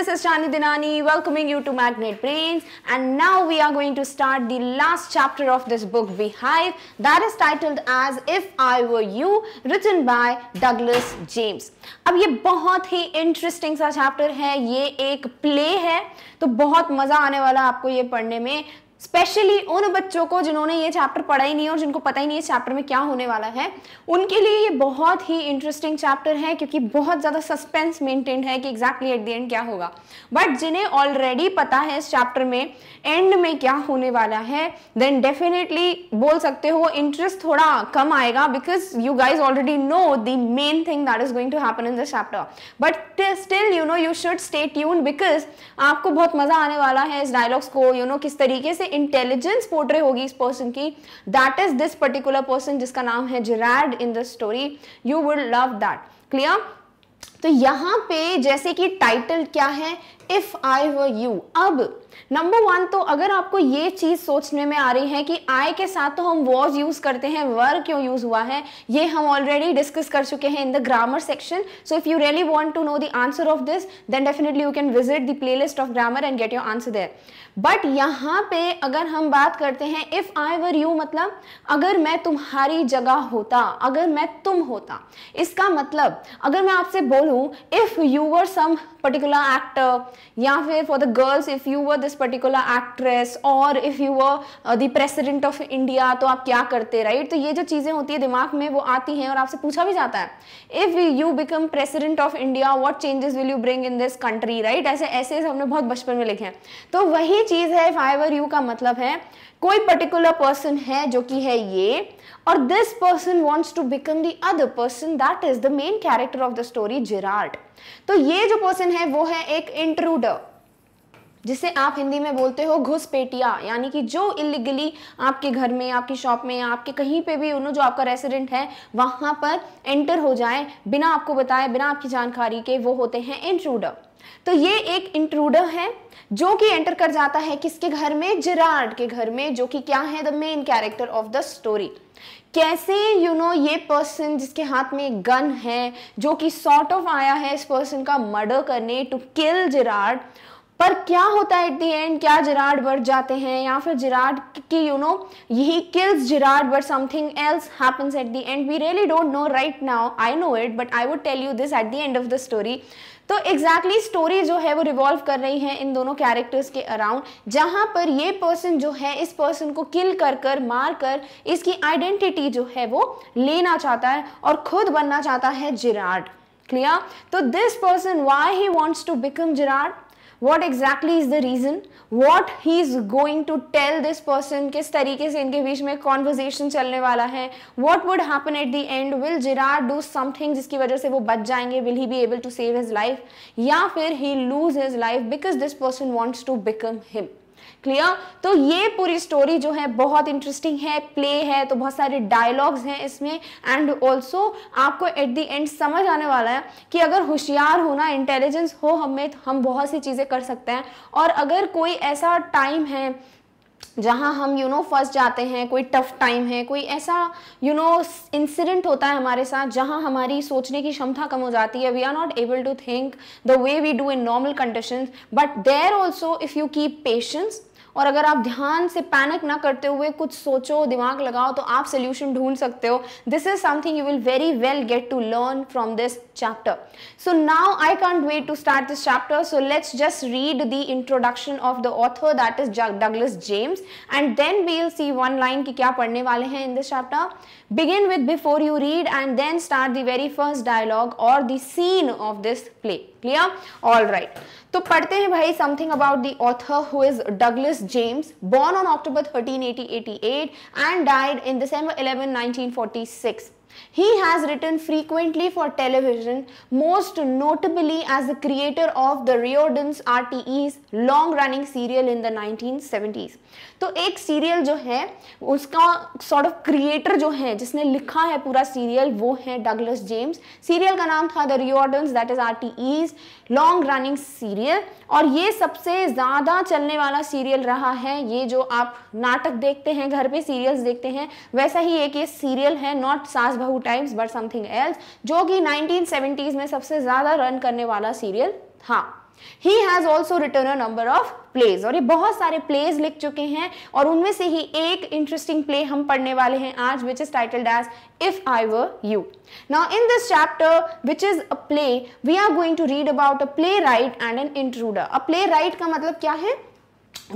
this is Shani Dinani welcoming you to Magnet Brains and now we are going to start the last chapter of this book Beehive that is titled as If I Were You written by Douglas James. ab ye bahut hi interesting sa chapter hai ye ek play है तो बहुत मज़ा आने वाला aapko ye padhne mein specially उन बच्चों को जिन्होंने ये चैप्टर पढ़ा ही नहीं और जिनको पता ही नहीं इस चैप्टर में क्या होने वाला है उनके लिए ये बहुत ही इंटरेस्टिंग चैप्टर है क्योंकि बहुत ज़्यादा सस्पेंस मेंटेन है कि एग्जैक्टली एट द एंड क्या होगा बट जिन्हें ऑलरेडी पता है इस चैप्टर में एंड में क्या होने वाला है देन डेफिनेटली बोल सकते हो इंटरेस्ट थोड़ा कम आएगा because you guys already know the main thing that is going to happen in this chapter but still you know you should stay tune because आपको बहुत मज़ा आने वाला है इस डायलॉग्स को यू you नो know, किस तरीके से इंटेलिजेंस पोर्ट्रे होगी इस पर्सन की that is this particular person जिसका नाम है Gerard in the story you would love that clear तो यहां पे जैसे कि टाइटल क्या है इफ आई व यू अब नंबर वन तो अगर आपको ये चीज सोचने में आ रही है कि आई के साथ तो हम वॉज यूज करते हैं वर क्यों यूज हुआ है ये हम ऑलरेडी डिस्कस कर चुके हैं in the grammar section so if you really want to know the answer of this then definitely you can visit the playlist of grammar and get your answer there but यहाँ पे अगर हम बात करते हैं इफ़ आई वर यू मतलब अगर मैं तुम्हारी जगह होता अगर मैं तुम होता इसका मतलब अगर मैं आपसे बोलूं if you were some particular actor या फिर for the girls if you were this particular actress और if you were the president of India तो आप क्या करते राइट right? तो ये जो चीज़ें होती है दिमाग में वो आती हैं और आपसे पूछा भी जाता है if you become president of India what changes will you bring in this country right ऐसे ऐसे हमने बहुत बचपन में लिखे हैं तो वही चीज है फाइवर यू का मतलब है कोई पर्टिकुलर पर्सन है जो कि है ये और this person wants to become the other person that is the main character of the story Gerald तो ये जो पर्सन है वो है एक इंट्रूडर जिसे आप हिंदी में बोलते हो घुसपेटिया यानी कि जो इलीगली आपके घर में आपकी शॉप में आपके कहीं पे भी उन्होंने जो आपका रेसिडेंट है वहां पर एंटर हो जाए बिना आपको बताए बिना आपकी जानकारी के वो होते हैं इंट्रूडर तो ये एक इंट्रूडर है जो कि एंटर कर जाता है किसके घर में जिराड के घर में जो कि क्या है the main character of the story कैसे यू you नो know, ये पर्सन जिसके हाथ में गन है जो कि सॉर्ट ऑफ आया है इस पर्सन का मर्डर करने टू किल जिराड पर क्या होता है एट द एंड क्या जिराड बढ़ जाते हैं या फिर जिराड की यू नो यही kills Gerard but something else happens at the end we really don't know right now I know it but I would tell you this at the end of the story तो exactly exactly story जो है वो revolve कर रही है इन दोनों characters के around जहां पर ये पर्सन जो है इस पर्सन को किल कर कर मार कर इसकी आइडेंटिटी जो है वो लेना चाहता है और खुद बनना चाहता है जिराड क्लियर तो this person why he wants to become Gerard what exactly is the reason what he is going to tell this person किस तरीके से इनके बीच में कॉन्वर्जेशन चलने वाला है what would happen at the end will Gerard do something जिसकी वजह से वो बच जाएंगे will he be able to save his life या फिर he lose his life because this person wants to become him clear तो ये पूरी स्टोरी जो है बहुत इंटरेस्टिंग है प्ले है तो बहुत सारे डायलॉग्स हैं इसमें एंड ऑल्सो आपको एट दी एंड समझ आने वाला है कि अगर होशियार होना इंटेलिजेंस हो हमें तो हम बहुत सी चीज़ें कर सकते हैं और अगर कोई ऐसा टाइम है जहाँ हम यू नो फंस जाते हैं कोई टफ टाइम है कोई ऐसा यू नो इंसिडेंट होता है हमारे साथ जहाँ हमारी सोचने की क्षमता कम हो जाती है we are not able to think the way we do in normal condition but there also if you keep patience और अगर आप ध्यान से पैनिक ना करते हुए कुछ सोचो दिमाग लगाओ तो आप सोल्यूशन ढूंढ सकते हो this is something you will very well get to learn from this chapter so now I can't wait to start this chapter so let's just read the introduction of the author that is Douglas James and then we'll see one line की क्या पढ़ने वाले हैं in this chapter Begin with before you read and then start the very first dialogue or the scene of this play. Clear? All right. तो पढ़ते हैं भाई something about the author who is Douglas James, born on October 13, 1888 and died in December 11, 1946. He has written frequently for television, most notably as the creator of the Riordan's RTE's long-running serial in the 1970s. तो एक serial जो है उसका sort of creator जो है जिसने लिखा है पूरा सीरियल वो है डगलस जेम्स सीरियल का नाम था the Riordans that is R T E's long running serial और ये सबसे ज़्यादा चलने वाला सीरियल रहा है ये जो आप नाटक देखते हैं घर पे सीरियल्स देखते हैं वैसा ही एक ये सीरियल है नॉट सास बहु टाइम्स बट समथिंग एल्स जो कि 1970s में सबसे ज़्यादा रन करने वाला सीरियल था हाँ। He has also written a number of plays और ये बहुत सारे प्लेज लिख चुके हैं और उनमें से ही एक इंटरेस्टिंग प्ले हम पढ़ने वाले हैं आज which is titled as if I were you now in this chapter which is a play we are going to read about a playwright and an intruder a playwright का मतलब क्या है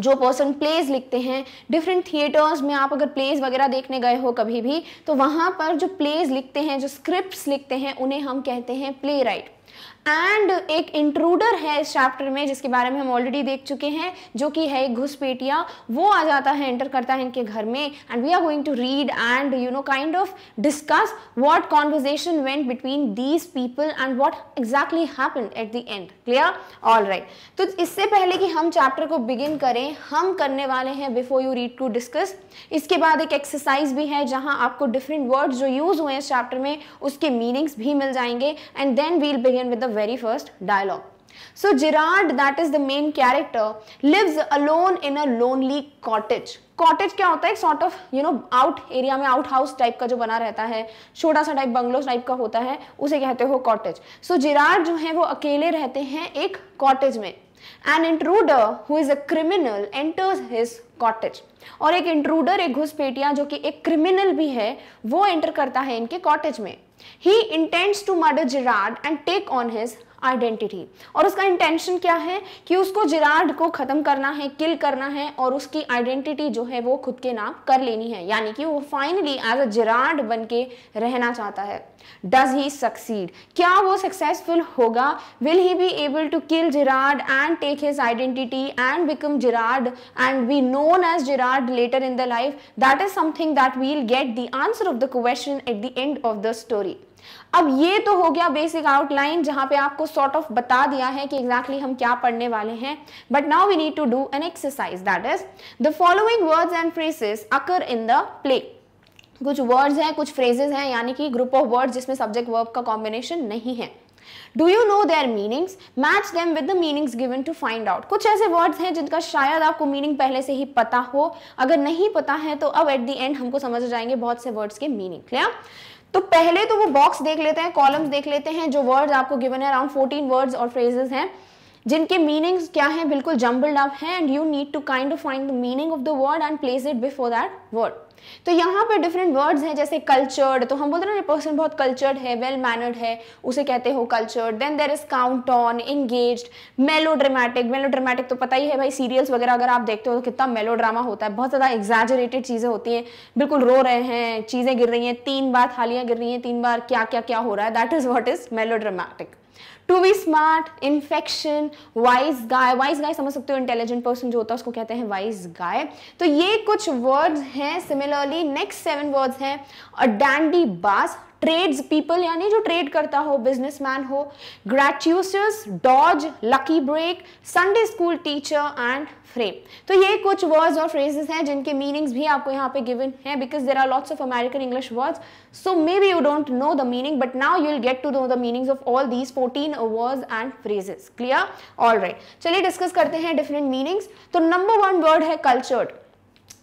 जो person pledge लिखते हैं different theatres में आप अगर प्लेज वगैरह देखने गए हो कभी भी तो वहां पर जो प्लेज लिखते हैं जो स्क्रिप्ट्स लिखते हैं उन्हें हम कहते हैं प्ले राइट एंड एक इंट्रूडर है इस चैप्टर में जिसके बारे में हम ऑलरेडी देख चुके हैं जो कि है एक घुसपेटिया वो आ जाता है एंटर करता है इनके घर में and we are going to read and you know kind of discuss what conversation went between these people and what exactly happen at the end clear all right तो इससे पहले कि हम चैप्टर को बिगिन करें हम करने वाले हैं before you read to discuss इसके बाद एक एक्सरसाइज भी है जहां आपको डिफरेंट वर्ड्स जो यूज हुए हैं इस चैप्टर में उसके मीनिंग्स भी मिल जाएंगे and then we'll begin with the very first dialogue. So Gerard, that is the main character, lives alone in a lonely cottage. Cottage क्या होता है एक sort of you know out area में आउट हाउस टाइप का जो बना रहता है छोटा सा टाइप बंगलो टाइप का होता है उसे कहते हो कॉटेज सो जिरार जो है वो अकेले रहते हैं एक कॉटेज में an intruder who is a criminal enters his cottage और एक इंट्रूडर एक घुसपेटिया जो कि एक क्रिमिनल भी है वो एंटर करता है इनके कॉटेज में He intends to murder Gerard and take on his identity और उसका इंटेंशन क्या है कि उसको जिराड को ख़त्म करना है किल करना है और उसकी आइडेंटिटी जो है वो खुद के नाम कर लेनी है यानी कि वो फाइनली एज अ जिराड बन के रहना चाहता है डज ही सक्सीड क्या वो सक्सेसफुल होगा will he be able to kill Gerard and take his identity and become Gerard and be known as Gerard later in the life that is something that we'll get the answer of the question at the end of the story अब ये तो हो गया basic outline जहां पे आपको sort sort of of बता दिया है कि एग्जैक्टली exactly हम क्या पढ़ने वाले हैं but now we need to do an exercise that is the following words and phrases occur in the play कुछ वर्ड्स हैं कुछ फ्रेजेस हैं यानी कि ग्रुप ऑफ वर्ड्स जिसमें सब्जेक्ट वर्ब का कॉम्बिनेशन नहीं है do you know their meanings match them with the meanings given to find out कुछ ऐसे वर्ड्स हैं जिनका शायद आपको मीनिंग पहले से ही पता हो अगर नहीं पता है तो अब एट द एंड हमको समझ जाएंगे बहुत से वर्ड्स के मीनिंग क्लियर तो पहले तो वो बॉक्स देख लेते हैं कॉलम्स देख लेते हैं जो वर्ड्स आपको गिवन है अराउंड फोर्टीन वर्ड्स और फ्रेजेस हैं जिनके मीनिंग्स क्या हैं बिल्कुल जम्बल्ड अप हैं and you need to kind of find the meaning of the word and place it before that word तो यहाँ पर डिफरेंट वर्ड्स हैं जैसे कल्चर्ड तो हम बोलते हैं ना पर्सन बहुत कल्चर्ड है वेल well मैनर्ड है उसे कहते हो cultured then there is count on engage melodramatic melodramatic तो पता ही है भाई सीरियल्स वगैरह अगर आप देखते हो तो कितना मेलो ड्रामा होता है बहुत ज़्यादा एग्जैजरेटेड चीज़ें होती हैं बिल्कुल रो रहे हैं चीज़ें गिर रही हैं तीन बार थालियाँ गिर रही हैं तीन बार क्या क्या क्या हो रहा है that is what is melodramatic to be smart infection wise guy wise guy समझ सकते हो इंटेलिजेंट पर्सन जो होता है उसको कहते हैं वाइज गाय तो ये कुछ वर्ड्स हैं सिमिलरली नेक्स्ट सेवन वर्ड्स हैं a dandy bus trades people यानी जो ट्रेड करता हो बिजनेसमैन हो gracious dodge lucky break Sunday school teacher and frame तो ये कुछ वर्ड्स और फ्रेजेस हैं जिनके मीनिंग्स भी आपको यहाँ पे गिवन है because there are lots of American English words so maybe you don't know the meaning but now you will get to know the meanings of all these fourteen words and phrases clear all right चलिए discuss करते हैं different meanings तो number one word है cultured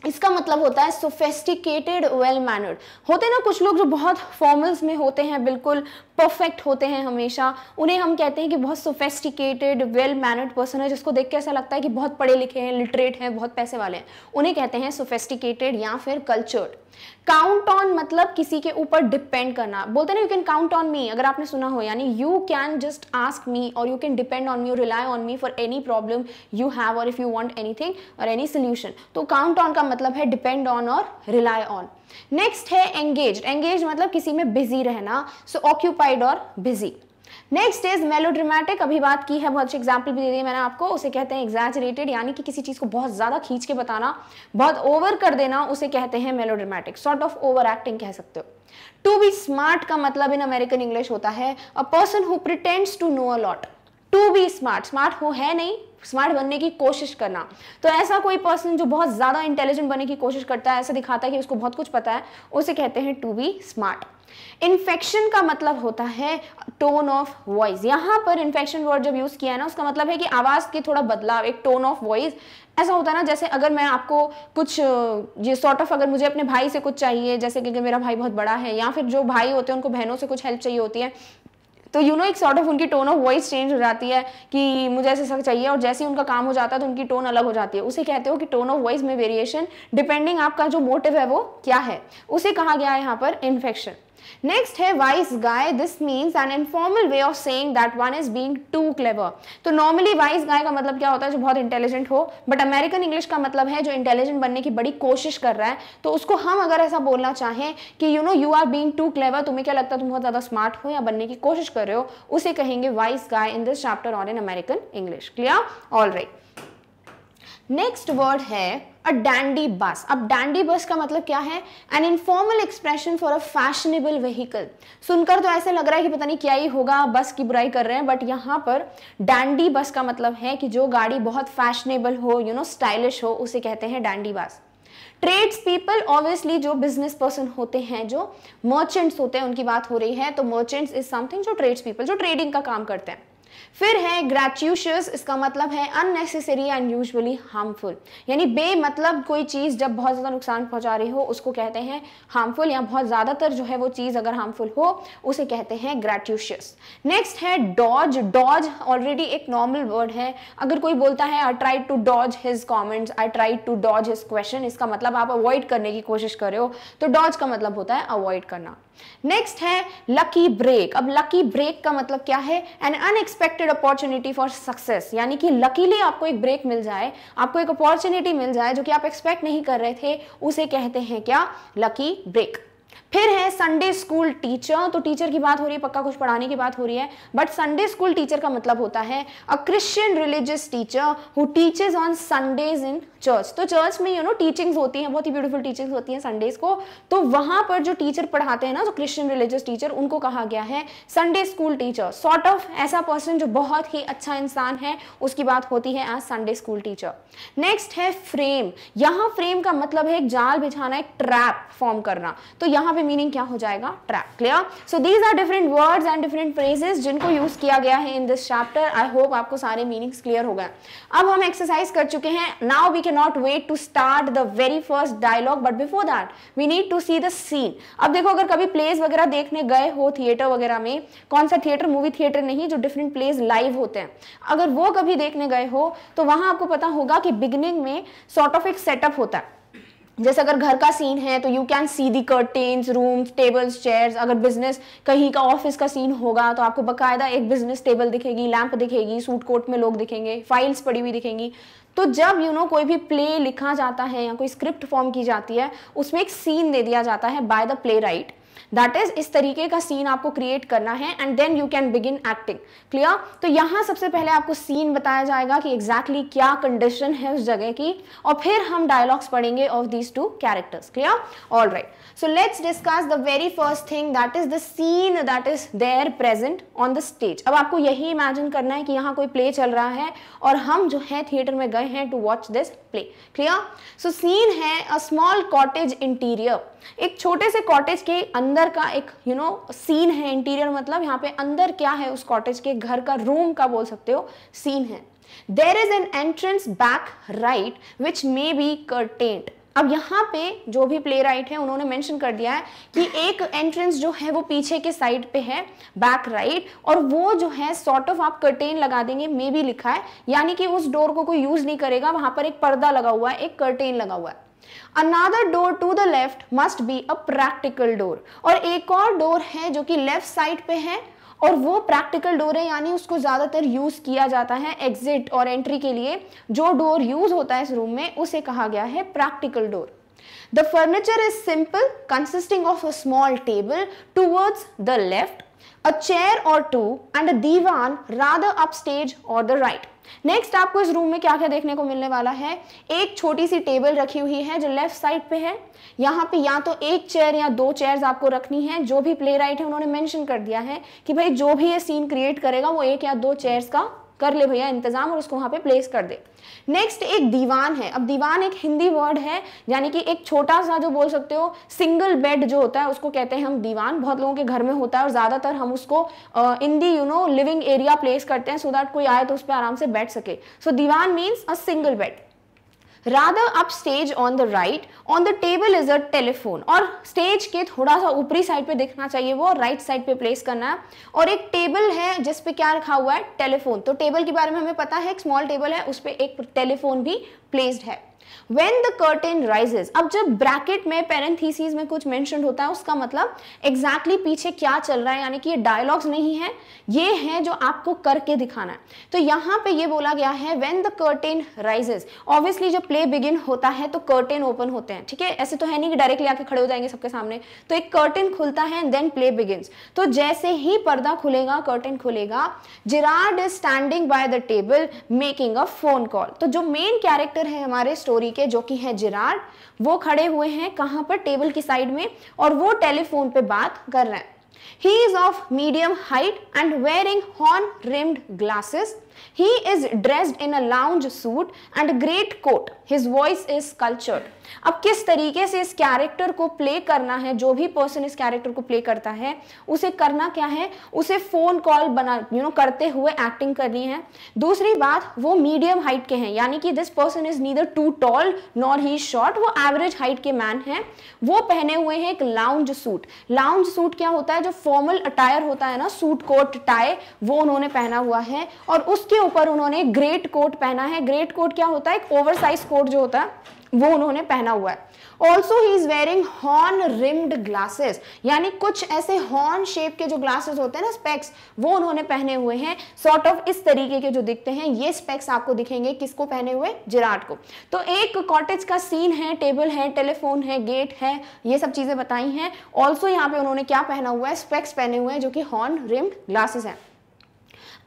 इसका मतलब होता है sophisticated well mannered होते ना कुछ लोग जो बहुत फॉर्मल्स में होते हैं बिल्कुल परफेक्ट होते हैं हमेशा उन्हें हम कहते हैं कि बहुत सोफेस्टिकेटेड वेल मैनर्ड पर्सन है जिसको देख के ऐसा लगता है कि बहुत पढ़े लिखे हैं लिटरेट हैं बहुत पैसे वाले हैं उन्हें कहते हैं सोफेस्टिकेटेड या फिर कल्चर्ड काउंट ऑन मतलब किसी के ऊपर डिपेंड करना बोलते ना you can count on me अगर आपने सुना हो यानी you can just ask me और you can depend on me और rely on me for any problem you have और if you want anything और एनी सोल्यूशन तो काउंट ऑन का मतलब है डिपेंड ऑन और रिलाई ऑन नेक्स्ट है एंगेज एंगेज मतलब किसी में बिजी रहना सो ऑक्यूपाइड और बिजी नेक्स्ट इज मेलोड्रामेटिक अभी बात की है बहुत अच्छी एग्जाम्पल भी दे दी मैंने आपको उसे कहते हैं एग्जैजरेटेड यानी कि किसी चीज़ को बहुत ज़्यादा खींच के बताना बहुत ओवर कर देना उसे कहते हैं melodramatic sort of overacting कह सकते हो टू बी स्मार्ट का मतलब इन अमेरिकन इंग्लिश होता है a person who pretends to know a lot to be smart smart हो है नहीं स्मार्ट बनने की कोशिश करना तो ऐसा कोई पर्सन जो बहुत ज़्यादा इंटेलिजेंट बनने की कोशिश करता है ऐसा दिखाता है कि उसको बहुत कुछ पता है उसे कहते हैं टू बी स्मार्ट इन्फेक्शन का मतलब होता है टोन ऑफ वॉइस यहाँ पर इन्फेक्शन वर्ड जब यूज़ किया है ना उसका मतलब है कि आवाज़ के थोड़ा बदलाव एक टोन ऑफ वॉइस ऐसा होता है ना जैसे अगर मैं आपको कुछ ये सॉर्ट ऑफ अगर मुझे अपने भाई से कुछ चाहिए जैसे कि मेरा भाई बहुत बड़ा है या फिर जो भाई होते हैं उनको बहनों से कुछ हेल्प चाहिए होती है तो यू you नो know, एक सॉर्ट ऑफ उनकी टोन ऑफ वॉइस चेंज हो जाती है कि मुझे ऐसे सब चाहिए और जैसे ही उनका काम हो जाता है तो उनकी टोन अलग हो जाती है उसे कहते हो कि टोन ऑफ वॉइस में वेरिएशन डिपेंडिंग आपका जो मोटिव है वो क्या है उसे कहा गया है यहाँ पर इन्फेक्शन नेक्स्ट है wise guy this means an informal way of saying that one is being too clever तो नॉर्मली वाइस गाय का मतलब क्या होता है जो बहुत इंटेलिजेंट हो बट अमेरिकन इंग्लिश का मतलब है जो इंटेलिजेंट बनने की बड़ी कोशिश कर रहा है तो उसको हम अगर ऐसा बोलना चाहें कि you know you are being too clever तुम्हें क्या लगता है तुम बहुत ज़्यादा स्मार्ट हो या बनने की कोशिश कर रहे हो उसे कहेंगे wise guy in this chapter on in American English clear all right next word है अ डैंडी बस अब डैंडी बस का मतलब क्या है an informal expression for a fashionable vehicle सुनकर तो ऐसा लग रहा है कि पता नहीं क्या ही होगा बस की बुराई कर रहे हैं बट यहाँ पर डैंडी बस का मतलब है कि जो गाड़ी बहुत फैशनेबल हो यू नो स्टाइलिश हो उसे कहते हैं dandy bus trades people obviously जो बिजनेस पर्सन होते हैं जो मर्चेंट्स होते हैं उनकी बात हो रही है तो मर्चेंट्स इज समथिंग जो ट्रेड्स पीपल जो ट्रेडिंग का काम करते हैं फिर है ग्रेच्यूशियस इसका मतलब है अननेसेसरी एंड यूजली हार्मफुल यानी बे मतलब कोई चीज़ जब बहुत ज़्यादा नुकसान पहुंचा रही हो उसको कहते हैं हार्मफुल या बहुत ज़्यादातर जो है वो चीज़ अगर हार्मफुल हो उसे कहते हैं ग्रेच्यूशियस नेक्स्ट है डॉज डॉज ऑलरेडी एक नॉर्मल वर्ड है अगर कोई बोलता है I try to dodge his comments I try to dodge his question इसका मतलब आप अवॉइड करने की कोशिश कर रहे हो तो डॉज का मतलब होता है अवॉइड करना नेक्स्ट है लकी ब्रेक अब लकी ब्रेक का मतलब क्या है an unexpected opportunity for success यानी कि लकीली आपको एक ब्रेक मिल जाए आपको एक अपॉर्चुनिटी मिल जाए जो कि आप एक्सपेक्ट नहीं कर रहे थे उसे कहते हैं क्या लकी ब्रेक फिर है संडे स्कूल टीचर तो टीचर की बात हो रही है पक्का कुछ पढ़ाने की बात हो रही है बट संडे स्कूल टीचर का मतलब होता है a Christian religious teacher who teaches on Sundays in church तो चर्च में यू नो टीचिंग्स होती हैं बहुत ही ब्यूटीफुल टीचिंग्स होती हैं संडेज को तो वहां पर जो टीचर पढ़ाते हैं ना जो क्रिश्चियन रिलीजियस टीचर उनको कहा गया है Sunday school teacher sort of ऐसा पर्सन जो बहुत ही अच्छा इंसान है उसकी बात होती है as Sunday school teacher next है फ्रेम यहां फ्रेम का मतलब है एक जाल बिछाना एक ट्रैप फॉर्म करना तो यहां में मीनिंग क्या हो जाएगा trap clear so these are different words and different phrases जिनको यूज किया गया है in this chapter I hope आपको सारे मीनिंग्स क्लियर हो गए अब हम एक्सरसाइज कर चुके हैं now we cannot wait to start the very first dialogue but before that we need to see the scene अब देखो अगर कभी प्लेस वगैरह देखने गए हो थिएटर वगैरह में कौन सा थिएटर मूवी थिएटर नहीं जो डिफरेंट प्लेस लाइव होते हैं अगर वो कभी देखने गए हो तो वहां आपको पता होगा कि बिगनिंग में सॉर्ट ऑफ एक सेटअप होता है जैसे अगर घर का सीन है तो you can see the curtains rooms tables chairs अगर बिजनेस कहीं का ऑफिस का सीन होगा तो आपको बकायदा एक बिजनेस टेबल दिखेगी लैंप दिखेगी सूट कोट में लोग दिखेंगे फाइल्स पड़ी हुई दिखेंगी तो जब यू you नो know, कोई भी प्ले लिखा जाता है या कोई स्क्रिप्ट फॉर्म की जाती है उसमें एक सीन दे दिया जाता है by the playwright that is इस तरीके का सीन आपको क्रिएट करना है and then you can begin acting clear तो यहाँ सबसे पहले आपको सीन बताया जाएगा कि एग्जैक्टली exactly क्या कंडीशन है उस जगह की और फिर हम डायलॉग्स पढ़ेंगे of these two characters clear all right So let's discuss the very first thing that is the scene that is there present on the stage. ab aapko yahi imagine karna hai ki yahan koi play chal raha hai aur hum jo hai theater mein gaye hain to watch this play. Clear? So scene hai a small cottage interior. एक छोटे से cottage के अंदर का एक you know scene है interior मतलब यहाँ पे अंदर क्या है उस cottage के घर का room का बोल सकते हो scene है. There is an entrance back right which may be curtained. अब यहाँ पे जो भी प्ले राइट है उन्होंने मेंशन कर दिया है कि एक एंट्रेंस जो है वो पीछे के साइड पे है बैक राइट और वो जो है सॉर्ट ऑफ आप कर्टेन लगा देंगे मे भी लिखा है यानी कि उस डोर को कोई यूज नहीं करेगा वहां पर एक पर्दा लगा हुआ है एक कर्टेन लगा हुआ है another door to the left must be a practical door और एक और डोर है जो कि लेफ्ट साइड पे है और वो प्रैक्टिकल डोर है यानी उसको ज़्यादातर यूज़ किया जाता है एग्जिट और एंट्री के लिए जो डोर यूज़ होता है इस रूम में उसे कहा गया है practical door furniture is simple consisting of a small table towards the left a chair और two and a divan divan up stage और द राइट नेक्स्ट आपको इस रूम में क्या क्या देखने को मिलने वाला है एक छोटी सी टेबल रखी हुई है जो लेफ्ट साइड पे है यहाँ पे या तो एक चेयर या दो चेयर्स आपको रखनी है जो भी प्ले राइट है उन्होंने मैंशन कर दिया है कि भाई जो भी ये सीन क्रिएट करेगा वो एक या दो चेयर्स का कर ले भैया इंतजाम और उसको वहां पे प्लेस कर दे नेक्स्ट एक दीवान है अब दीवान एक हिंदी वर्ड है यानी कि एक छोटा सा जो बोल सकते हो सिंगल बेड जो होता है उसको कहते हैं हम दीवान बहुत लोगों के घर में होता है और ज़्यादातर हम उसको in the you know living area place करते हैं सो so दैट कोई आए तो उस पर आराम से बैठ सके so so, divan means a single bed rather up stage on the right on the table is a telephone और स्टेज के थोड़ा सा ऊपरी साइड पे देखना चाहिए वो राइट right साइड पे प्लेस करना है और एक टेबल है जिस पे क्या रखा हुआ है टेलीफोन तो टेबल के बारे में हमें पता है एक स्मॉल टेबल है उस पर एक टेलीफोन भी प्लेस्ड है When the curtain rises, अब जब ब्रैकेट में पेरेंथीसीज में कुछ मैंशन होता है उसका मतलब एग्जैक्टली exactly पीछे क्या चल रहा है यानी कि ये डायलॉग्स नहीं है ये है जो आपको करके दिखाना है तो यहाँ पे ये बोला गया है when the curtain rises, obviously जब प्ले बिगिन होता है तो कर्टेन ओपन होते हैं ठीक है ऐसे तो है नहीं कि डायरेक्टली आके खड़े हो जाएंगे सबके सामने तो एक कर्टेन खुलता है एंड देन प्ले बिगिनस तो जैसे ही पर्दा खुलेगा कर्टेन खुलेगा Gerard is standing by the table making a phone call तो जो मेन कैरेक्टर है हमारे स्टोरी स्टोरी के जो कि है जिरार वो खड़े हुए हैं कहां पर टेबल की साइड में और वो टेलीफोन पे बात कर रहे हैं he is of medium height and wearing horn rimmed glasses he is dressed in a lounge suit and greatcoat his voice is cultured अब किस तरीके से इस कैरेक्टर को प्ले करना है जो भी पर्सन इस कैरेक्टर को प्ले करता है उसे करना क्या है उसे फ़ोन कॉल बना यू you नो know, करते हुए एक्टिंग करनी है दूसरी बात वो मीडियम हाइट के हैं यानी कि this person is neither too tall nor he short वो एवरेज हाइट के मैन है वो पहने हुए हैं एक लाउंज सूट लाउंज सूट क्या होता है जो फॉर्मल अटायर होता है ना सूट कोट टाई वो उन्होंने पहना हुआ है और उसके ऊपर उन्होंने ग्रेट कोट पहना है ग्रेट कोट क्या होता है एक ओवर साइज कोट कोट जो होता है वो उन्होंने पहना हुआ है also he is wearing horn rimmed glasses यानी कुछ ऐसे हॉर्न शेप के जो ग्लासेस होते हैं ना स्पेक्स वो उन्होंने पहने हुए हैं सॉर्ट ऑफ इस तरीके के जो दिखते हैं ये स्पेक्स आपको दिखेंगे किसको पहने हुए जिराट को तो एक कॉटेज का सीन है टेबल है टेलीफोन है गेट है ये सब चीजें बताई हैं ऑल्सो यहाँ पे उन्होंने क्या पहना हुआ है स्पेक्स पहने हुए हैं जो कि हॉर्न रिम्ड ग्लासेस हैं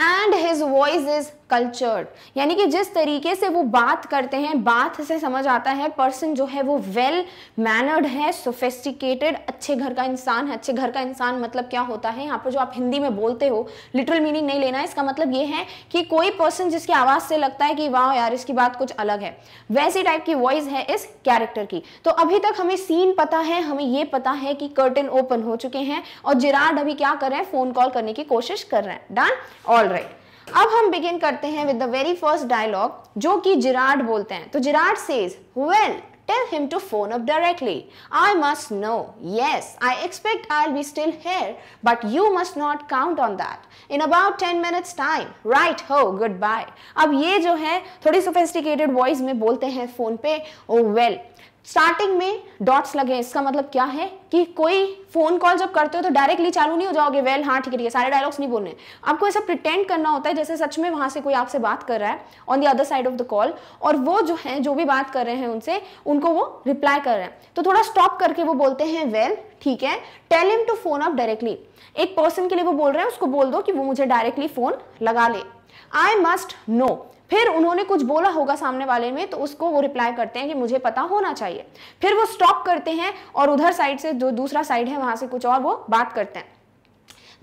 and his voice is cultured यानी कि जिस तरीके से वो बात करते हैं बात से समझ आता है पर्सन जो है वो वेल मैनर्ड है सोफेस्टिकेटेड अच्छे घर का इंसान है अच्छे घर का इंसान मतलब क्या होता है यहाँ पर जो आप हिंदी में बोलते हो लिटरल मीनिंग नहीं लेना है इसका मतलब ये है कि कोई पर्सन जिसकी आवाज़ से लगता है कि वाह यार इसकी बात कुछ अलग है वैसी टाइप की वॉइस है इस कैरेक्टर की तो अभी तक हमें सीन पता है हमें ये पता है कि कर्टन ओपन हो चुके हैं और जिराड अभी क्या कर रहे हैं फ़ोन कॉल करने की कोशिश कर रहे हैं डन ऑल राइट अब हम बिगिन करते हैं with the very first dialogue जो कि जिराड बोलते हैं तो Gerard says well Tell him to phone up directly. I must know. Yes, I expect I'll be still here, but you must not count on that. In about 10 minutes time. Right ho, goodbye. अब ये जो है थोड़ी sophisticated voice में बोलते हैं phone पे oh oh, well well, starting में डॉट्स लगे इसका मतलब क्या है कि कोई फोन कॉल जब करते हो तो डायरेक्टली चालू नहीं हो जाओगे वेल हाँ ठीक है सारे डायलॉग्स नहीं बोलने आपको ऐसा प्रिटेंड करना होता है जैसे सच में वहां से कोई आपसे बात कर रहा है on the other side of the call और वो जो है जो भी बात कर रहे हैं उनसे उनको वो रिप्लाई कर रहे हैं तो थोड़ा स्टॉप करके वो बोलते हैं वेल ठीक है tell him to phone up directly एक पर्सन के लिए वो बोल रहे हैं उसको बोल दो कि वो मुझे डायरेक्टली फोन लगा ले आई मस्ट नो फिर उन्होंने कुछ बोला होगा सामने वाले में तो उसको वो रिप्लाई करते हैं कि मुझे पता होना चाहिए फिर वो स्टॉप करते हैं और उधर साइड से जो दूसरा साइड है वहां से कुछ और वो बात करते हैं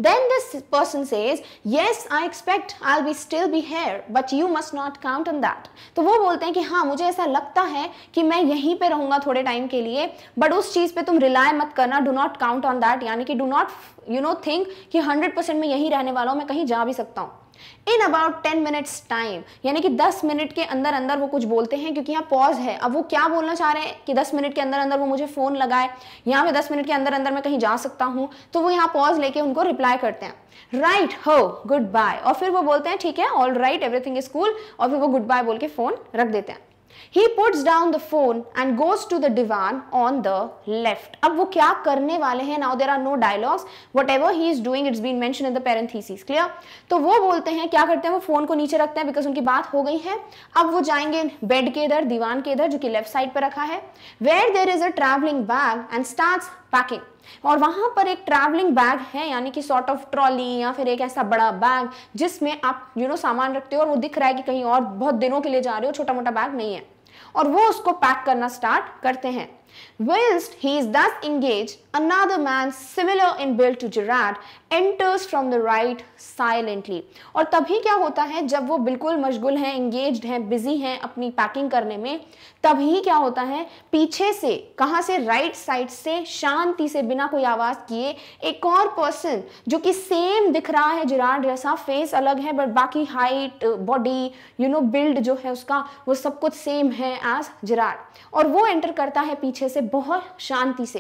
Then this person says, yes, I expect I'll be still be here, but you must not count on that. तो वो बोलते हैं कि हाँ मुझे ऐसा लगता है कि मैं यहीं पे रहूँगा थोड़े टाइम के लिए बट उस चीज़ पे तुम रिलाय मत करना do not count on that यानी कि do not you know think कि 100% मैं यहीं रहने वाला हूँ मैं कहीं जा भी सकता हूँ in about ten minutes time यानी कि दस मिनट के अंदर अंदर वो कुछ बोलते हैं क्योंकि यहाँ पॉज है अब वो क्या बोलना चाह रहे हैं कि दस मिनट के अंदर अंदर वो मुझे फ़ोन लगाए यहाँ पे दस मिनट के अंदर अंदर मैं कहीं जा सकता हूँ तो वो यहाँ पॉज लेके उनको रिप्लाई करते हैं राइट हो गुड बाय और फिर वो बोलते हैं ठीक है all right everything is cool और फिर वो गुड बाय बोल के फ़ोन रख देते हैं he puts down the phone and goes to the divan on the left अब वो क्या करने वाले हैं now there are no dialogues whatever he is doing it's been mention in the parenthesis clear तो वो बोलते हैं क्या करते हैं वो फोन को नीचे रखते हैं बिकॉज उनकी बात हो गई है अब वो जाएंगे बेड के इधर दीवान के इधर जो कि लेफ्ट साइड पर रखा है where there is a travelling bag and start packing और वहां पर एक ट्रैवलिंग बैग है यानी कि सॉर्ट ऑफ ट्रॉली या फिर एक ऐसा बड़ा बैग जिसमें आप यू नो सामान रखते हो और वो दिख रहा है कि कहीं और बहुत दिनों के लिए जा रहे हो छोटा मोटा बैग नहीं है और वो उसको पैक करना स्टार्ट करते हैं Whilst he is thus engaged, another man similar in build to Gerard enters from the right silently. और तभी क्या होता है जब वो बिल्कुल मशगुल हैं engaged हैं busy हैं अपनी packing करने में तभी क्या होता है पीछे से कहाँ से right side से शांति से बिना कोई आवाज़ किए एक और person जो कि same दिख रहा है Gerard जैसा face अलग है but बाकी height body you know build जो है उसका वो सब कुछ same है as Gerard. और वो enter करता है पीछे से बहुत शांति से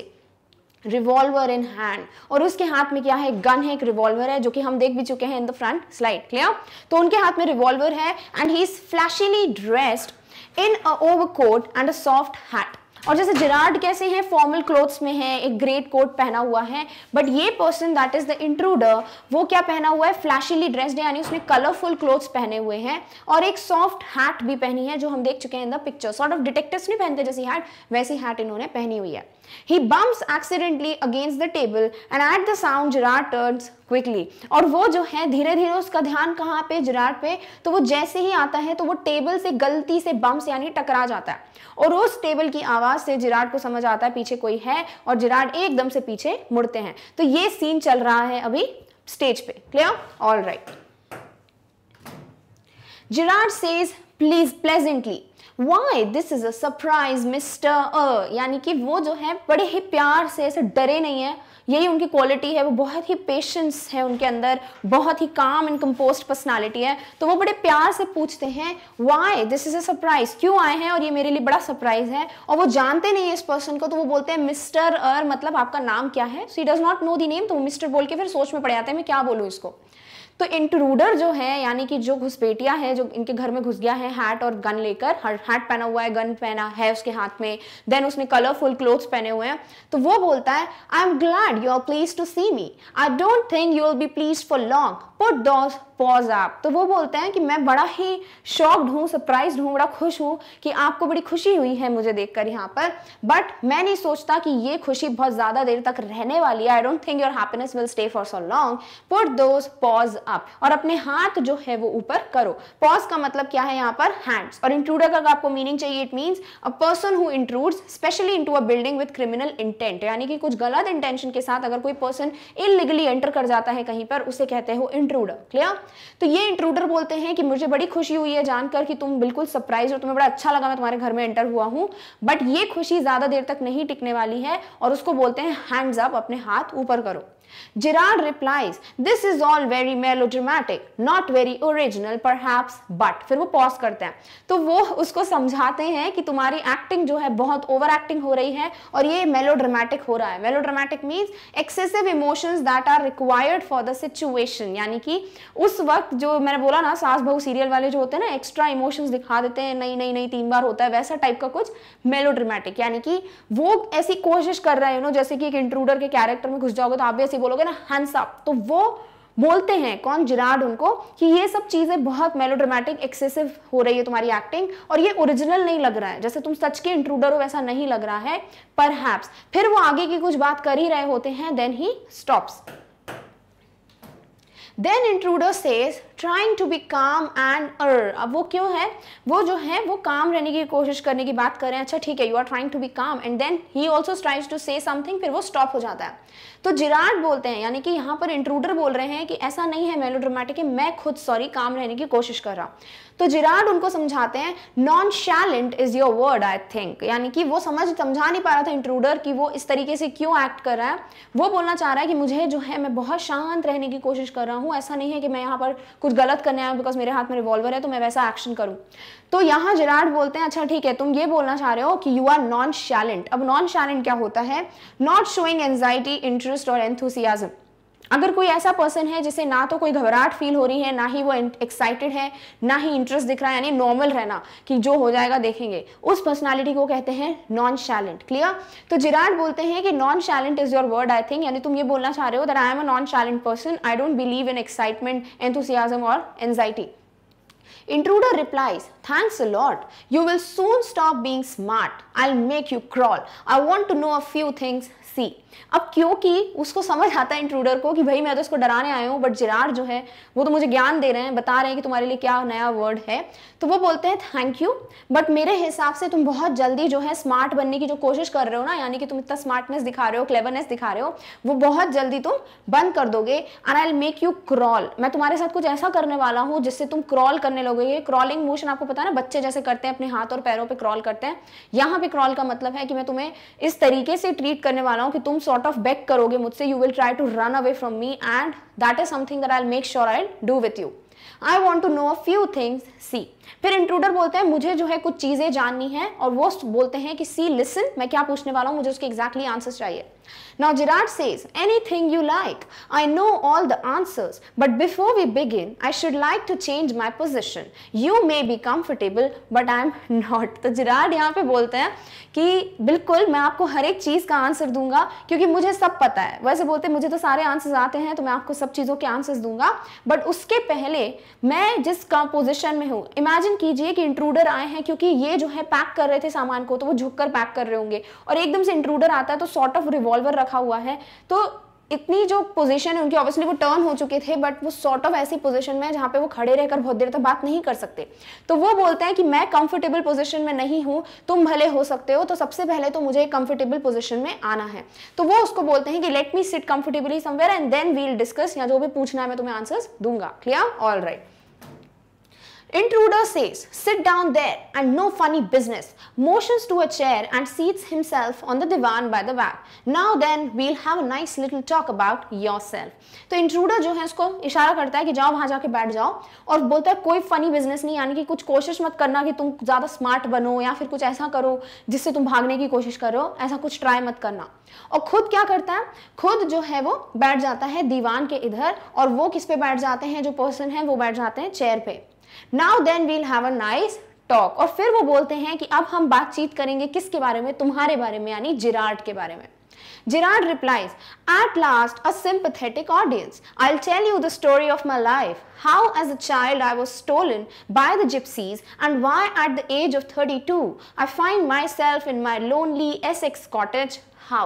रिवॉल्वर इन हैंड और उसके हाथ में क्या है गन है एक रिवॉल्वर है जो कि हम देख भी चुके हैं in the front slide clear तो उनके हाथ में रिवॉल्वर है and he is flashily dressed in a coat and a soft hat और जैसे जिराड कैसे हैं फॉर्मल क्लोथ्स में हैं एक ग्रेट कोट पहना हुआ है बट ये person that is the intruder वो क्या पहना हुआ है फ्लैशिली ड्रेस्ड है यानी उसने कलरफुल क्लोथ्स पहने हुए हैं और एक सॉफ्ट हैट भी पहनी है जो हम देख चुके हैं in the picture sort of detectives नहीं पहनते जैसी हैट वैसी हैट इन्होंने पहनी हुई है He bumps accidentally against the table and at the sound Gerard turns quickly. और वो जो है धीरे धीरे उसका ध्यान कहाँ पे gerard पे तो वो जैसे ही आता है तो वो table से गलती से bumps यानी टकरा जाता है और उस टेबल की आवाज़ से जिराड को समझ आता है पीछे कोई है और जिराड एकदम से पीछे मुड़ते हैं तो ये सीन चल रहा है अभी स्टेज पे clear all right Gerard says please pleasantly Why this is a surprise, mister Uh, यानी कि वो जो है बड़े ही प्यार से ऐसे डरे नहीं है यही उनकी क्वालिटी है वो बहुत ही पेशेंस है उनके अंदर बहुत ही काम एंड कंपोस्ट पर्सनालिटी है तो वो बड़े प्यार से पूछते हैं why this is a surprise क्यों आए हैं और ये मेरे लिए बड़ा सरप्राइज है और वो जानते नहीं है इस पर्सन को तो वो बोलते हैं मिस्टर अर uh, मतलब आपका नाम क्या है so he does not know the name तो वो मिस्टर बोल के फिर सोच में पड़ जाते हैं मैं क्या बोलूँ इसको तो इंट्रूडर जो है यानी कि जो घुसपेटिया है जो इनके घर में घुस गया है हैट और गन लेकर हैट पहना हुआ है गन पहना है उसके हाथ में देन उसने कलरफुल क्लोथ्स पहने हुए हैं तो वो बोलता है I am glad you are please to see me I don't think you will be please for long put those paws आप तो वो बोलते हैं कि मैं बड़ा ही शॉक्ड हूँ सरप्राइज हूँ बड़ा खुश हूँ कि आपको बड़ी खुशी हुई है मुझे देखकर यहाँ पर बट मैं नहीं सोचता कि ये खुशी बहुत ज़्यादा देर तक रहने वाली है I don't think your happiness will stay for so long put those paws up और अपने हाथ जो है वो ऊपर करो पॉज का मतलब क्या है यहाँ पर हैंड्स और इंट्रूडर का आपको मीनिंग चाहिए it means a person who intrudes specially to a building with criminal intent यानी कि कुछ गलत इंटेंशन के साथ अगर कोई पर्सन इलीगली एंटर कर जाता है कहीं पर उसे कहते हो इंट इंट्रूडर क्लियर तो ये इंट्रूडर बोलते हैं कि मुझे बड़ी खुशी हुई है जानकर कि तुम बिल्कुल सरप्राइज हो तुम्हें बड़ा अच्छा लगा मैं तुम्हारे घर में एंटर हुआ हूं बट ये खुशी ज़्यादा देर तक नहीं टिकने वाली है और उसको बोलते हैं हैंड्स अप अपने हाथ ऊपर करो Gerard replies, this is all very melodramatic, not very original perhaps, but फिर वो पॉज करते हैं तो वो उसको समझाते हैं कि तुम्हारी एक्टिंग जो है बहुत ओवर एक्टिंग हो रही है और ये मेलोड्रामेटिक हो रहा है melodramatic means excessive emotions that are required for the situation यानी कि उस वक्त जो मैंने बोला ना सास बहू सीरियल वाले जो होते हैं ना एक्स्ट्रा इमोशंस दिखा देते हैं नई नई नई तीन बार होता है वैसा टाइप का कुछ मेलोड्रामेटिक यानी कि वो ऐसी कोशिश कर रहे हैं नो जैसे कि एक इंट्रूडर के कैरेक्टर में घुस जाओगे तो आप भी बोलोगे ना हंस अप तो वो बोलते हैं कौन जिराड उनको कि ये सब चीज़ें बहुत मेलोड्रामेटिक एक्सेसिव हो रही है तुम्हारी एक्टिंग और ये ओरिजिनल नहीं लग रहा है जैसे तुम सच के इंट्रूडर हो वैसा नहीं लग रहा है पर फिर वो आगे की कुछ बात कर ही रहे होते हैं then he stops then intruder says trying to be calm and uh अब वो क्यों है वो जो है वो काम रहने की कोशिश करने की बात कर रहे हैं अच्छा ठीक है you are trying to be calm and then he also tries to say something फिर वो स्टॉप हो जाता है तो जिराड बोलते हैं यानी कि यहाँ पर इंट्रूडर बोल रहे हैं कि ऐसा नहीं है मेलोड्रामेटिक है मैं खुद सॉरी काम रहने की कोशिश कर रहा हूँ तो जिराड उनको समझाते हैं nonchalant is your word I think यानी कि वो समझ समझा नहीं पा रहा था इंट्रूडर कि वो इस तरीके से क्यों एक्ट कर रहा है वो बोलना चाह रहा है कि मुझे जो है मैं बहुत शांत रहने की कोशिश कर रहा हूं ऐसा नहीं है कि मैं यहाँ पर कुछ गलत करने आया बिकॉज मेरे हाथ में रिवॉल्वर है तो मैं वैसा एक्शन करूं तो यहाँ जिराड बोलते हैं अच्छा ठीक है तुम ये बोलना चाह रहे हो कि यू आर नॉन शैलेंट अब नॉन शैलेंट क्या होता है नॉट शोइंग एनजाइटी इंटरेस्ट और एंथुसियाजम अगर कोई ऐसा पर्सन है जिसे ना तो कोई घबराहट फील हो रही है ना ही वो एक्साइटेड है ना ही इंटरेस्ट दिख रहा है यानी नॉर्मल रहना कि जो हो जाएगा देखेंगे उस पर्सनालिटी को कहते हैं नॉन शैलेंट क्लियर तो जिराड बोलते हैं कि nonchalant is your word I think यानी तुम ये बोलना चाह रहे हो that I am a nonchalant person I don't believe in excitement enthusiasm और anxiety Intruder replies, thanks a lot. You will soon stop being smart. I'll make you crawl. I want to know a few things. See. अब क्योंकि उसको समझ आता है intruder को कि भाई मैं तो इसको डराने आया हूँ बट जिरार जो है वो तो मुझे ज्ञान दे रहे हैं बता रहे हैं कि तुम्हारे लिए क्या नया वर्ड है तो वो बोलते हैं थैंक यू बट मेरे हिसाब से तुम बहुत जल्दी जो है स्मार्ट बनने की जो कोशिश कर रहे हो ना यानी कि तुम इतना स्मार्टनेस दिखा रहे हो क्लेवरनेस दिखा रहे हो वो बहुत जल्दी तुम बंद कर दोगे and I make you crawl मैं तुम्हारे साथ कुछ ऐसा करने वाला हूँ जिससे तुम क्रॉल करने लगोगे क्रॉलिंग मोशन आपको पता है ना बच्चे जैसे करते हैं अपने हाथ और पैरों पर क्रॉल करते हैं यहाँ पे क्रॉल का मतलब है कि मैं तुम्हें इस तरीके से ट्रीट करने वाला हूँ कि तुम sort of beg karoge mujhse you will try to run away from me and that is something that i'll make sure i'll do with you I want to know a few things see फिर intruder बोलते हैं मुझे जो है कुछ चीज़ें जाननी है और वो बोलते हैं कि सी लिसन मैं क्या पूछने वाला हूँ मुझे उसके एग्जैक्टली exactly आंसर चाहिए Now Girard says, anything you like. I know all the answers. But before we begin, I should like to change my position. You may be comfortable, but I am not. तो Girard यहाँ पे बोलते हैं कि बिल्कुल मैं आपको हर एक चीज़ का आंसर दूंगा क्योंकि मुझे सब पता है वैसे बोलते हैं मुझे तो सारे आंसर्स आते हैं तो मैं आपको सब चीज़ों के आंसर्स दूंगा बट उसके पहले मैं जिस पोजिशन में हूँ इमेजिन कीजिए कि इंट्रूडर आए हैं क्योंकि ये जो है पैक कर रहे थे सामान को तो वो झुक कर पैक कर रहे होंगे और एकदम से इंट्रूडर आता है तो सॉर्ट ऑफ रिवॉल्वर रखा रखा हुआ है तो इतनी जो पोजीशन है उनकी ऑब्वियसली वो टर्न हो चुके थे बट वो सॉर्ट ऑफ ऐसी पोजीशन में जहाँ पे वो खड़े रहकर बहुत देर तक बात नहीं कर सकते तो वो बोलते हैं कि मैं कंफर्टेबल पोजीशन में नहीं हूँ तुम भले हो सकते हो तो सबसे पहले तो मुझे कंफर्टेबल पोजीशन में आना है तो वो उसको बोलते हैं कि let me sit comfortably somewhere and then we'll discuss या जो भी पूछना है मैं तुम्हें आंसर दूंगा clear all right intruder says, sit down there and no funny business. motions to a chair and seats himself on the divan by the back. Now then we'll have a nice little talk about yourself. तो intruder जो है इसको इशारा करता है कि जाओ वहाँ जाके बैठ जाओ और बोलता है कोई फनी बिजनेस नहीं यानी कि कुछ कोशिश मत करना कि तुम ज़्यादा स्मार्ट बनो या फिर कुछ ऐसा करो जिससे तुम भागने की कोशिश करो ऐसा कुछ try मत करना और खुद क्या करता है खुद जो है वो बैठ जाता है दीवान के इधर और वो किस पे बैठ जाते हैं जो पर्सन है वो बैठ जाते हैं चेयर पे now then we'll have a nice talk और फिर वो बोलते हैं कि अब हम बातचीत करेंगे किसके बारे में तुम्हारे बारे में यानी जिरार्ड के बारे में Gerard replies, At last, a sympathetic audience. I'll tell you the story of my life, how as a child I was stolen by the gypsies and why at the age of 32 I find myself in my lonely Essex cottage. How?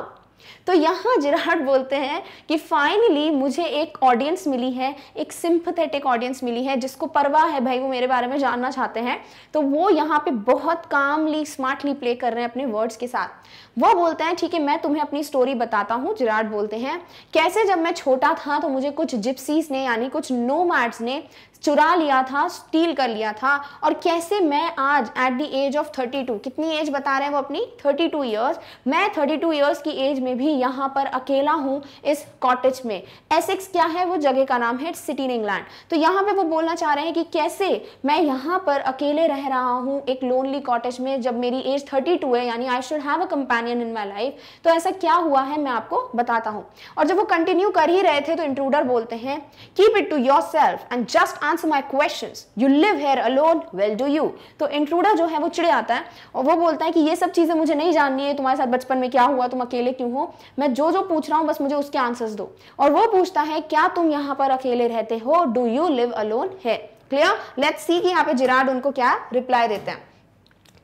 तो यहाँ Gerard बोलते हैं कि finally मुझे एक audience मिली है एक sympathetic audience मिली है जिसको परवाह है भाई वो मेरे बारे में जानना चाहते हैं तो वो यहाँ पे बहुत कामली स्मार्टली प्ले कर रहे हैं अपने वर्ड्स के साथ वो बोलते हैं ठीक है मैं तुम्हें अपनी स्टोरी बताता हूँ जिराड बोलते हैं कैसे जब मैं छोटा था तो मुझे कुछ जिप्सीज ने यानी कुछ नो ने चुरा लिया था स्टील कर लिया था और कैसे मैं आज एट द एज ऑफ 32 कितनी एज बता रहे हैं वो अपनी 32 टू ईयर्स मैं 32 टू ईयर्स की एज में भी यहाँ पर अकेला हूँ इस कॉटेज में एसिक्स क्या है वो जगह का नाम है सिटी इन इंग्लैंड तो यहाँ पे वो बोलना चाह रहे हैं कि कैसे मैं यहाँ पर अकेले रह रहा हूँ एक लोनली कॉटेज में जब मेरी एज थर्टी है यानी I should have a companion in my life तो ऐसा क्या हुआ है मैं आपको बताता हूँ और जब वो कंटिन्यू कर ही रहे थे तो इंट्रूडर बोलते हैं keep it to yourself and just answer my question you live here alone well do you तो इंट्रूडर जो है वो चिड़े आता है और वो बोलता है कि ये सब चीज़ें मुझे नहीं जाननी है तुम्हारे साथ बचपन में क्या हुआ तुम अकेले क्यों हो मैं जो जो पूछ रहा हूँ बस मुझे उसके आंसर्स दो और वो पूछता है क्या तुम यहाँ पर अकेले रहते हो डू यू लिव अलोन है क्लियर लेट्स सी कि यहाँ पे जिराड उनको क्या रिप्लाई देते हैं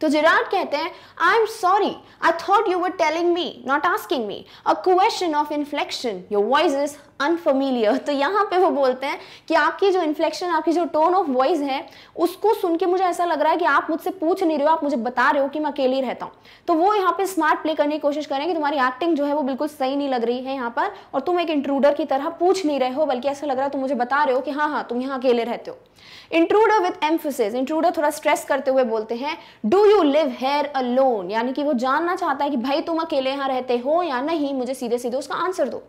तो जिराड कहते हैं I am sorry I thought you were telling me not asking me a question of inflection your voice is unfamiliar तो यहाँ पे वो बोलते हैं कि आपकी जो इन्फ्लेक्शन आपकी जो टोन ऑफ वॉइस है उसको सुन के मुझे ऐसा लग रहा है कि आप मुझसे पूछ नहीं रहे हो आप मुझे बता रहे हो कि मैं अकेले रहता हूँ तो वो यहाँ पे स्मार्ट प्ले करने की कोशिश करें कि तुम्हारी एक्टिंग जो है वो बिल्कुल सही नहीं लग रही है यहाँ पर और तुम एक इंट्रूडर की तरह पूछ नहीं रहे हो बल्कि ऐसा लग रहा है तुम मुझे बता रहे हो कि हाँ हाँ तुम यहाँ अकेले रहते हो इंट्रूडर विद एम्फोसिस इंट्रूडर थोड़ा स्ट्रेस करते हुए बोलते हैं do you live here alone यानी कि वो जानना चाहता है कि भाई तुम अकेले यहाँ रहते हो या नहीं मुझे सीधे सीधे उसका आंसर दो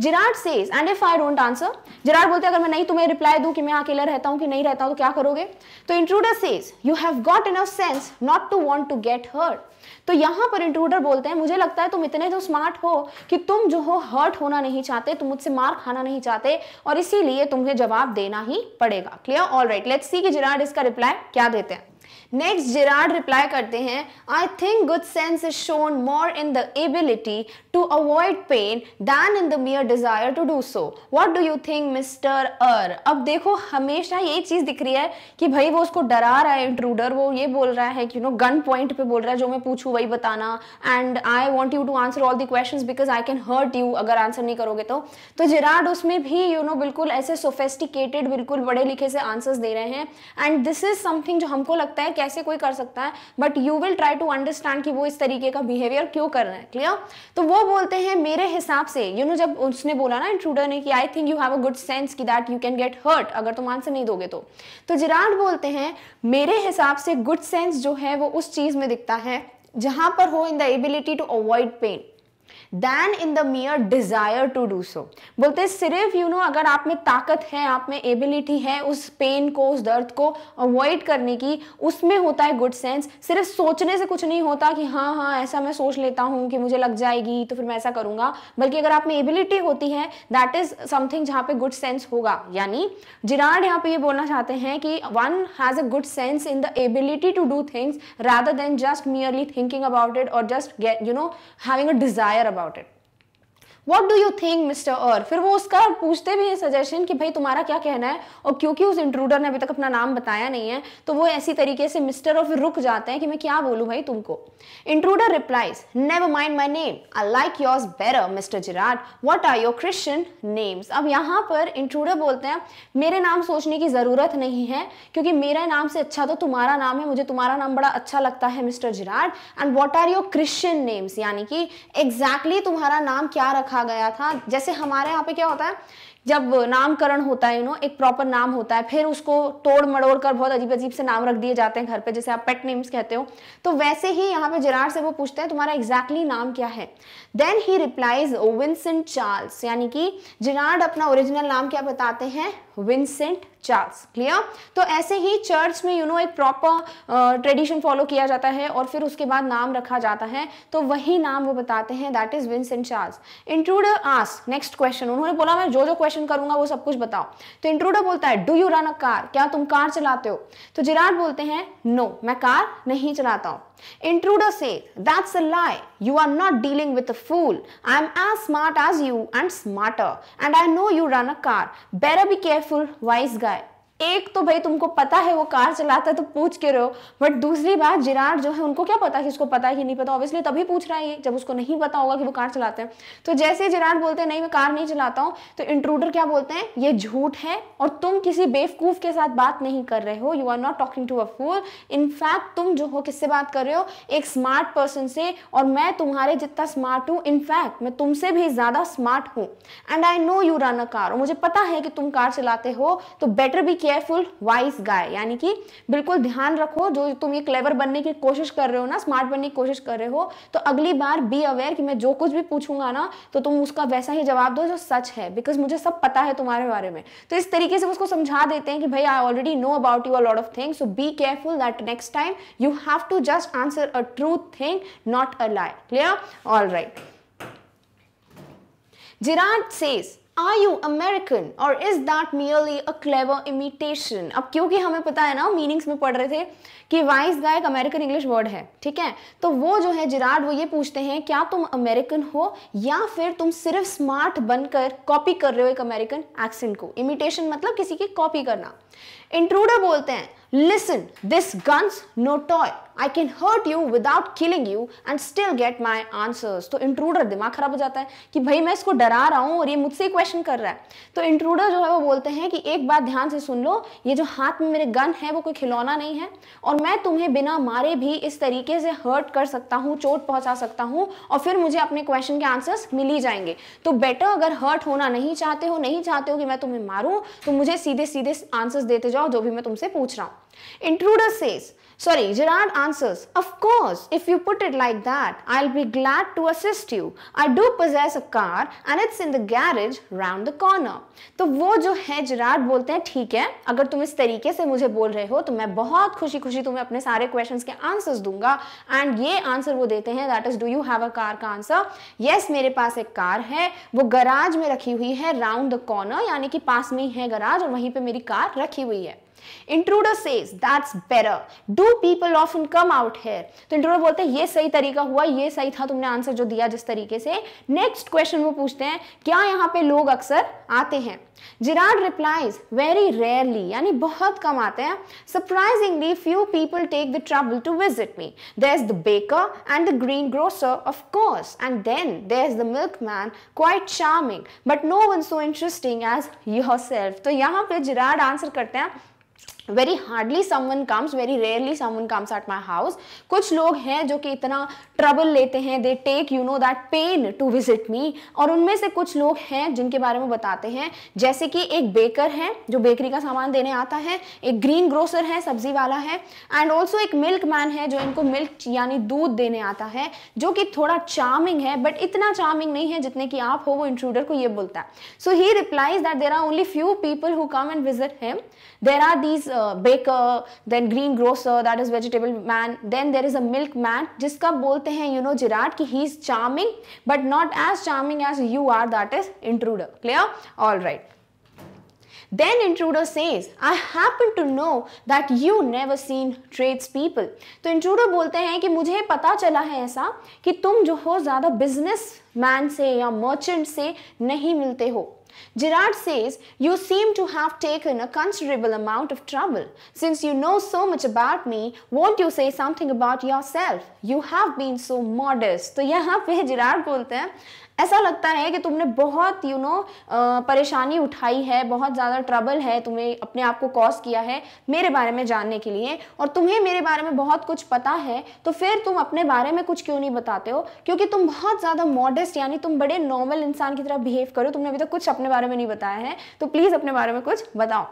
Girard says and if I don't answer Girard बोलते अगर मैं नहीं तुम्हें रिप्लाई दूं कि मैं अकेला रहता हूं कि नहीं रहता हूं तो क्या करोगे तो intruder says you have got enough sense not to want to get hurt तो यहां पर इंट्रूडर बोलते हैं मुझे लगता है तुम इतने तो स्मार्ट हो कि तुम जो हो हर्ट होना नहीं चाहते तुम मुझसे मार खाना नहीं चाहते और इसीलिए तुम्हें जवाब देना ही पड़ेगा clear all right let's see कि जिराड इसका रिप्लाई क्या देते हैं नेक्स्ट जिराड रिप्लाई करते हैं I think good sense is shown more in the ability to avoid pain than in the mere desire to do so what do you think mister uh अब देखो हमेशा ये चीज़ दिख रही है कि भाई वो उसको डरा रहा है इंट्रूडर वो ये बोल रहा है कि यू नो गन पॉइंट पे बोल रहा है जो मैं पूछू वही बताना and I want you to answer all the question because I can hurt you अगर आंसर नहीं करोगे तो तो जिराड उसमें भी यू you नो know, बिल्कुल ऐसे सोफेस्टिकेटेड बिल्कुल बड़े लिखे से आंसर्स दे रहे हैं एंड दिस इज समथिंग जो हमको लगता है कैसे कोई कर सकता है but you will try to understand कि वो इस तरीके का बिहेवियर क्यों कर रहे हैं क्लियर तो वो बोलते हैं मेरे हिसाब से यू you नो know, जब उसने बोला ना इंट्रूडर ने कि I think you have a good sense कि that you can get hurt अगर तुम आंसर नहीं दोगे तो तो जिराड बोलते हैं मेरे हिसाब से गुड सेंस जो है वो उस चीज़ में दिखता है जहां पर हो in the ability to avoid pain than in the mere desire to do so बोलते हैं सिर्फ यू you नो know, अगर आप में ताकत है आप में एबिलिटी है उस पेन को उस दर्द को अवॉइड करने की उसमें होता है गुड सेंस सिर्फ सोचने से कुछ नहीं होता कि हाँ हाँ ऐसा मैं सोच लेता हूँ कि मुझे लग जाएगी तो फिर मैं ऐसा करूंगा बल्कि अगर आप में एबिलिटी होती है दैट इज़ समथिंग जहाँ पे गुड सेंस होगा यानी जिराड यहाँ पे ये बोलना चाहते हैं कि one has a good sense in the ability to do things rather than just merely thinking about it और just get you know having a desire about it what do you think mister uh फिर वो उसका पूछते भी हैं suggestion कि भाई तुम्हारा क्या कहना है और क्योंकि उस इंट्रूडर ने अभी तक अपना नाम बताया नहीं है तो वो ऐसी तरीके से मिस्टर और फिर रुक जाते हैं कि मैं क्या बोलूँ भाई तुमको intruder replies never mind my name I like yours better mister Girard what are your Christian names अब यहाँ पर इंट्रूडर बोलते हैं मेरे नाम सोचने की ज़रूरत नहीं है क्योंकि मेरे नाम से अच्छा तो तुम्हारा नाम है मुझे तुम्हारा नाम बड़ा अच्छा लगता है mister Girard and what are your Christian names यानी कि एग्जैक्टली exactly तुम्हारा नाम क्या रखा रखा गया था जैसे हमारे यहाँ पे क्या होता है जब नामकरण होता है यू नो एक प्रॉपर नाम होता है फिर उसको तोड़ मड़ोड़ कर बहुत अजीब अजीब से नाम रख दिए जाते हैं घर पे जैसे आप पेट नेम्स कहते हो तो वैसे ही यहाँ पे जिरार से वो पूछते हैं तुम्हारा एग्जैक्टली exactly नाम क्या है then he replies Vincent Charles यानी कि जिनार्ड अपना ओरिजिनल नाम क्या बताते हैं विंसेंट चार्ल्स क्लियर तो ऐसे ही चर्च में यू you नो know, एक प्रॉपर ट्रेडिशन फॉलो किया जाता है और फिर उसके बाद नाम रखा जाता है तो वही नाम वो बताते हैं that is Vincent Charles intruder ask next question उन्होंने बोला मैं जो जो क्वेश्चन करूंगा वो सब कुछ बताओ तो इंट्रूडर बोलता है do you run a car क्या तुम कार चलाते हो तो जिराड बोलते हैं नो no, मैं कार नहीं चलाता हूं Intruder says, that's a lie. You are not dealing with a fool. I am as smart as you and smarter. And I know you run a car. Better be careful, wise guy. एक तो भाई तुमको पता है वो car चलाता है तो पूछ के रहो बट दूसरी बात जिराड जो है उनको क्या पता है इसको पता है कि नहीं पता ऑब्वियसली तभी पूछ रहा है ये जब उसको नहीं पता होगा कि वो कार चलाते हैं तो जैसे जिराड बोलते हैं नहीं मैं कार नहीं चलाता हूँ तो इंट्रूडर क्या बोलते हैं ये झूठ है और तुम किसी बेवकूफ़ के साथ बात नहीं कर रहे हो you are not talking to a fool in fact तुम जो हो किससे बात कर रहे हो एक स्मार्ट पर्सन से और मैं तुम्हारे जितना स्मार्ट हूँ इनफैक्ट मैं तुमसे भी ज़्यादा स्मार्ट हूँ and I know you run a car और मुझे पता है कि तुम कार चलाते हो तो बेटर भी केयरफुल वाइज गाय यानी कि बिल्कुल ध्यान रखो जो तुम ये क्लेवर बनने की कोशिश कर रहे हो ना स्मार्ट बनने की कोशिश कर रहे हो तो अगली बार बी अवेयर कि मैं जो कुछ भी पूछूंगा ना तो तुम उसका वैसा ही जवाब दो जो सच है बिकॉज मुझे सब पता है तुम्हारे बारे में तो इस तरीके से उसको समझा देते हैं कि भाई I already know about you lot of things so be careful that next time you have to just answer a true thing not a lie clear all right Girard says are you American or is that merely a clever imitation अब क्योंकि हमें पता है ना meanings में पढ़ रहे थे कि वाइस गाय एक अमेरिकन इंग्लिश वर्ड है ठीक है तो वो जो है जिराड वो ये पूछते हैं क्या तुम अमेरिकन हो या फिर तुम सिर्फ स्मार्ट बनकर कॉपी कर रहे हो एक अमेरिकन एक्सेंट को इमिटेशन मतलब किसी की कॉपी करना इंट्रूडर बोलते हैं Listen, this gun's no toy. I can hurt you without killing you and still get my answers तो इंट्रूडर दिमाग खराब हो जाता है कि भाई मैं इसको डरा रहा हूँ और ये मुझसे क्वेश्चन कर रहा है तो इंट्रूडर जो है वो बोलते हैं कि एक बात ध्यान से सुन लो ये जो हाथ में मेरे गन है वो कोई खिलौना नहीं है और मैं तुम्हें बिना मारे भी इस तरीके से हर्ट कर सकता हूँ चोट पहुँचा सकता हूँ और फिर मुझे अपने क्वेश्चन के आंसर्स मिल ही जाएंगे तो बेटर अगर हर्ट होना नहीं चाहते हो नहीं चाहते हो कि मैं तुम्हें मारूँ तो मुझे सीधे सीधे आंसर्स देते जाओ जो भी मैं तुमसे पूछ रहा हूँ Intruder says, Sorry, Gerard answers, Of course, if you put it like that, I'll be glad to assist you. I do possess a car and it's in the garage round the corner. तो वो जो है Gerard बोलते हैं ठीक है अगर तुम इस तरीके से मुझे बोल रहे हो तो मैं बहुत खुशी खुशी तुम्हें अपने सारे क्वेश्चन के आंसर्स दूंगा एंड ये आंसर वो देते हैं that is do you have a car का आंसर यस मेरे पास एक कार है वो गराज में रखी हुई है राउंड द कॉर्नर यानी कि पास में ही है गराज और वहीं पे मेरी कार रखी हुई है intruder says that's better do people often come out here तो इंट्रूडर बोलते हैं ये सही तरीका हुआ ये सही था तुमने आंसर जो दिया जिस तरीके से नेक्स्ट क्वेश्चन वो पूछते हैं क्या यहाँ पे लोग अक्सर आते हैं जिराड रिप्लाइज वेरी रेयरली यानी बहुत कम आते हैं surprisingly few people take the trouble to visit me there is the baker and the greengrocer of course and course and then there's the milkman quite charming but no one so interesting as yourself तो यहाँ पे Gerard answer करते हैं very hardly someone comes very rarely someone comes at my house कुछ लोग हैं जो कि इतना ट्रबल लेते हैं they take you know that pain to visit me और उनमें से कुछ लोग हैं जिनके बारे में बताते हैं जैसे कि एक बेकर है जो बेकरी का सामान देने आता है एक ग्रीन ग्रोसर है सब्जी वाला है एंड ऑल्सो एक मिल्क मैन है जो इनको मिल्क यानी दूध देने आता है जो कि थोड़ा चार्मिंग है बट इतना चार्मिंग नहीं है जितने कि आप हो वो इंट्रूडर को ये बोलता है so he replies that there are only few people who come and visit him there are these uh, baker then green grocer that is vegetable man then there is a milk man jiska bolte hain you know jirat ki he is charming but not as charming as you are that is intruder clear all right then intruder says, I happen to know that you never seen trades people to intruder bolte hain ki mujhe pata chala hai aisa ki tum jo ho zyada business man se ya merchant se nahi milte ho Gerard says, You seem to have taken a considerable amount of trouble. Since you know so much about me, won't you say something about yourself? You have been so modest. So here, पे Gerard बोलते हैं ऐसा लगता है कि तुमने बहुत you know परेशानी उठाई है बहुत ज़्यादा ट्रबल है तुम्हें अपने आप को कॉज किया है मेरे बारे में जानने के लिए और तुम्हें मेरे बारे में बहुत कुछ पता है तो फिर तुम अपने बारे में कुछ क्यों नहीं बताते हो क्योंकि तुम बहुत ज़्यादा मॉडेस्ट यानी तुम बड़े नॉर्मल इंसान की तरह बिहेव करो तुमने अभी तक तो कुछ अपने बारे में नहीं बताया है तो प्लीज़ अपने बारे में कुछ बताओ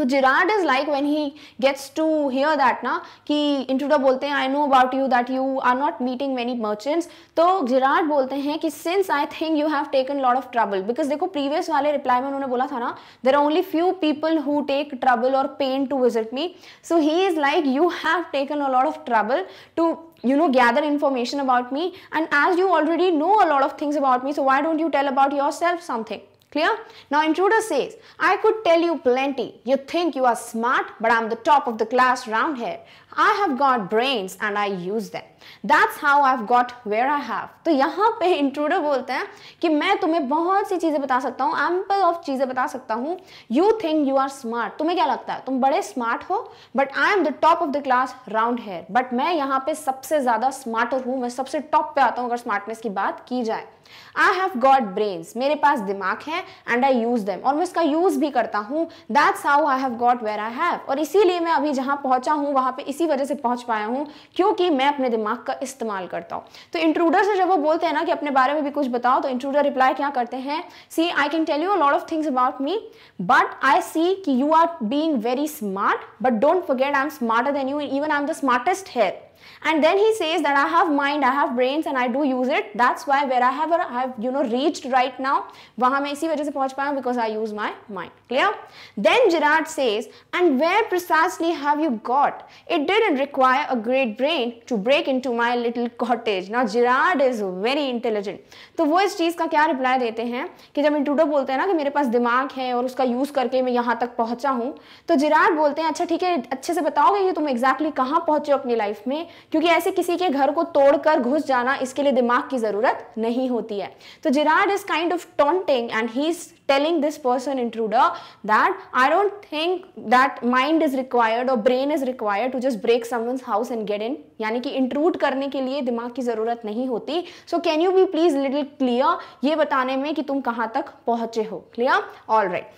तो Gerard is like when he gets to hear that ना कि इंट्रोडो बोलते हैं I know about you that you are not meeting many merchants तो जिराड बोलते हैं कि since I think you have taken lot of trouble because देखो previous वाले रिप्लाई में उन्होंने बोला था ना there are only few people who take trouble और pain to visit me so he is like you have taken a lot of trouble to you know gather information about me and as you already know a lot of things about me so why don't you tell about yourself something Clear? Now intruder says, I could tell you plenty. You think you are smart, but I'm the top of the class round here. I have got brains and I use them. That's how I've got where I have. तो यहाँ पे intruder बोलते हैं कि मैं तुम्हें बहुत सी चीज़ें बता सकता हूँ ample of चीज़ें बता सकता हूँ you think you are smart तुम्हें क्या लगता है तुम बड़े smart हो but i am the top of the class round here but मैं यहाँ पे सबसे ज़्यादा smarter हूँ मैं सबसे top पे आता हूँ अगर smartness की बात की जाए आई हैव गॉड ब्रेन्स मेरे पास दिमाग है एंड आई यूज़ देम और मैं इसका यूज़ भी करता हूँ that's how I have got where I have और इसीलिए मैं अभी जहाँ पहुंचा हूँ वहां पे इसी वजह से पहुंच पाया हूँ क्योंकि मैं अपने दिमाग का इस्तेमाल करता हूँ तो इंट्रूडर से जब वो बोलते हैं ना कि अपने बारे में भी कुछ बताओ तो इंट्रूडर रिप्लाई क्या करते हैं see I can tell you a lot of things about me but I see कि you are being very smart but don't forget I am smarter than you even I am the smartest here and then he says that i have mind i have brains and i do use it that's why where i have i have you know reached right now wahan main isi wajah se pahunch paya because i use my mind clear then gerard says and where precisely have you got it didn't require a great brain to break into my little cottage now gerard is very intelligent to wo is cheez ka kya reply dete hain ki jab intudo bolte hai na ki mere paas dimag hai aur uska use karke main yahan tak pahuncha hu to Gerard bolte हैं acha theek hai acche se बताओगे कि तुम exactly exactly kahan pahunche ho apni life mein क्योंकि ऐसे किसी के घर को तोड़कर घुस जाना इसके लिए दिमाग की जरूरत नहीं होती है तो Gerard is kind of taunting and he is telling this person intruder that I don't think that mind is required और brain is required to just break some house and get in यानी कि intrude करने के लिए दिमाग की जरूरत नहीं होती so can you be please little clear ये बताने में कि तुम कहां तक पहुंचे हो clear all right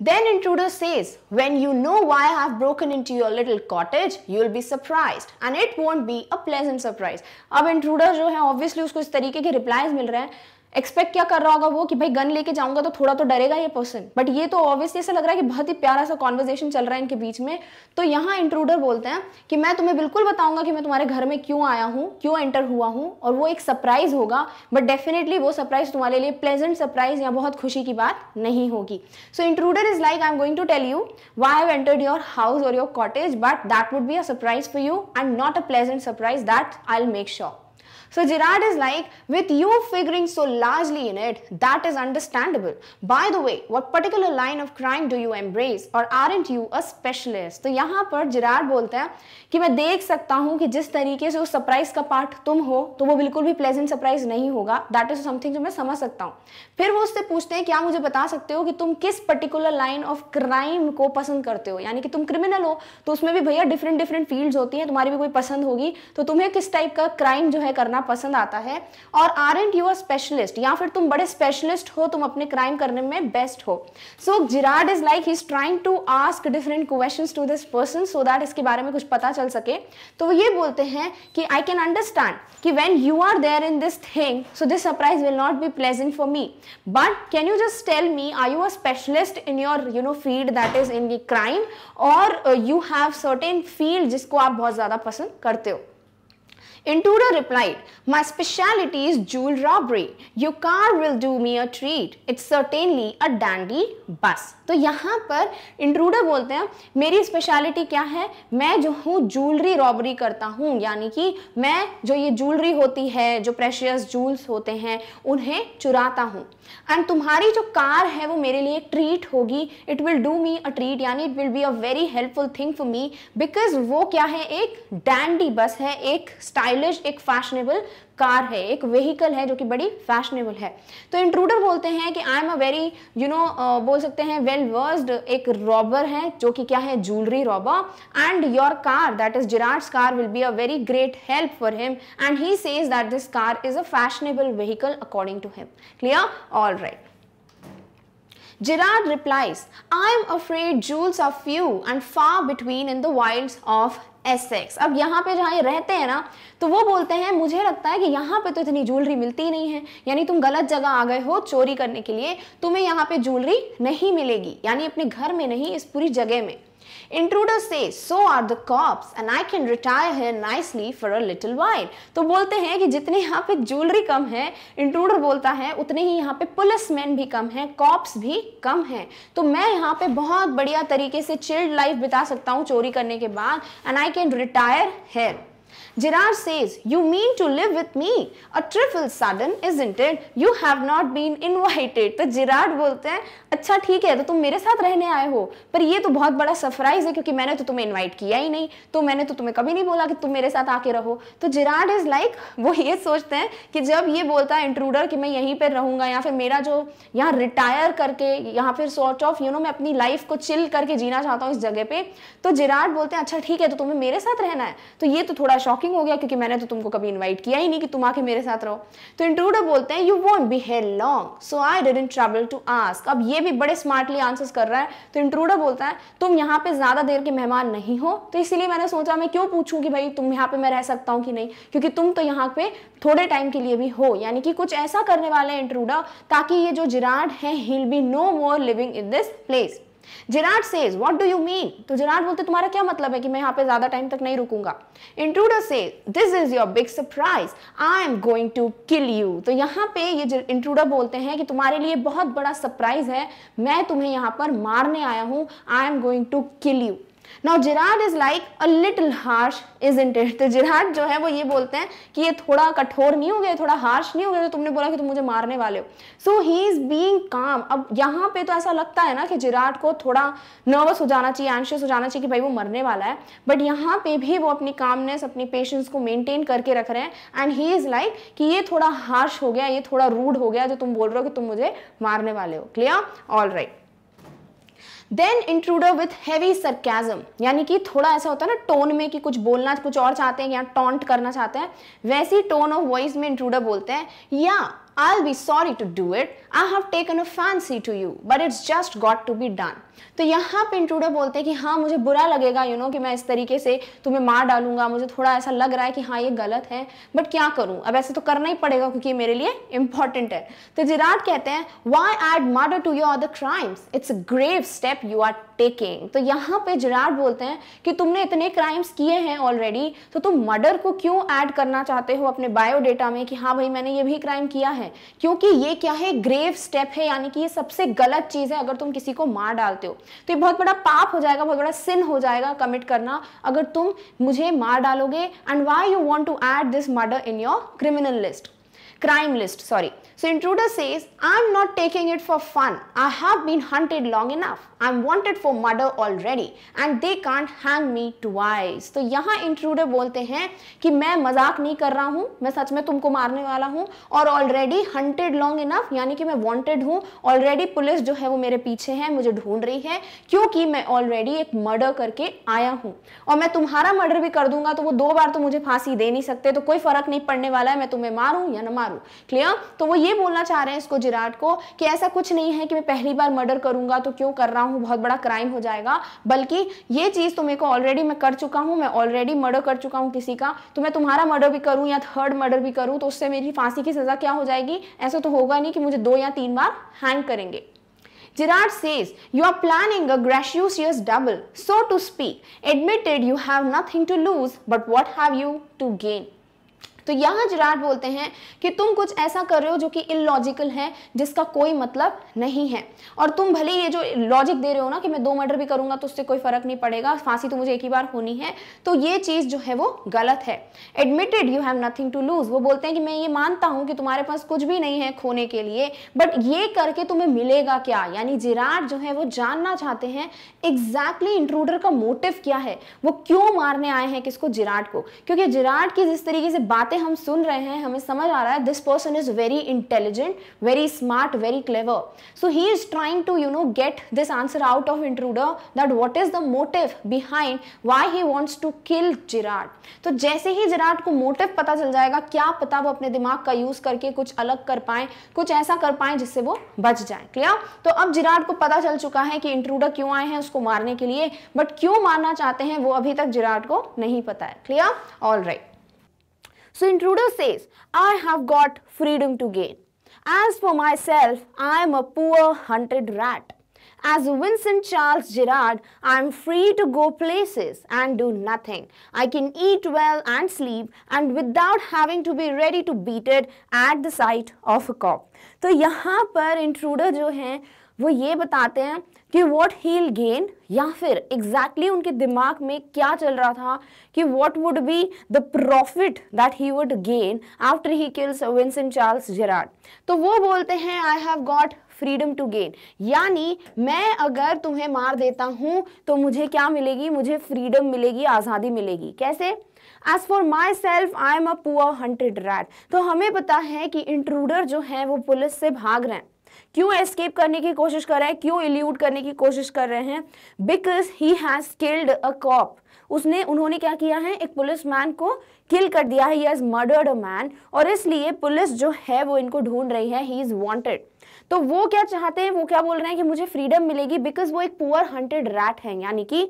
Then intruder says, when you know why I have broken into your little cottage, you will be surprised and it won't be a pleasant surprise. Our intruder जो obviously उसको इस तरीके के replies मिल रहे हैं expect क्या कर रहा होगा वो कि भाई गन लेके जाऊंगा तो थोड़ा तो डरेगा ये पर्सन बट ये तो ऑब्वियसली ऐसा लग रहा है कि बहुत ही प्यारा सा कॉन्वर्जेशन चल रहा है इनके बीच में तो यहाँ इंट्रूडर बोलते हैं कि मैं तुम्हें बिल्कुल बताऊंगा कि मैं तुम्हारे घर में क्यों आया हूँ क्यों एंटर हुआ हूँ और वो एक सरप्राइज होगा बट डेफिनेटली वो सरप्राइज तुम्हारे लिए प्लेजेंट सरप्राइज या बहुत खुशी की बात नहीं होगी so intruder is like I am going to tell you why have entered your house और your cottage but that would be a surprise for you and not a pleasant surprise that I make sure So Gerard is like, with you figuring so largely in it, that is understandable. By the way, what particular line of crime do you embrace or aren't you a specialist? तो यहाँ पर Gerard बोलता है कि मैं देख सकता हूँ कि जिस तरीके से उस surprise का part तुम हो तो वो बिल्कुल भी pleasant surprise नहीं होगा That is something जो मैं समझ सकता हूँ फिर वो उससे पूछते हैं क्या मुझे बता सकते हो कि तुम किस पर्टिकुलर लाइन ऑफ क्राइम को पसंद करते हो यानी कि तुम क्रिमिनल हो तो उसमें भी भैया डिफरेंट डिफरेंट फील्ड्स होती हैं तुम्हारी भी कोई पसंद होगी तो तुम्हें किस टाइप का क्राइम जो है करना पसंद आता है और are and you are specialist या फिर तुम बड़े स्पेशलिस्ट हो तुम अपने क्राइम करने में बेस्ट हो so Gerard is like he is trying to ask different question to this person so that इसके बारे में कुछ पता चल सके तो वो ये बोलते हैं कि आई कैन अंडरस्टैंड कि when you are there in this thing so this surprise will not be pleasant for me But can you just tell me, are you a specialist in your you know field that is in the crime or uh, you have certain field जिसको आप बहुत ज़्यादा पसंद करते हो? Intruder replied, My specialty is jewel robbery. Your car will do me a treat. It's certainly a dandy bus. तो यहाँ पर इंट्रूडर बोलते हैं मेरी स्पेशलिटी क्या है मैं जो हूँ ज्वेलरी रॉबरी करता हूँ यानी कि मैं जो ये ज्वेलरी होती है जो प्रेशियस जूल्स होते हैं उन्हें चुराता हूँ एंड तुम्हारी जो कार है वो मेरे लिए ट्रीट होगी it will do me a treat यानी it will be a very helpful thing for me because वो क्या है एक डैंडी बस है एक स्टाइलिश एक फैशनेबल कार है एक व्हीकल है जो कि बड़ी फैशनेबल है तो इंट्रूडर बोलते हैं कि I am a very you know बोल सकते हैं वेल वर्स्ड एक रॉबर है जो कि क्या है jewellery robber and your car that is Gerard's car will be a very great help for him and he says that this car is a fashionable vehicle according to him clear all right Gerard replies, I am afraid jewels are few and far between in the wilds of Essex अब यहाँ पे जहाँ ये रहते हैं ना तो वो बोलते हैं मुझे लगता है कि यहाँ पे तो इतनी ज्वेलरी मिलती ही नहीं है यानी तुम गलत जगह आ गए हो चोरी करने के लिए तुम्हें यहाँ पे ज्वेलरी नहीं मिलेगी यानी अपने घर में नहीं इस पूरी जगह में इंट्रूडर से so are the cops and I can retire है nicely for a little while तो बोलते हैं कि जितने यहाँ पे ज्वेलरी कम है इंट्रूडर बोलता है उतने ही यहाँ पे पुलिस मैन भी कम है कॉप्स भी कम है तो मैं यहाँ पे बहुत बढ़िया तरीके से चिल्ड लाइफ बिता सकता हूँ चोरी करने के बाद and I can retire here Girard says, You mean to live with me? A trifle sudden, isn't it? You have not been invited. तो Girard बोलते हैं अच्छा ठीक है तो तुम मेरे साथ रहने आए हो पर ये तो बहुत बड़ा सरप्राइज है क्योंकि मैंने तो तुम्हें इन्वाइट किया ही नहीं तो मैंने तो तुम्हें कभी नहीं बोला कि तुम मेरे साथ आके रहो तो Girard इज लाइक वो ये सोचते हैं कि जब ये बोलता है इंट्रूडर कि मैं यहीं पर रहूंगा या फिर मेरा जो यहाँ रिटायर करके यहाँ फिर सॉर्ट ऑफ यू नो मैं अपनी लाइफ को चिल करके जीना चाहता हूँ इस जगह पे तो Girard बोलते हैं अच्छा ठीक है तो तुम्हें मेरे साथ रहना है तो ये तो थोड़ा शॉकिंग शॉकिंग हो गया क्योंकि मैंने तो तुमको कभी इनवाइट किया ही नहीं कि तुम आके मेरे साथ रहो तो इंट्रूडर बोलते हैं you won't be here long so I did travel to ask अब ये भी बड़े स्मार्टली आंसर्स कर रहा है तो इंट्रूडर बोलता है तुम यहाँ पे ज़्यादा देर के मेहमान नहीं हो तो इसीलिए मैंने सोचा मैं क्यों पूछूँ कि भाई तुम यहाँ पे मैं रह सकता हूँ कि नहीं क्योंकि तुम तो यहाँ पे थोड़े टाइम के लिए भी हो यानी कि कुछ ऐसा करने वाले हैं इंट्रूडर ताकि ये जो जिराड है he be no more living in this place Gerard says what do you mean तो जिराट बोलते तुम्हारा क्या मतलब है कि मैं यहाँ पे ज्यादा टाइम तक नहीं रुकूंगा इंट्रूडर से this is your big surprise I am going to kill you तो यहाँ पे ये इंट्रूडर बोलते हैं कि तुम्हारे लिए बहुत बड़ा सरप्राइज है मैं तुम्हें यहाँ पर मारने आया हूँ I am going to kill you now Gerard is like a little harsh is intended तो जिराड जो है वो ये बोलते हैं कि ये थोड़ा कठोर नहीं हो गया थोड़ा हार्श नहीं हो गया तो तुमने बोला कि तुम मुझे मारने वाले हो सो ही इज बींग काम अब यहाँ पे तो ऐसा लगता है ना कि जिराड को थोड़ा नर्वस हो जाना चाहिए एंशियस हो जाना चाहिए कि भाई वो मरने वाला है बट यहाँ पे भी वो अपनी कामनेस अपनी पेशेंस को मेनटेन करके रख रहे हैं एंड ही इज़ लाइक कि ये थोड़ा हार्श हो गया ये थोड़ा रूड हो गया जो तुम बोल रहे हो कि तुम मुझे मारने वाले हो clear all right then intruder with heavy sarcasm यानी कि थोड़ा ऐसा होता है ना टोन में कि कुछ बोलना कुछ और चाहते हैं या टॉन्ट करना चाहते हैं वैसी टोन ऑफ वॉइस में इंट्रूडर बोलते हैं या I'll be sorry to do it. I have taken a fancy to you, but it's just got to be done. तो यहाँ पे इंट्रूडर बोलते हैं कि हाँ मुझे बुरा लगेगा यू you नो know, कि मैं इस तरीके से तुम्हें मार डालूंगा मुझे थोड़ा ऐसा लग रहा है कि हाँ ये गलत है बट क्या करूं अब ऐसे तो करना ही पड़ेगा क्योंकि ये मेरे लिए इंपॉर्टेंट है तो जिराट कहते हैं why add murder to your other crimes it's a grave step you are taking तो यहाँ पे जिराट बोलते हैं कि तुमने इतने क्राइम्स किए हैं ऑलरेडी तो तुम मर्डर को क्यों ऐड करना चाहते हो अपने बायोडेटा में कि हाँ भाई मैंने ये भी क्राइम किया है है क्योंकि ये क्या है ग्रेव स्टेप है यानी कि ये सबसे गलत चीज़ है अगर तुम किसी को मार डालते हो तो ये बहुत बड़ा पाप हो जाएगा बहुत बड़ा सिन हो जाएगा कमिट करना अगर तुम मुझे मार डालोगे and why you want to add this murder in your criminal list crime list sorry So intruder says, I'm not taking it for fun. I have been hunted long enough. I'm wanted for murder already and they can't hang me twice. तो यहाँ intruder बोलते हैं कि मैं मजाक नहीं कर रहा हूँ मैं सच में तुमको मारने वाला हूँ और already hunted long enough, यानी कि मैं wanted हूँ already पुलिस जो है वो मेरे पीछे है मुझे ढूंढ रही है क्योंकि मैं already एक murder करके आया हूँ और मैं तुम्हारा murder भी कर दूंगा तो वो दो बार तो मुझे फांसी दे नहीं सकते तो कोई फर्क नहीं पड़ने वाला है मैं तुम्हें मारूँ या ना मारूँ क्लियर तो वो ये ये बोलना चाह रहे हैं इसको जिराट को कि ऐसा कुछ नहीं है कि मैं पहली बार मर्डर करूंगा तो क्यों कर रहा हूं बहुत बड़ा क्राइम हो जाएगा बल्कि ये चीज़ तो मेरे को ऑलरेडी मैं कर चुका हूं मैं ऑलरेडी मर्डर कर चुका हूं किसी का तो मैं तुम्हारा मर्डर भी करूं या थर्ड मर्डर भी करूं तो उससे मेरी फांसी की सज़ा क्या हो जाएगी ऐसा तो होगा नहीं कि मुझे दो या तीन बार हैंग करेंगे Gerard says, You are planning a gratuitous double, so to speak. Admitted you have nothing to lose, but what have you to gain? तो यहां जिराड बोलते हैं कि तुम कुछ ऐसा कर रहे हो जो कि इलॉजिकल है जिसका कोई मतलब नहीं है और तुम भले ये जो लॉजिक दे रहे हो ना कि मैं दो मर्डर भी करूंगा तो उससे कोई फर्क नहीं पड़ेगा फांसी तो मुझे एक ही बार होनी है तो ये चीज़ जो है वो गलत है admitted you have nothing to lose वो बोलते हैं कि मैं ये मानता हूं कि तुम्हारे पास कुछ भी नहीं है खोने के लिए बट ये करके तुम्हें मिलेगा क्या यानी जिराड जो है वो जानना चाहते हैं एग्जैक्टली इंट्रूडर का मोटिव क्या है वो क्यों मारने आए हैं किसको जिराड को क्योंकि जिराड की जिस तरीके से बातें बातें हम सुन रहे हैं हमें समझ आ रहा है this person is very intelligent very smart very clever so he is trying to you know get this answer out of intruder that what is the motive behind why he wants to kill Gerard तो जैसे ही जिराट को motive पता चल जाएगा क्या पता वो अपने दिमाग का यूज करके कुछ अलग कर पाए कुछ ऐसा कर पाए जिससे वो बच जाए क्लियर तो अब जिराट को पता चल चुका है कि इंट्रूडर क्यों आए हैं उसको मारने के लिए बट क्यों मारना चाहते हैं वो अभी तक जिराट को नहीं पता है clear all right So intruder says, I have got freedom to gain. As for myself, I am a poor hunted rat. As Vincent Charles Girard, I am free to go places and do nothing. I can eat well and sleep and without having to be ready to beat it at the sight of a cop. So here, intruder intruder जो हैं वो ये बताते कि what heal gain या फिर exactly exactly उनके दिमाग में क्या चल रहा था कि what would be the profit that he would gain after he kills Vincent Charles Gerard तो वो बोलते हैं I have got freedom to gain यानी मैं अगर तुम्हें मार देता हूं तो मुझे क्या मिलेगी मुझे फ्रीडम मिलेगी आज़ादी मिलेगी कैसे as for myself I am a poor hunted rat तो हमें पता है कि इंट्रूडर जो है वो पुलिस से भाग रहे हैं क्यों एस्केप करने की कोशिश कर रहा है क्यों इल्यूट करने की कोशिश कर रहे हैं because he has killed a cop उसने उन्होंने क्या किया है एक पुलिस मैन को किल कर दिया है ही मर्डर्ड अ मैन और इसलिए पुलिस जो है वो इनको ढूंढ रही है ही इज वांटेड तो वो क्या चाहते हैं वो क्या बोल रहे हैं कि मुझे फ्रीडम मिलेगी बिकॉज वो एक पुअर हंटेड रैट है यानी कि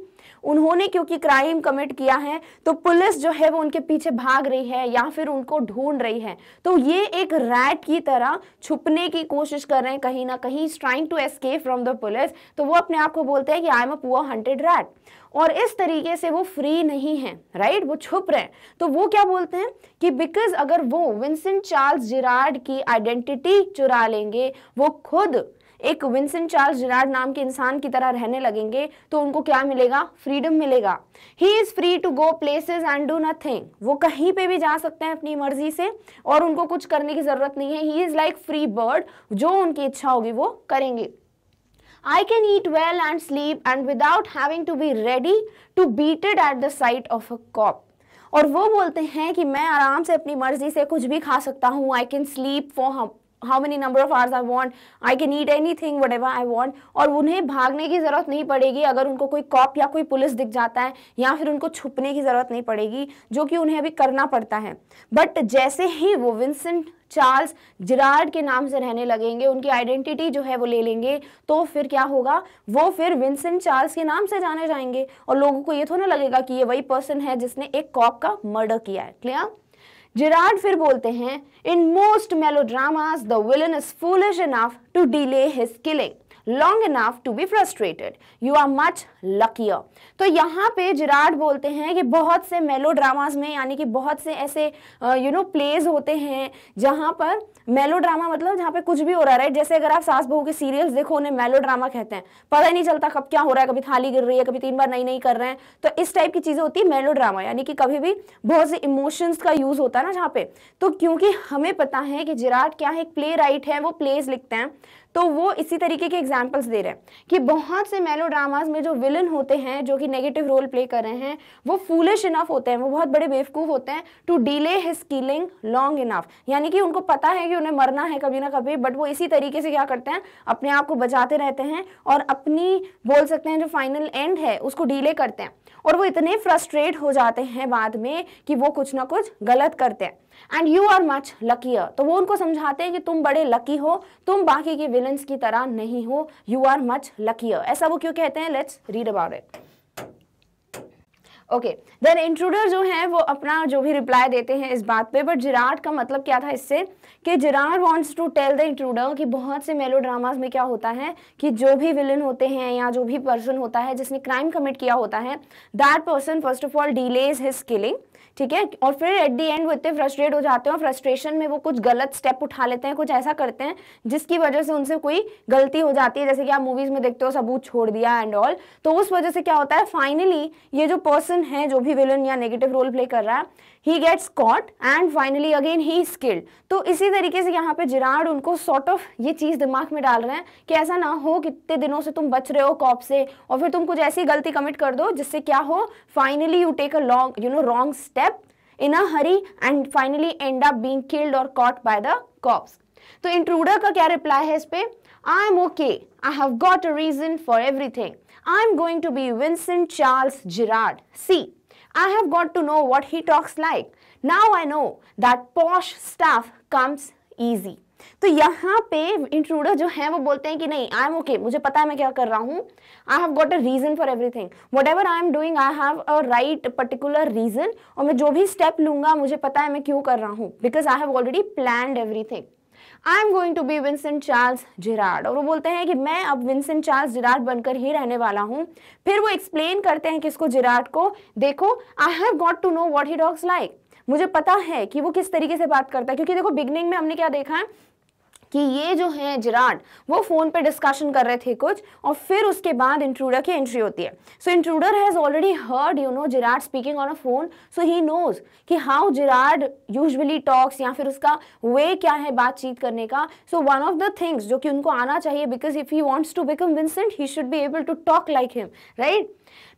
उन्होंने क्योंकि क्राइम कमिट किया है तो पुलिस जो है वो उनके पीछे भाग रही है या फिर उनको ढूंढ रही है तो ये एक रैट की तरह छुपने की कोशिश कर रहे हैं कहीं ना कहीं trying to escape from the police तो वो अपने आप को बोलते हैं कि I am a poor hunted rat और इस तरीके से वो फ्री नहीं है राइट वो छुप रहे हैं तो वो क्या बोलते हैं कि बिकॉज अगर वो विंसेंट चार्ल्स जिराड की आइडेंटिटी चुरा लेंगे वो खुद एक विंसेंट चार्ल्स जिराड नाम के इंसान की तरह रहने लगेंगे तो उनको क्या मिलेगा फ्रीडम मिलेगा he is free to go places and do nothing वो कहीं पे भी जा सकते हैं अपनी मर्जी से और उनको कुछ करने की ज़रूरत नहीं है he is like free bird जो उनकी इच्छा होगी वो करेंगे I can eat well and sleep and without having to be ready to beat it at the sight of a cop. और वो बोलते हैं कि मैं आराम से अपनी मर्जी से कुछ भी खा सकता हूँ I can sleep for how many number of hours I want I can eat anything whatever I want और उन्हें भागने की ज़रूरत नहीं पड़ेगी अगर उनको कोई कॉप या कोई पुलिस दिख जाता है या फिर उनको छुपने की ज़रूरत नहीं पड़ेगी जो कि उन्हें अभी करना पड़ता है बट जैसे ही वो विंसेंट चार्ल्स जिरार्ड के नाम से रहने लगेंगे उनकी आइडेंटिटी जो है वो ले लेंगे तो फिर क्या होगा वो फिर विंसेंट चार्ल्स के नाम से जाने जाएंगे और लोगों को ये थोड़ा लगेगा कि ये वही पर्सन है जिसने एक कॉप का मर्डर किया है क्लियर जिराड फिर बोलते हैं in most melodramas the villain is foolish enough to delay his killing long enough to be frustrated you are much luckier तो यहाँ पे जिराड बोलते हैं कि बहुत से मेलोड्रामास में यानी कि बहुत से ऐसे यू नो प्लेज होते हैं जहाँ पर मेलो ड्रामा मतलब जहाँ पे कुछ भी हो रहा है जैसे अगर आप सास बहू के सीरियल्स देखो उन्हें मेलो ड्रामा कहते हैं पता ही नहीं चलता कब क्या हो रहा है कभी थाली गिर रही है कभी तीन बार नहीं नहीं कर रहे हैं तो इस टाइप की चीज़ें होती है मेलो ड्रामा यानी कि कभी भी बहुत से इमोशंस का यूज़ होता है ना जहाँ पे तो क्योंकि हमें पता है कि जिराट क्या है एक प्ले राइट है वो प्लेज लिखते हैं तो वो इसी तरीके के एग्जाम्पल्स दे रहे हैं कि बहुत से मेलो ड्रामाज में जो विलन होते हैं जो कि नेगेटिव रोल प्ले कर रहे हैं वो फूलिश इनफ होते हैं वो बहुत बड़े बेवकूफ़ होते हैं to delay his killing long enough यानी कि उनको पता है कि उन्हें मरना है कभी ना कभी बट वो इसी तरीके से क्या करते हैं अपने आप को बचाते रहते हैं और अपनी बोल सकते हैं जो फाइनल एंड है उसको डिले करते हैं और वो इतने फ्रस्ट्रेट हो जाते हैं बाद में कि वो कुछ ना कुछ गलत करते हैं and you are much luckier तो वो उनको समझाते हैं कि तुम बड़े लकी हो तुम बाकी के विलन्स की तरह नहीं हो यू आर मच लकीयर ऐसा वो क्यों कहते हैं let's read about it okay then intruder जो है वो अपना जो भी रिप्लाई देते हैं इस बात पे बट जिराड का मतलब क्या था इससे कि Gerard wants to tell the intruder कि बहुत से मेलो ड्रामाज में क्या होता है कि जो भी विलन होते हैं या जो भी पर्सन होता है जिसने क्राइम कमिट किया होता है that person first of all delays his killing ठीक है और फिर एट दी एंड वो इतने फ्रस्ट्रेट हो जाते हैं और फ्रस्ट्रेशन में वो कुछ गलत स्टेप उठा लेते हैं कुछ ऐसा करते हैं जिसकी वजह से उनसे कोई गलती हो जाती है जैसे कि आप मूवीज में देखते हो सबूत छोड़ दिया एंड ऑल तो उस वजह से क्या होता है फाइनली ये जो पर्सन है जो भी विलन या नेगेटिव रोल प्ले कर रहा है he gets caught and finally again he skilled तो इसी तरीके से यहाँ पे जिराड उनको सॉर्ट ऑफ ये चीज़ दिमाग में डाल रहे हैं कि ऐसा ना हो कितने दिनों से तुम बच रहे हो कॉप से और फिर तुम कुछ ऐसी गलती कमिट कर दो जिससे क्या हो finally you take a long you know wrong step in a hurry and finally end of being killed और कॉट बाय द कॉप्स तो इंट्रूडर का क्या रिप्लाई है इस पे I am okay I have got a reason for everything I am going to be Vincent Charles Gerard see I have got to know what he talks like. Now I know that posh stuff comes easy. तो यहाँ पे intruder जो है वो बोलते हैं कि नहीं आई एम ओके मुझे पता है मैं क्या कर रहा हूँ I have got a reason for everything whatever I am doing I have a right particular reason और मैं जो भी स्टेप लूंगा मुझे पता है मैं क्यों कर रहा हूँ because I have already plan everything I am going to be Vincent Charles Gerard और वो बोलते हैं कि मैं अब विंसेंट चार्ल्स जिराड बनकर ही रहने वाला हूँ फिर वो एक्सप्लेन करते हैं किसको जिराड को देखो I have got to know what he does like मुझे पता है कि वो किस तरीके से बात करता है क्योंकि देखो बिगनिंग में हमने क्या देखा है कि ये जो है जिराड वो फ़ोन पे डिस्कशन कर रहे थे कुछ और फिर उसके बाद इंट्रूडर की एंट्री होती है so intruder has already heard you know Gerard speaking on a phone so he knows कि हाउ जिराड यूजुअली टॉक्स या फिर उसका वे क्या है बातचीत करने का so one of the things जो कि उनको आना चाहिए because if he wants to become Vincent he should be able to talk like him right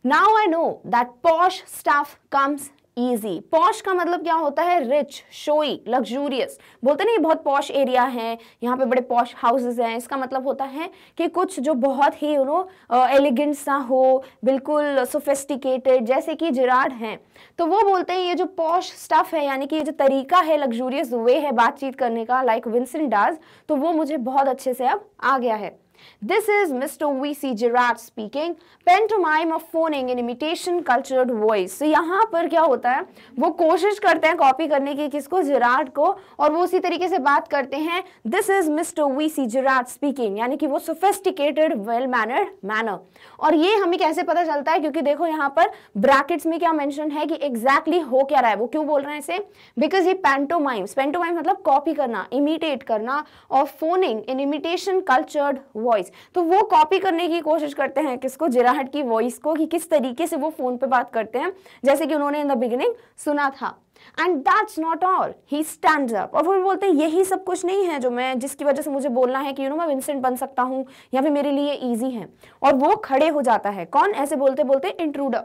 now I know that posh stuff comes easy posh का मतलब क्या होता है रिच शोई लग्जूरियस बोलते नहीं बहुत पॉश एरिया है यहाँ पे बड़े पॉश हाउसेज हैं इसका मतलब होता है कि कुछ जो बहुत ही यू नो एलिगेंट सा हो बिल्कुल सोफेस्टिकेटेड जैसे कि जिराड हैं तो वो बोलते हैं ये जो पॉश स्टफ है यानी कि ये जो तरीका है लग्जूरियस वे है बातचीत करने का लाइक विंसेंट डाज तो वो मुझे बहुत अच्छे से अब आ गया है This is Mr. V.C. Girard speaking. Pantomime of phoning in imitation cultured voice. So यहाँ पर क्या होता है वो कोशिश करते हैं कॉपी करने की किसको जिराड को और वो उसी तरीके से बात करते हैं this is mister V C Gerard speaking यानी कि वो सोफेस्टिकेटेड वेल मैनर्ड मैनर और ये हमें कैसे पता चलता है क्योंकि देखो यहाँ पर ब्रैकेट्स में क्या मेंशन है कि एग्जैक्टली exactly हो क्या रहा है वो क्यों बोल रहे हैं इसे बिकॉज ये पेंटोमाइम्स पेंटोमाइम मतलब कॉपी करना इमिटेट करना और phoning in imitation cultured word voice तो वो कॉपी करने की कोशिश करते हैं किसको जिराहट की वॉइस को कि किस तरीके से वो फोन पे बात करते हैं जैसे कि उन्होंने इन द बिगिनिंग सुना था and that's not all he stand up और फिर बोलते हैं यही सब कुछ नहीं है जो मैं जिसकी वजह से मुझे बोलना है कि यू नो मैं विंसेंट बन सकता हूँ या फिर मेरे लिए ईजी है और वो खड़े हो जाता है कौन ऐसे बोलते बोलते intruder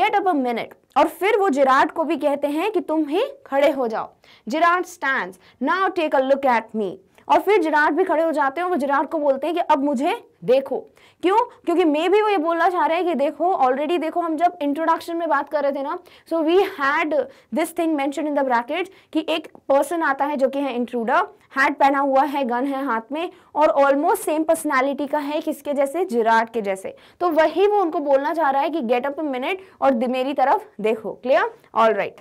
get up a minute और फिर वो जिराट को भी कहते हैं कि तुम ही खड़े हो जाओ Gerard stand now take a look at me और फिर जिराट भी खड़े हो जाते हैं और वो जिराड को बोलते हैं कि अब मुझे देखो क्यों क्योंकि मे भी वो ये बोलना चाह रहे हैं कि देखो ऑलरेडी देखो हम जब इंट्रोडक्शन में बात कर रहे थे ना so we had this thing mention in the bracket कि एक पर्सन आता है जो कि है इंट्रूडर हैड पहना हुआ है गन है हाथ में और ऑलमोस्ट सेम पर्सनैलिटी का है किसके जैसे जिराट के जैसे तो वही वो उनको बोलना चाह रहा है कि गेट अप मिनट और मेरी तरफ देखो clear all right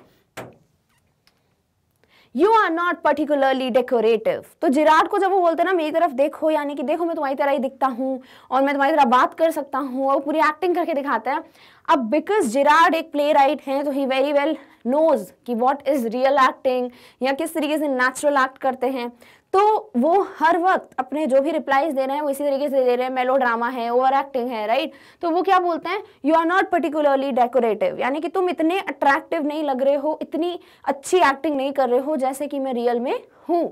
you are not particularly decorative तो जिराड को जब वो बोलते हैं ना मेरी तरफ देखो यानी कि देखो मैं तुम्हारी तरह ही दिखता हूँ और मैं तुम्हारी तरह बात कर सकता हूँ और पूरी एक्टिंग करके दिखाता है अब बिकॉज जिराड एक प्ले राइट है तो ही वेरी वेल नोज कि वॉट इज़ रियल एक्टिंग या किस तरीके से नेचुरल एक्ट करते हैं तो वो हर वक्त अपने जो भी रिप्लाईज दे रहे हैं वो इसी तरीके से दे रहे हैं मेलो ड्रामा है ओवर एक्टिंग है राइट तो वो क्या बोलते हैं you are not particularly decorative यानी कि तुम इतने अट्रैक्टिव नहीं लग रहे हो इतनी अच्छी एक्टिंग नहीं कर रहे हो जैसे कि मैं रियल में हूँ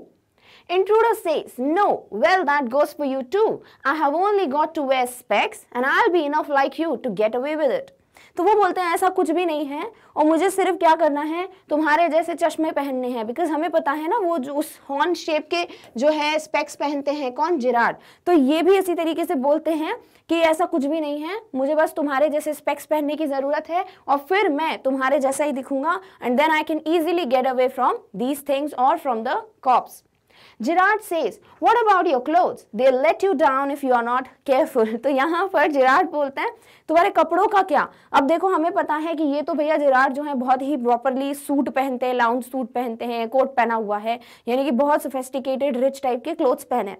Intruder says, No, well, that goes for you too. I have only got to wear specs and I'll be enough like you to get away with it. तो वो बोलते हैं ऐसा कुछ भी नहीं है और मुझे सिर्फ क्या करना है तुम्हारे जैसे चश्मे पहनने हैं बिकॉज हमें पता है ना वो जो उस हॉर्न शेप के जो है स्पेक्स पहनते हैं कौन जिराड तो ये भी इसी तरीके से बोलते हैं कि ऐसा कुछ भी नहीं है मुझे बस तुम्हारे जैसे स्पेक्स पहनने की ज़रूरत है और फिर मैं तुम्हारे जैसा ही दिखूंगा and then I can easily get away from these things और from the cops Gerard says what about your cloth they let you down if you are not careful तो यहाँ पर जिराड बोलते हैं तुम्हारे कपड़ों का क्या अब देखो हमें पता है कि ये तो भैया जिराड जो है बहुत ही प्रॉपरली सूट पहनते हैं लाउंज सूट पहनते हैं कोट पहना हुआ है यानी कि बहुत सोफेस्टिकेटेड रिच टाइप के क्लोथ्स पहने हैं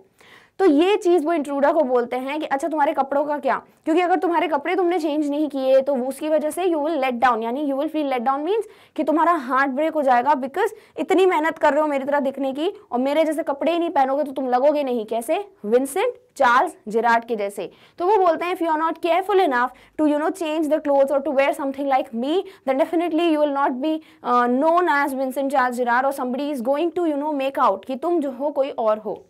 तो ये चीज़ वो इंट्रूडर को बोलते हैं कि अच्छा तुम्हारे कपड़ों का क्या क्योंकि अगर तुम्हारे कपड़े तुमने चेंज नहीं किए तो उसकी वजह से यू विल लेट डाउन यानी you will feel let down means कि तुम्हारा हार्ट ब्रेक हो जाएगा बिकॉज इतनी मेहनत कर रहे हो मेरी तरह दिखने की और मेरे जैसे कपड़े ही नहीं पहनोगे तो तुम लगोगे नहीं कैसे विंसेंट चार्ल्स जिराट के जैसे तो वो बोलते हैं if you are not careful enough to you know change the cloth और to wear something like me then definitely you will not be known as Vincent Charles Gerard और somebody is going to you know make out कि तुम जो हो कोई और हो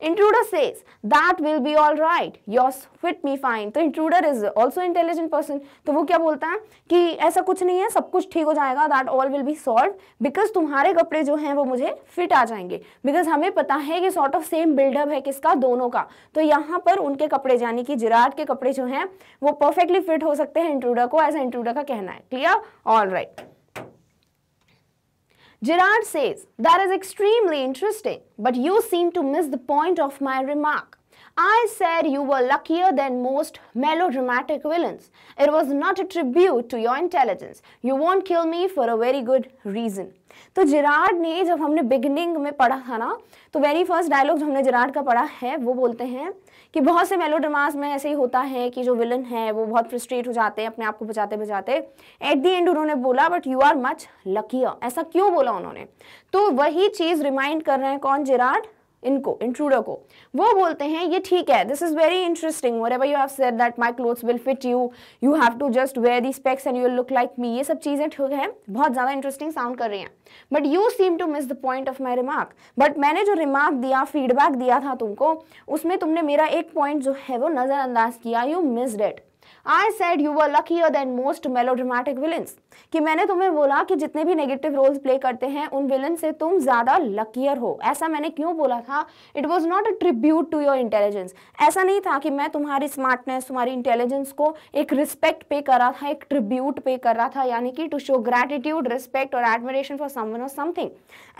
Intruder says, that will be all right, yours fit me fine. तो intruder is also intelligent person. तो वो क्या बोलता है कि ऐसा कुछ नहीं है सब कुछ ठीक हो जाएगा that all will be solved because तुम्हारे कपड़े जो हैं वो मुझे फिट आ जाएंगे because हमें पता है कि sort of same build-up है किसका दोनों का तो यहाँ पर उनके कपड़े यानी कि जिराट के कपड़े जो हैं वो परफेक्टली फिट हो सकते हैं इंट्रूडर को ऐसा इंट्रूडर का कहना है clear all right Gerard says, That is extremely interesting, but you seem to miss the point of my remark. I said you were luckier than most melodramatic villains. It was not a tribute to your intelligence. You won't kill me for a very good reason. तो Gerard ने जब हमने beginning में पढ़ा था ना तो very first dialogue जो हमने जिराड का पढ़ा है वो बोलते हैं कि बहुत से मेलो मेलोड्रामास में ऐसे ही होता है कि जो विलन है वो बहुत फ्रस्ट्रेट हो जाते हैं अपने आप को बचाते बचाते एट दी एंड उन्होंने बोला but you are much luckier ऐसा क्यों बोला उन्होंने तो वही चीज़ रिमाइंड कर रहे हैं कौन जिराड इनको इंट्रूडर को वो बोलते हैं ये ठीक है this is very interesting whatever you have said that my clothes will fit you you have to just wear the specs and you look like me ये सब चीज़ें ठीक है बहुत ज़्यादा इंटरेस्टिंग साउंड कर रही हैं but you seem to miss the point of my remark but मैंने जो रिमार्क दिया फीडबैक दिया था तुमको उसमें तुमने मेरा एक पॉइंट जो है वो नज़रअंदाज किया you miss that I said you were luckier than most melodramatic villains कि मैंने तुम्हें बोला कि जितने भी नेगेटिव रोल्स प्ले करते हैं उन विलन से तुम ज़्यादा लकीयर हो ऐसा मैंने क्यों बोला था it was not a tribute to your intelligence ऐसा नहीं था कि मैं तुम्हारी स्मार्टनेस तुम्हारी इंटेलिजेंस को एक रिस्पेक्ट पे कर रहा था एक ट्रिब्यूट पे कर रहा था यानी कि टू शो ग्रेटिट्यूड रिस्पेक्ट और एडमिरेशन फॉर समवन और समथिंग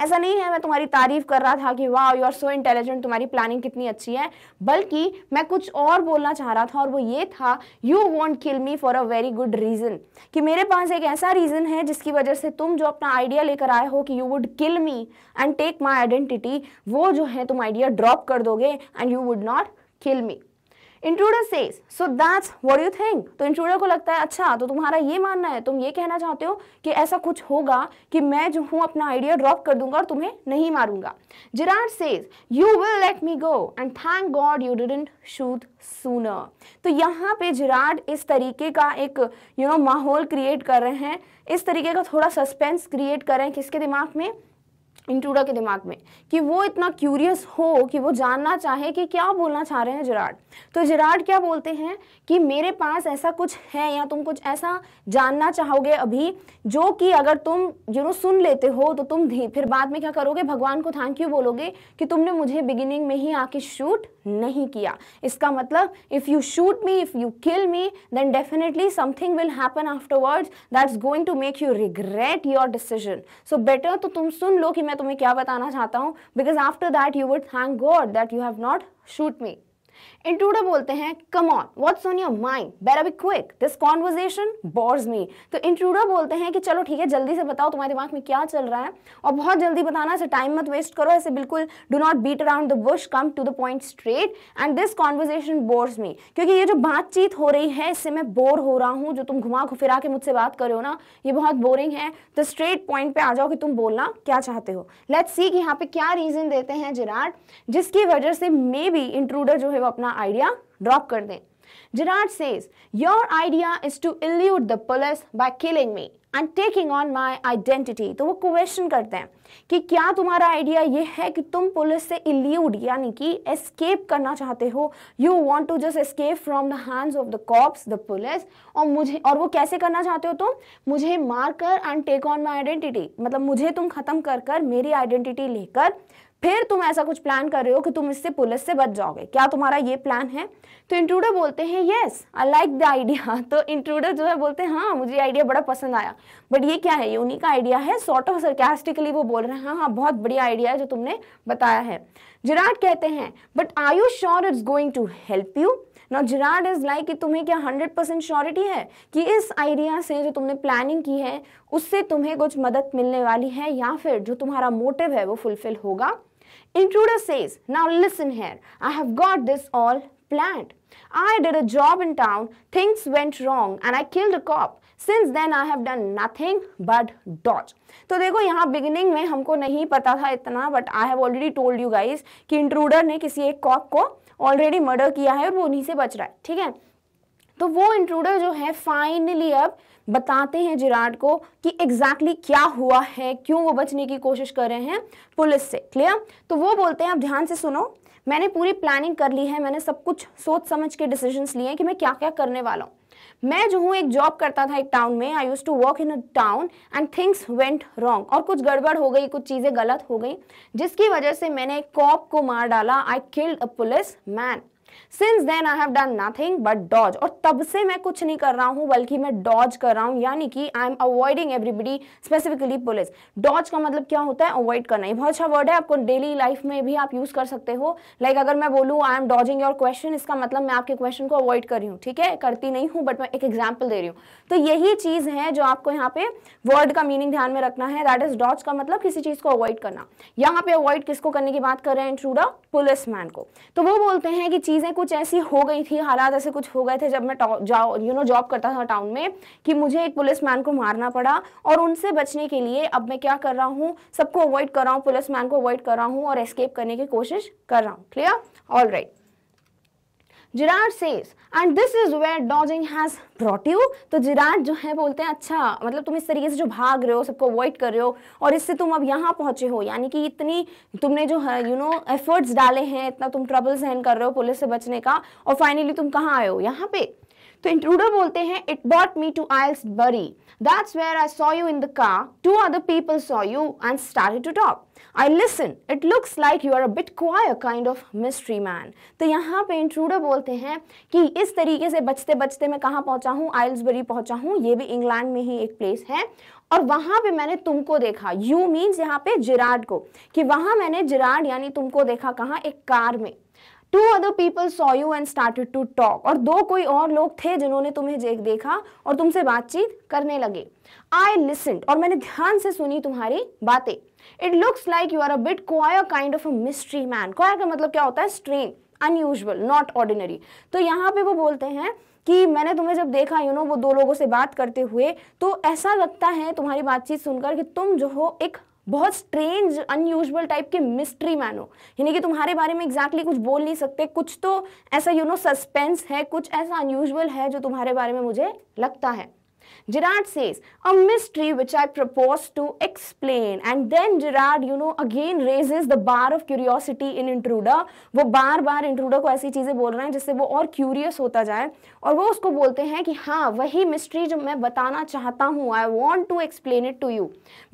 ऐसा नहीं है मैं तुम्हारी तारीफ कर रहा था कि वाह यू आर सो इंटेलिजेंट तुम्हारी प्लानिंग कितनी अच्छी है बल्कि मैं कुछ और बोलना चाह रहा था और वो ये था you won't kill me for a very good reason कि मेरे पास एक ऐसा ऐसा रीज़न है जिसकी वजह से तुम जो अपना आइडिया लेकर आए हो कि you would kill me and take my identity वो जो है तुम आइडिया ड्रॉप कर दोगे and you would not kill me intruder says so that's what you think तो इंट्रूडर को लगता है अच्छा तो तुम्हारा ये मानना है तुम ये कहना चाहते हो कि ऐसा कुछ होगा कि मैं जो हूँ अपना आइडिया ड्रॉप कर दूंगा और तुम्हें नहीं मारूंगा Gerard says you will let me go and thank God you didn't shoot sooner तो यहाँ पे जिराड इस तरीके का एक यू you नो know, माहौल क्रिएट कर रहे हैं इस तरीके का थोड़ा सस्पेंस क्रिएट कर रहे हैं किसके दिमाग में इंटूरा के दिमाग में कि वो इतना क्यूरियस हो कि वो जानना चाहे कि क्या बोलना चाह रहे हैं जिराड तो जिराड क्या बोलते हैं कि मेरे पास ऐसा कुछ है या तुम कुछ ऐसा जानना चाहोगे अभी जो कि अगर तुम यू नो सुन लेते हो तो तुम फिर बाद में क्या करोगे भगवान को थैंक यू बोलोगे कि तुमने मुझे बिगिनिंग में ही आके शूट नहीं किया इसका मतलब if you shoot me if you kill me then definitely something will happen afterwards that's going to make you regret your decision so better तो तुम सुन लो कि मैं तुम्हें क्या बताना चाहता हूं because after that you would thank God that you have not shoot me intruder बोलते हैं come on what's on your mind better be quick this conversation bores me तो इंट्रूडर बोलते हैं कि चलो ठीक है जल्दी से बताओ तुम्हारे दिमाग में क्या चल रहा है और बहुत जल्दी बताना ऐसे टाइम मत वेस्ट करो ऐसे बिल्कुल do not beat around the bush come to the point straight and this conversation bores me क्योंकि ये जो बातचीत हो रही है इससे मैं बोर हो रहा हूँ जो तुम घुमा फिरा के मुझसे बात कर रहे हो ना ये बहुत बोरिंग है तो स्ट्रेट पॉइंट पे आ जाओ कि तुम बोलना क्या चाहते हो लेट्स सी कि यहाँ पे क्या रीजन देते हैं जिराट जिसकी वजह से मे बी इंट्रूडर जो है वो अपना अपना आइडिया ड्रॉप कर दें Gerard says your idea is to elude the police by killing me and taking on my identity तो वो क्वेश्चन करते हैं कि क्या तुम्हारा आइडिया ये है कि तुम पुलिस से इल्यूड यानी कि एस्केप करना चाहते हो you want to just escape from the hands of the cops the police और मुझे और वो कैसे करना चाहते हो तुम मुझे मार कर and take on my identity मतलब मुझे तुम खत्म कर कर मेरी आइडेंटिटी लेकर फिर तुम ऐसा कुछ प्लान कर रहे हो कि तुम इससे पुलिस से बच जाओगे क्या तुम्हारा ये प्लान है तो इंट्रूडर बोलते हैं yes I like the idea तो इंट्रूडर जो है बोलते हैं हाँ मुझे आइडिया बड़ा पसंद आया बट ये क्या है यूनिक आइडिया है सॉर्ट ऑफ सरकेस्टिकली वो बोल रहे हैं हाँ बहुत बढ़िया आइडिया है जो तुमने बताया है जिराट कहते हैं but I you sure it's going to help you now Gerard is like कि तुम्हें क्या हंड्रेड परसेंट श्योरिटी है कि इस आइडिया से जो तुमने प्लानिंग की है उससे तुम्हें कुछ मदद मिलने वाली है या फिर जो तुम्हारा मोटिव है वो फुलफिल होगा Intruder says, Now listen here, I have got this all planned. I did a job in town, things went wrong, and I killed a cop. Since then I have done nothing but dodge. तो देखो यहाँ beginning में हमको नहीं पता था इतना but I have already told you guys कि इंट्रूडर ने किसी एक कॉप को ऑलरेडी मर्डर किया है और वो उन्हीं से बच रहा है ठीक है तो वो इंट्रूडर जो है फाइनली अब बताते हैं जिराड को कि एग्जैक्टली exactly क्या हुआ है क्यों वो बचने की कोशिश कर रहे हैं पुलिस से क्लियर तो वो बोलते हैं आप ध्यान से सुनो मैंने पूरी प्लानिंग कर ली है मैंने सब कुछ सोच समझ के डिसीजंस लिए हैं कि मैं क्या क्या करने वाला हूँ मैं जो हूँ एक जॉब करता था एक टाउन में I use to work in a town and things went wrong और कुछ गड़बड़ हो गई कुछ चीज़ें गलत हो गई जिसकी वजह से मैंने एक कॉप को मार डाला I killed a policeman since then I have done nothing but dodge और तब से मैं कुछ नहीं कर रहा हूँ बल्कि मैं डॉज कर रहा हूँ यानी कि I am avoiding everybody specifically police dodge का मतलब क्या होता है अवॉइड करना ये बहुत अच्छा वर्ड है आपको डेली लाइफ में भी आप यूज कर सकते हो लाइक like अगर मैं बोलूँ I am dodging your question इसका मतलब मैं आपके क्वेश्चन को अवॉइड कर रही हूँ ठीक है करती नहीं हूँ बट मैं एक एग्जाम्पल दे रही हूँ तो यही चीज़ है जो आपको यहाँ पे वर्ड का मीनिंग ध्यान में रखना है दैट इज डॉज का मतलब किसी चीज़ को अवॉइड करना यहाँ पे अवॉइड किसको करने की बात कर रहे हैं इंट्रूडर पुलिस मैन को तो वो बोलते हैं कि चीज़ें कुछ ऐसी हो गई थी हालात ऐसे कुछ हो गए थे जब मैं जाओ यू नो जॉब करता था टाउन में कि मुझे एक पुलिस मैन को मारना पड़ा और उनसे बचने के लिए अब मैं क्या कर रहा हूँ सबको अवॉइड कर रहा हूँ पुलिस मैन को अवॉइड कर रहा हूँ और एस्केप करने की कोशिश कर रहा हूँ clear all right Gerard says and this is where dodging has brought you तो जिराड जो है बोलते हैं अच्छा मतलब तुम इस तरीके से जो भाग रहे हो सबको अवॉइड कर रहे हो और इससे तुम अब यहाँ पहुंचे हो यानी कि इतनी तुमने जो है यू नो एफर्ट्स डाले हैं इतना तुम ट्रबल सहन कर रहे हो पुलिस से बचने का और फाइनली तुम कहाँ आए हो यहाँ पे तो इंट्रूडर बोलते हैं it bought me to Aylesbury That's where I saw you in the car. Two other people saw you and started to talk. I listen. It looks like you are a bit quiet kind of mystery man. तो यहाँ पे intruder बोलते हैं कि इस तरीके से बचते बचते मैं कहाँ पहुँचा हूँ आइल्सबरी पहुँचा हूँ ये भी england में ही एक place है और वहाँ पे मैंने तुमको देखा यू मीन्स यहाँ पे जिराड को कि वहाँ मैंने जिराड यानी तुमको देखा कहाँ एक कार में two other people saw you and started to talk और दो कोई और लोग थे जिन्होंने तुम्हें देखा और तुमसे बातचीत करने लगे आई लिसेंट और मैंने ध्यान से सुनी तुम्हारी बातें it looks like you are a bit queer kind of a mystery man queer का मतलब क्या होता है स्ट्रेन अनयूजल नॉट ऑर्डिनरी तो यहाँ पे वो बोलते हैं कि मैंने तुम्हें जब देखा यू you नो know, वो दो लोगों से बात करते हुए तो ऐसा लगता है तुम्हारी बातचीत सुनकर कि तुम जो हो एक बहुत स्ट्रेंज अनयूजल टाइप के मिस्ट्री मैन हो यानी कि तुम्हारे बारे में एग्जैक्टली exactly कुछ बोल नहीं सकते कुछ तो ऐसा यू नो सस्पेंस है कुछ ऐसा अनयूजल है जो तुम्हारे बारे में मुझे लगता है Gerard says, a mystery which I propose to explain. And then Gerard, you know, again raises the bar of curiosity in intruder. वो बार बार intruder को ऐसी चीज़ें बोल रहे हैं जिससे वो और curious होता जाए और वो उसको बोलते हैं कि हाँ वही mystery जो मैं बताना चाहता हूँ I want to explain it to you.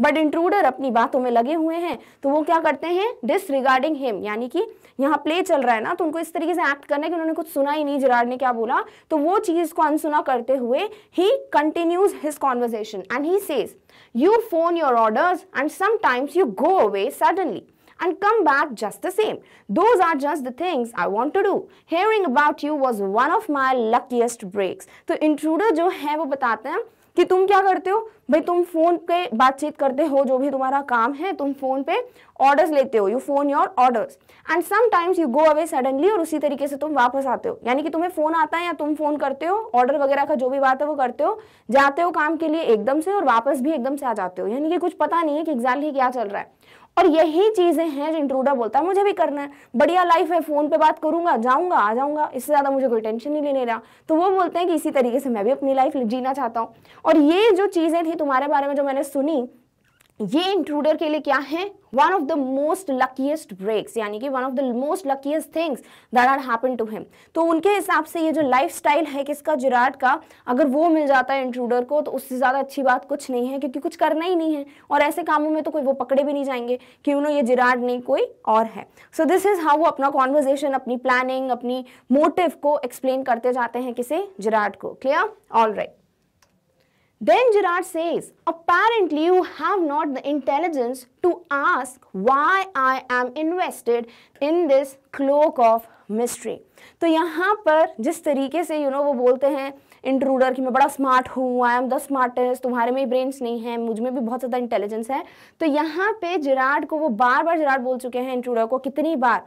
But intruder अपनी बातों में लगे हुए हैं तो वो क्या करते हैं disregarding him यानी कि यहाँ प्ले चल रहा है ना तो उनको इस तरीके से एक्ट करना है कि उन्होंने कुछ सुना ही नहीं जिराड ने क्या बोला तो वो चीज को अनसुना करते हुए ही continues his conversation and he says you phone your orders and sometimes you go away suddenly and come back just the same. Those are just the things I want to do. Hearing about you was one of my luckiest breaks. तो intruder जो है वो बताते हैं कि तुम क्या करते हो भाई तुम फोन पे बातचीत करते हो जो भी तुम्हारा काम है तुम फोन पे ऑर्डर्स लेते हो you phone your orders and sometimes you go away suddenly और उसी तरीके से तुम वापस आते हो यानी कि तुम्हें फोन आता है या तुम फोन करते हो ऑर्डर वगैरह का जो भी बात है वो करते हो जाते हो काम के लिए एकदम से और वापस भी एकदम से आ जाते हो यानी कि कुछ पता नहीं है कि एग्जैक्टली क्या चल रहा है और यही चीज़ें हैं जो इंट्रूडर बोलता है मुझे भी करना है बढ़िया लाइफ है फ़ोन पे बात करूंगा जाऊंगा आ जाऊंगा इससे ज़्यादा मुझे कोई टेंशन नहीं लेने रहा तो वो बोलते हैं कि इसी तरीके से मैं भी अपनी लाइफ जीना चाहता हूँ और ये जो चीज़ें थी तुम्हारे बारे में जो मैंने सुनी ये इंट्रूडर के लिए क्या है one of the most luckiest breaks यानी कि one of the most luckiest things that are happen to him तो उनके हिसाब से ये जो लाइफ स्टाइल है किसका जिराट का अगर वो मिल जाता है इंट्रूडर को तो उससे ज़्यादा अच्छी बात कुछ नहीं है क्योंकि कुछ करना ही नहीं है और ऐसे कामों में तो कोई वो पकड़े भी नहीं जाएंगे कि उन्होंने ये जिराड नहीं कोई और है सो दिस इज़ हाउ वो अपना कॉन्वर्जेशन अपनी प्लानिंग अपनी मोटिव को एक्सप्लेन करते जाते हैं किसे जिराड को clear all right Then Gerard says, apparently you have not the intelligence to ask why I am invested in this cloak of mystery. तो यहाँ पर जिस तरीके से यू you नो know, वो बोलते हैं इंट्रूडर कि मैं बड़ा स्मार्ट हूँ आई एम द स्मार्टेस्ट तुम्हारे में ब्रेन्स नहीं है मुझ में भी बहुत ज़्यादा इंटेलिजेंस है तो यहाँ पे जिराड को वो बार बार जिराड बोल चुके हैं इंट्रूडर को कितनी बार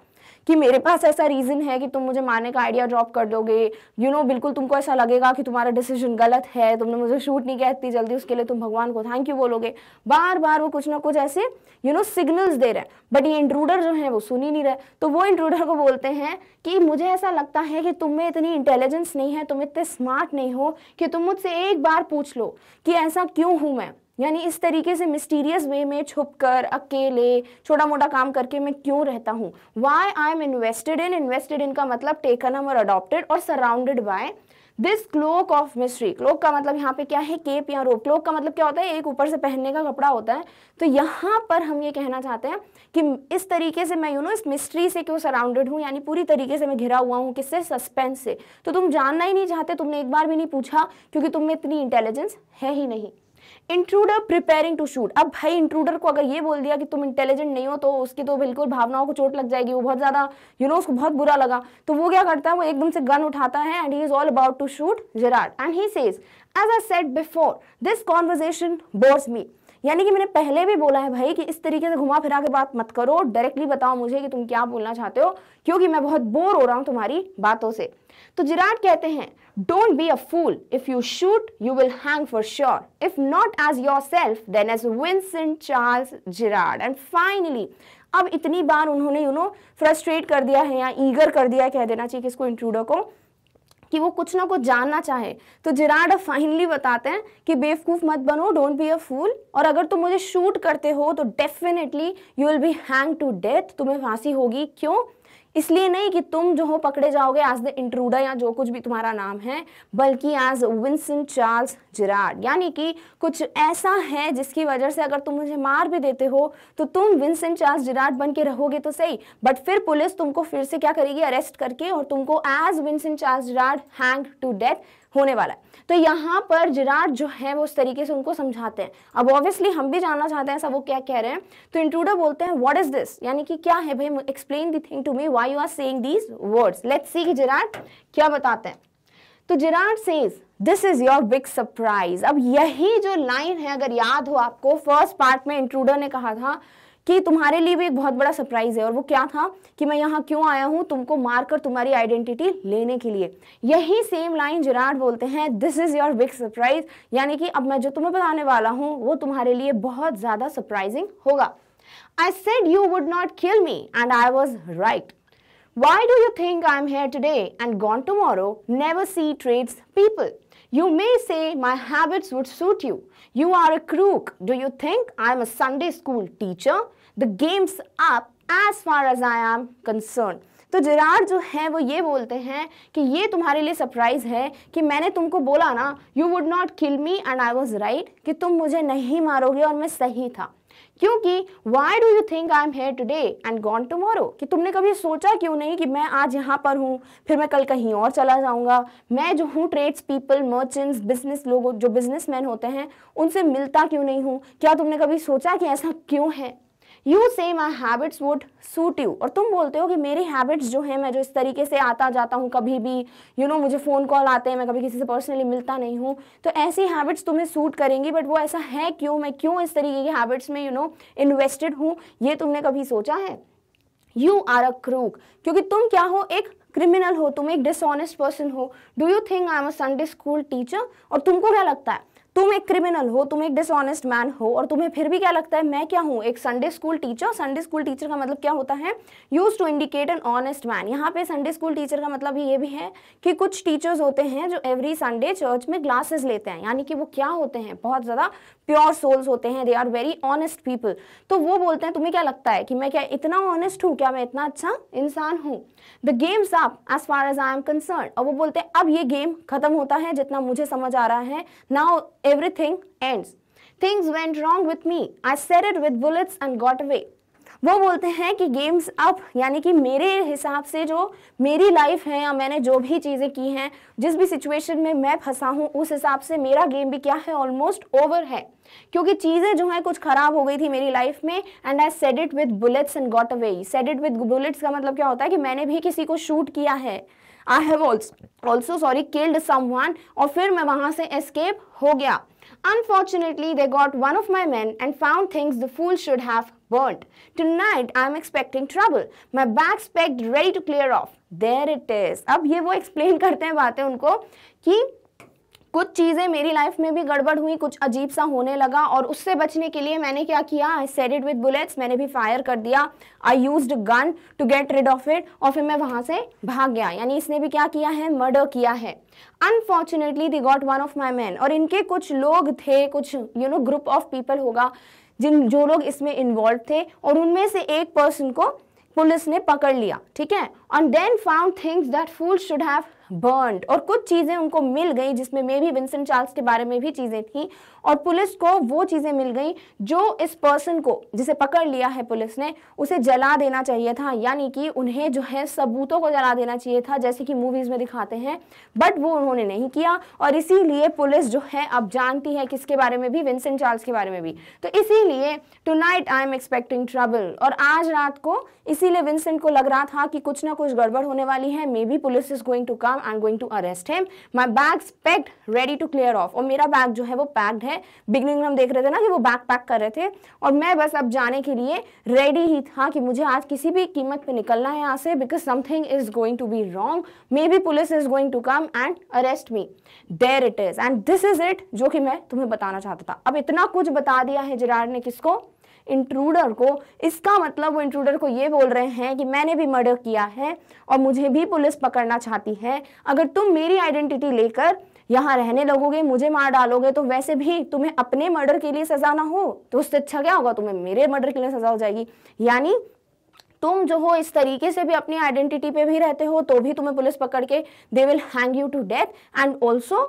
कि मेरे पास ऐसा रीज़न है कि तुम मुझे मारने का आइडिया ड्रॉप कर दोगे यू you नो know, बिल्कुल तुमको ऐसा लगेगा कि तुम्हारा डिसीजन गलत है तुमने मुझे शूट नहीं किया इतनी जल्दी उसके लिए तुम भगवान को थैंक यू बोलोगे बार बार वो कुछ ना कुछ ऐसे यू नो सिग्नल्स दे रहे हैं बट ये इंट्रूडर जो है वो सुन ही नहीं रहे तो वो इंट्रूडर को बोलते हैं कि मुझे ऐसा लगता है कि तुम में इतनी इंटेलिजेंस नहीं है तुम इतने स्मार्ट नहीं हो कि तुम मुझसे एक बार पूछ लो कि ऐसा क्यों हूँ मैं यानी इस तरीके से मिस्टीरियस वे में छुप कर अकेले छोटा मोटा काम करके मैं क्यों रहता हूँ why I am invested in invested in का मतलब टेकन एम और अडोप्टेड और surrounded by this cloak of mystery cloak का मतलब यहाँ पे क्या है केप या रोप क्लोक का मतलब क्या होता है एक ऊपर से पहनने का कपड़ा होता है तो यहाँ पर हम ये कहना चाहते हैं कि इस तरीके से मैं यू नो इस मिस्ट्री से क्यों सराउंडेड हूँ यानी पूरी तरीके से मैं घिरा हुआ हूँ किससे सस्पेंस से तो तुम जानना ही नहीं चाहते तुमने एक बार भी नहीं पूछा क्योंकि तुम में इतनी इंटेलिजेंस है ही नहीं इंट्रूडर प्रिपेयरिंग टू शूट अब भाई इंट्रूडर को अगर ये बोल दिया कि तुम इंटेलिजेंट नहीं हो तो उसकी तो बिल्कुल भावनाओं को चोट लग जाएगी वो बहुत ज्यादा यू you नो know, उसको बहुत बुरा लगा तो वो क्या करता है वो एकदम से गन उठाता है and he is all about to shoot Gerard and he says as I said before this conversation bores me यानी कि मैंने पहले भी बोला है भाई कि इस तरीके से घुमा फिरा के बात मत करो डायरेक्टली बताओ मुझे कि तुम क्या बोलना चाहते हो क्योंकि मैं बहुत बोर हो रहा हूं तुम्हारी बातों से तो जिराट कहते हैं Don't be a fool. If you shoot, you will hang for sure. If not as yourself, then as Vincent Charles Gerard. And finally, अब इतनी बार उन्होंने यू नो फ्रस्ट्रेट कर दिया है या ईगर कर दिया है कह देना चाहिए किसको इंट्रूडर को कि वो कुछ ना कुछ जानना चाहे तो जिराड अब फाइनली बताते हैं कि बेवकूफ़ मत बनो डोंट बी अ फूल और अगर तुम मुझे शूट करते हो तो definitely you will be hang to death तुम्हें फांसी होगी क्यों इसलिए नहीं कि तुम जो हो पकड़े जाओगे एज द इंट्रूडर या जो कुछ भी तुम्हारा नाम है बल्कि एज विंसन चार्ल्स जिराड यानी कि कुछ ऐसा है जिसकी वजह से अगर तुम मुझे मार भी देते हो तो तुम विंसन चार्ल्स जिराड बन के रहोगे तो सही बट फिर पुलिस तुमको फिर से क्या करेगी अरेस्ट करके और तुमको as Vincent Charles Gerard hang to death होने वाला है तो यहाँ पर जिराड जो है वो उस तरीके से उनको समझाते हैं अब ऑब्वियसली हम भी जानना चाहते हैं सब वो क्या कह रहे हैं तो इंट्रूडर बोलते हैं व्हाट इज दिस यानी कि क्या है भाई explain the thing to me why you are saying these words let's see कि जिराड क्या बताते हैं तो Gerard says this is your big surprise अब यही जो लाइन है अगर याद हो आपको फर्स्ट पार्ट में इंट्रूडर ने कहा था कि तुम्हारे लिए भी एक बहुत बड़ा सरप्राइज है और वो क्या था कि मैं यहां क्यों आया हूं तुमको मारकर तुम्हारी आइडेंटिटी लेने के लिए यही सेम लाइन जिराड बोलते हैं this is your big surprise यानी कि अब मैं जो तुम्हें बताने वाला हूँ वो तुम्हारे लिए बहुत ज्यादा सरप्राइजिंग होगा I said you would not kill me and I was right Why do you think I'm here today and gone tomorrow? Never see trades people. You may say my habits would suit you. You are a crook. Do you think I'm a Sunday school teacher? The game's up as far as I am concern तो Gerard जो है वो ये बोलते हैं कि ये तुम्हारे लिए सरप्राइज़ है कि मैंने तुमको बोला ना you would not kill me and I was right कि तुम मुझे नहीं मारोगे और मैं सही था क्योंकि why do you think I am here today and gone tomorrow कि तुमने कभी सोचा क्यों नहीं कि मैं आज यहाँ पर हूँ फिर मैं कल कहीं और चला जाऊँगा मैं जो हूँ ट्रेड्स पीपल मर्चेंट्स बिजनेस लोगों जो बिजनेसमैन होते हैं उनसे मिलता क्यों नहीं हूँ क्या तुमने कभी सोचा कि ऐसा क्यों है you say my habits would suit you और तुम बोलते हो कि मेरी हैबिट्स जो है मैं जो इस तरीके से आता जाता हूँ कभी भी यू you नो know, मुझे फ़ोन कॉल आते हैं मैं कभी किसी से पर्सनली मिलता नहीं हूँ तो ऐसी हैबिट्स तुम्हें सूट करेंगी बट वो ऐसा है क्यों मैं क्यों इस तरीके की हैबिट्स में यू नो इन्वेस्टेड हूँ ये तुमने कभी सोचा है यू आर अ क्रूक क्योंकि तुम क्या हो एक क्रिमिनल हो तुम एक डिसऑनेस्ट पर्सन हो do you think I am a Sunday school teacher और तुमको क्या लगता है तुम एक क्रिमिनल हो तुम एक डिसऑनेस्ट मैन हो और तुम्हें फिर भी क्या लगता है मैं क्या हूँ एक Sunday school teacher Sunday school teacher का मतलब क्या होता है used to indicate an honest man यहाँ पे संडे स्कूल टीचर का मतलब ये भी है कि कुछ टीचर्स होते हैं जो एवरी संडे चर्च में ग्लासेस लेते हैं यानी कि वो क्या होते हैं बहुत ज़्यादा प्योर सोल्स होते हैं they are very honest people तो वो बोलते हैं तुम्हें क्या लगता है कि मैं क्या इतना ऑनेस्ट हूँ क्या मैं इतना अच्छा इंसान हूँ द गेम्स आप as far as I am concern और वो बोलते हैं अब ये गेम खत्म होता है जितना मुझे समझ आ रहा है now everything ends things went wrong with me I set it with bullets and got away वो बोलते हैं कि गेम्स अप यानी कि मेरे हिसाब से जो मेरी लाइफ है या मैंने जो भी चीज़ें की हैं जिस भी सिचुएशन में मैं फंसा हूँ उस हिसाब से मेरा गेम भी क्या है ऑलमोस्ट ओवर है क्योंकि चीज़ें जो है कुछ ख़राब हो गई थी मेरी लाइफ में and I said it with bullets and got away said it with bullets का मतलब क्या होता है कि मैंने भी किसी को शूट किया है I have also sorry killed someone और फिर मैं वहां से एस्केप हो गया unfortunately they got one of my man and found things the fool should have want. Tonight I am expecting trouble. My back's packed ready to clear off. There it is. अब ये वो explain करते हैं बातें उनको कि कुछ चीज़ें मेरी लाइफ में भी गड़बड़ हुई कुछ अजीब सा होने लगा और उससे बचने के लिए मैंने क्या किया I said it with bullets मैंने भी फायर कर दिया I use gun to get rid of it और फिर मैं वहाँ से भाग गया यानी इसने भी क्या किया है मर्डर किया है unfortunately they got one of my man और इनके कुछ लोग थे कुछ you know group of people होगा जिन जो लोग इसमें इन्वॉल्व थे और उनमें से एक पर्सन को पुलिस ने पकड़ लिया ठीक है and then found things that fool should have burn और कुछ चीज़ें उनको मिल गई जिसमें मे भी विंसेंट चार्ल्स के बारे में भी चीज़ें थी और पुलिस को वो चीज़ें मिल गई जो इस पर्सन को जिसे पकड़ लिया है पुलिस ने उसे जला देना चाहिए था यानी कि उन्हें जो है सबूतों को जला देना चाहिए था जैसे कि मूवीज़ में दिखाते हैं बट वो उन्होंने नहीं किया और इसीलिए पुलिस जो है अब जानती है किसके बारे में भी विंसेंट चार्ल्स के बारे में भी तो इसीलिए tonight I am expecting trouble और आज रात को इसीलिए विंसेंट को लग रहा था कि कुछ ना कुछ गड़बड़ होने वाली है maybe police is going to come I am going to arrest him my bag packed ready to clear off और मेरा बैग जो है वो पैक्ड है है बिगनिंग में हम देख रहे थे ना कि वो बैक पैक कर रहे थे और मैं बस अब जाने के लिए रेडी ही था कि मुझे आज किसी भी कीमत पे निकलना है यहाँ से because something is going to be wrong maybe police is going to come and arrest me there it is and this is it जो कि मैं तुम्हें बताना चाहता था अब इतना कुछ बता दिया है जिरार ने किसको इंट्रूडर को इसका मतलब वो इंट्रूडर को ये बोल रहे हैं कि मैंने भी मर्डर किया है और मुझे भी पुलिस पकड़ना चाहती है अगर तुम मेरी आइडेंटिटी लेकर यहाँ रहने लगोगे मुझे मार डालोगे तो वैसे भी तुम्हें अपने मर्डर के लिए सजा ना हो तो उससे अच्छा क्या होगा तुम्हें मेरे मर्डर के लिए सजा हो जाएगी यानी तुम जो हो इस तरीके से भी अपनी आइडेंटिटी पे भी रहते हो तो भी तुम्हें पुलिस पकड़ के they will hang you to death and also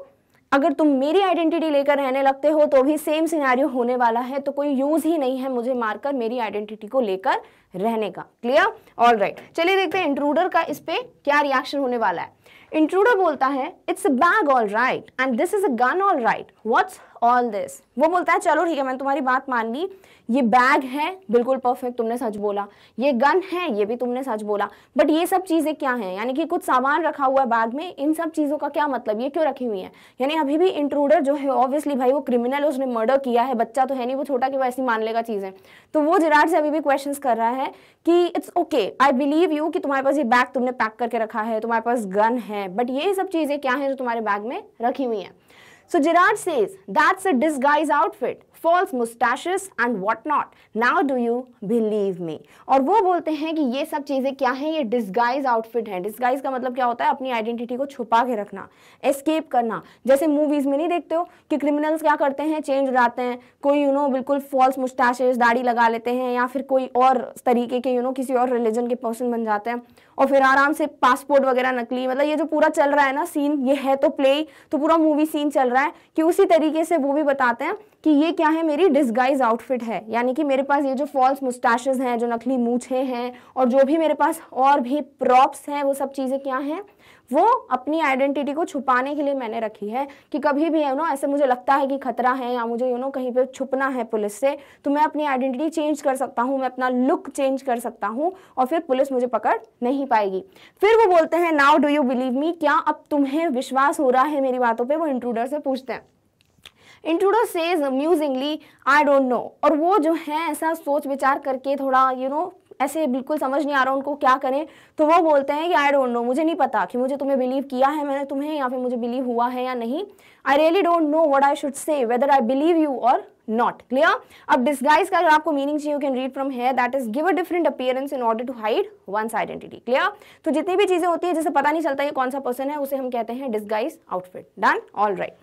अगर तुम मेरी आइडेंटिटी लेकर रहने लगते हो तो भी सेम सिनेरियो होने वाला है तो कोई यूज ही नहीं है मुझे मारकर मेरी आइडेंटिटी को लेकर रहने का क्लियर ऑल राइट चलिए देखते हैं इंट्रूडर का इस पे क्या रिएक्शन होने वाला है इंट्रूडर बोलता है it's a bag all right and this is a gun all right what's all this वो बोलता है चलो ठीक है मैंने तुम्हारी बात मान ली ये बैग है बिल्कुल परफेक्ट तुमने सच बोला ये गन है ये भी तुमने सच बोला बट ये सब चीज़ें क्या हैं यानी कि कुछ सामान रखा हुआ है बैग में इन सब चीज़ों का क्या मतलब ये क्यों रखी हुई है यानी अभी भी इंट्रूडर जो है ऑब्वियसली भाई वो क्रिमिनल है उसने मर्डर किया है बच्चा तो है नहीं वो छोटा कि वो ऐसी मान लेगा चीज़ें तो वो जिराट से अभी भी क्वेश्चन कर रहा है कि it's okay I believe you कि तुम्हारे पास ये बैग तुमने पैक करके रखा है तुम्हारे पास गन है बट ये सब चीज़ें क्या है जो तुम्हारे बैग में रखी हुई है So Gerard says, that's a disguise outfit. false mustaches and what not. Now do you believe me? और वो बोलते हैं कि ये सब चीज़ें क्या हैं ये disguise outfit हैं Disguise का मतलब क्या होता है अपनी identity को छुपा के रखना escape करना जैसे movies में नहीं देखते हो कि criminals क्या करते हैं change उड़ाते हैं कोई you know, बिल्कुल false mustaches, दाढ़ी लगा लेते हैं या फिर कोई और तरीके के you know, किसी और religion के person बन जाते हैं और फिर आराम से पासपोर्ट वगैरह नकली मतलब ये जो पूरा चल रहा है ना सीन ये है तो प्ले तो पूरा मूवी सीन चल रहा है कि उसी तरीके से वो भी बताते हैं कि ये क्या है मेरी डिस्गाइज आउटफिट है यानी कि मेरे पास ये जो फॉल्स मुस्टाशेज हैं जो नकली मूछे हैं और जो भी मेरे पास और भी प्रॉप्स हैं वो सब चीज़ें क्या हैं वो अपनी आइडेंटिटी को छुपाने के लिए मैंने रखी है कि कभी भी यू नो ऐसे मुझे लगता है कि खतरा है या मुझे यू नो कहीं पे छुपना है पुलिस से तो मैं अपनी आइडेंटिटी चेंज कर सकता हूँ मैं अपना लुक चेंज कर सकता हूँ और फिर पुलिस मुझे पकड़ नहीं पाएगी फिर वो बोलते हैं now do you believe me क्या अब तुम्हें विश्वास हो रहा है मेरी बातों पर वो इंट्रूडर से पूछते हैं intruder says musingly I don't know और वो जो है ऐसा सोच विचार करके थोड़ा यू you नो know, ऐसे बिल्कुल समझ नहीं आ रहा उनको क्या करें तो वो बोलते हैं कि आई डोंट नो मुझे नहीं पता कि मुझे तुम्हें बिलीव किया है मैंने तुम्हें या फिर मुझे बिलीव हुआ है या नहीं I really don't know what I should say whether I believe you और नॉट क्लियर अब डिस्गाइज का अगर आपको मीनिंग चाहिए you can read from here that is give a different appearance in order to hide one's identity clear तो जितनी भी चीजें होती है जैसे पता नहीं चलता ये कौन सा पर्सन है उसे हम कहते हैं disguise outfit done all right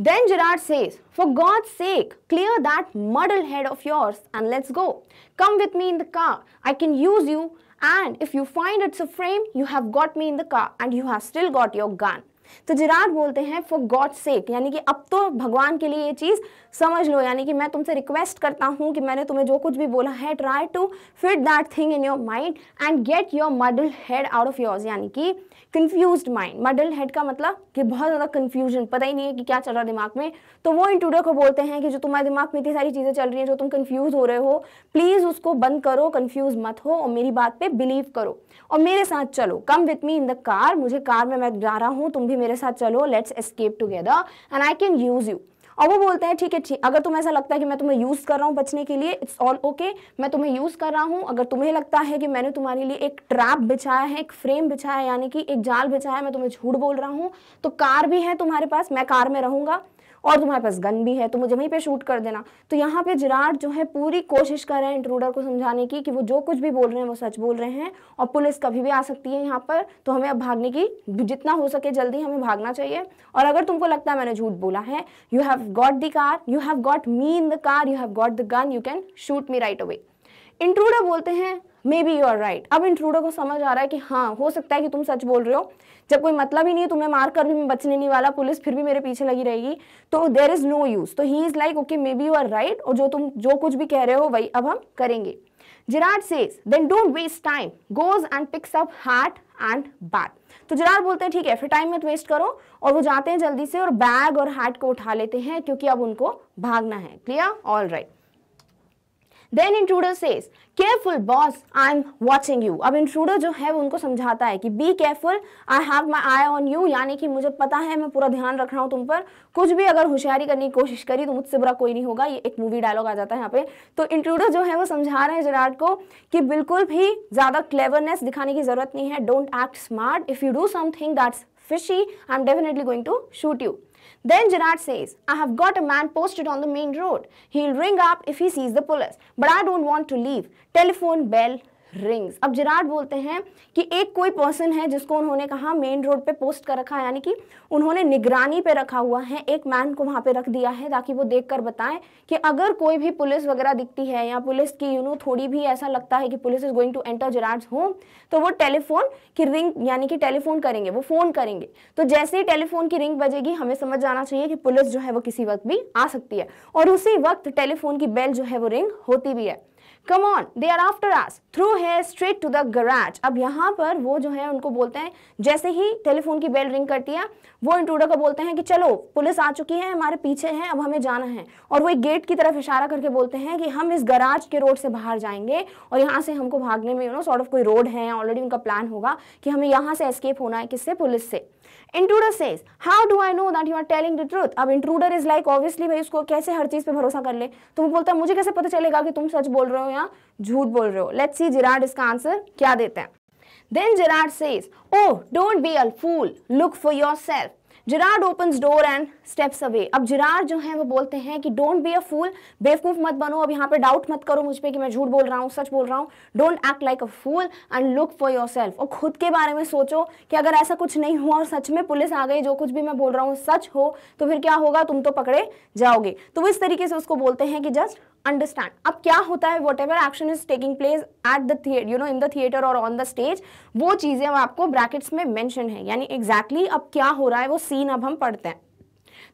Then Gerard says, For God's sake, clear that muddled head of yours and let's go. Come with me in the car. I can use you, and if you find it's a frame, you have got me in the car and you have still got your gun. तो Gerard बोलते हैं for God sake यानी कि अब तो भगवान के लिए ये चीज़ समझ लो यानी कि मैं तुमसे रिक्वेस्ट करता हूँ कि मैंने तुम्हें जो कुछ भी बोला है try to fit that thing in your mind and get your muddle head out of yours यानी कि कन्फ्यूज माइंड मडल हेड का मतलब कि बहुत ज़्यादा कन्फ्यूजन पता ही नहीं है कि क्या चल रहा है दिमाग में तो वो इंट्रूडर को बोलते हैं कि जो तुम्हारे दिमाग में इतनी सारी चीज़ें चल रही हैं जो तुम कन्फ्यूज हो रहे हो प्लीज़ उसको बंद करो कन्फ्यूज मत हो और मेरी बात पर बिलीव करो और मेरे साथ चलो come with me in the car मुझे कार में मैं जा रहा हूँ तुम भी मेरे साथ चलो let's escape together and I can use you और वो बोलते हैं ठीक है ठीक अगर तुम्हें ऐसा लगता है कि मैं तुम्हें यूज़ कर रहा हूँ बचने के लिए इट्स ऑल ओके मैं तुम्हें यूज़ कर रहा हूँ अगर तुम्हें लगता है कि मैंने तुम्हारे लिए एक ट्रैप बिछाया है एक फ्रेम बिछाया है यानी कि एक जाल बिछाया है मैं तुम्हें झूठ बोल रहा हूँ तो कार भी है तुम्हारे पास मैं कार में रहूंगा और तुम्हारे पास गन भी है तो मुझे वहीं पे शूट कर देना तो यहाँ पे जिराट जो है पूरी कोशिश कर रहे हैं इंट्रूडर को समझाने की कि वो जो कुछ भी बोल रहे हैं वो सच बोल रहे हैं और पुलिस कभी भी आ सकती है यहाँ पर तो हमें अब भागने की जितना हो सके जल्दी हमें भागना चाहिए और अगर तुमको लगता है मैंने झूठ बोला है you have got the car you have got me in the car you have got the gun you can shoot me right away intruder बोलते हैं maybe you are right अब इंट्रूडर को समझ आ रहा है कि हाँ हो सकता है कि तुम सच बोल रहे हो जब कोई मतलब ही नहीं है तुम्हें मार कर भी मैं बचने नहीं वाला पुलिस फिर भी मेरे पीछे लगी रहेगी तो देर इज़ नो यूज़ तो he is like okay maybe you are right और जो तुम जो कुछ भी कह रहे हो वही अब हम करेंगे Gerard says then don't waste time goes and picks up heart and bag तो जिराट बोलते हैं ठीक है फिर टाइम मत वेस्ट करो और वो जाते हैं जल्दी से और बैग और हार्ट को उठा लेते हैं क्योंकि अब उनको भागना है clear all right then intruder says careful boss I am watching you अब इंट्रूडर जो है वो उनको समझाता है कि be careful I have my eye on you यानी कि मुझे पता है मैं पूरा ध्यान रख रहा हूँ तुम पर कुछ भी अगर होशियारी करने की कोशिश करी तो मुझसे बुरा कोई नहीं होगा ये एक मूवी डायलॉग आ जाता है यहाँ पे तो इंट्रूडर जो है वो समझा रहे हैं जेराड को कि बिल्कुल भी ज़्यादा क्लेवरनेस दिखाने की ज़रूरत नहीं है don't act smart if you do something that's I am definitely going to shoot you Then Gerard says, I have got a man posted on the main road. He'll ring up if he sees the police. But I don't want to leave. Telephone bell rings अब Gerard बोलते हैं कि एक कोई person है जिसको उन्होंने कहा मेन रोड पे पोस्ट कर रखा है यानी कि उन्होंने निगरानी पे रखा हुआ है एक मैन को वहां पे रख दिया है ताकि वो देखकर कर बताएं कि अगर कोई भी पुलिस वगैरह दिखती है या पुलिस की यू नो थोड़ी भी ऐसा लगता है कि police is going to enter Gerard home तो वो टेलीफोन की रिंग यानी कि टेलीफोन करेंगे वो फ़ोन करेंगे तो जैसे ही टेलीफोन की रिंग बजेगी हमें समझ जाना चाहिए कि पुलिस जो है वो किसी वक्त भी आ सकती है और उसी वक्त टेलीफोन की बेल जो है वो रिंग होती भी है come on they are after us through है स्ट्रेट टू द गराज अब यहाँ पर वो जो है उनको बोलते हैं जैसे ही टेलीफोन की बेल रिंग करती है वो इंट्रूडर को बोलते हैं कि चलो पुलिस आ चुकी है हमारे पीछे है अब हमें जाना है और वो एक गेट की तरफ इशारा करके बोलते हैं कि हम इस गराज के रोड से बाहर जाएंगे और यहाँ से हमको भागने में यू नो सॉर्ट ऑफ कोई रोड है ऑलरेडी उनका प्लान होगा कि हमें यहाँ से एस्केप होना है किससे पुलिस से intruder says how do I know that you are telling the truth अब इंट्रूडर इज लाइक ऑब्वियसली भाई उसको कैसे हर चीज़ पे भरोसा कर ले तुम बोलता है मुझे कैसे पता चलेगा कि तुम सच बोल रहे हो या झूठ बोल रहे हो लेट्स सी जिराड इसका आंसर क्या देते हैं then Gerard says oh don't be a fool look for yourself Gerard open door and steps away अब जिरार्ड जो है वो बोलते हैं कि डोंट बी अ फूल बेवकूफ मत बनो अब यहाँ पे डाउट मत करो मुझ पर कि मैं झूठ बोल रहा हूँ सच बोल रहा हूँ don't act like a fool and look for yourself और खुद के बारे में सोचो कि अगर ऐसा कुछ नहीं हुआ और सच में पुलिस आ गई जो कुछ भी मैं बोल रहा हूँ सच हो तो फिर क्या होगा तुम तो पकड़े जाओगे तो वो इस तरीके से उसको बोलते हैं कि जस्ट अंडरस्टैंड अब क्या होता है whatever action is taking place at the theatre you know in the theatre और ऑन द स्टेज वो चीज़ें आपको ब्रैकेट्स में मैंशन है यानी एग्जैक्टली exactly अब क्या हो रहा है वो सीन अब हम पढ़ते हैं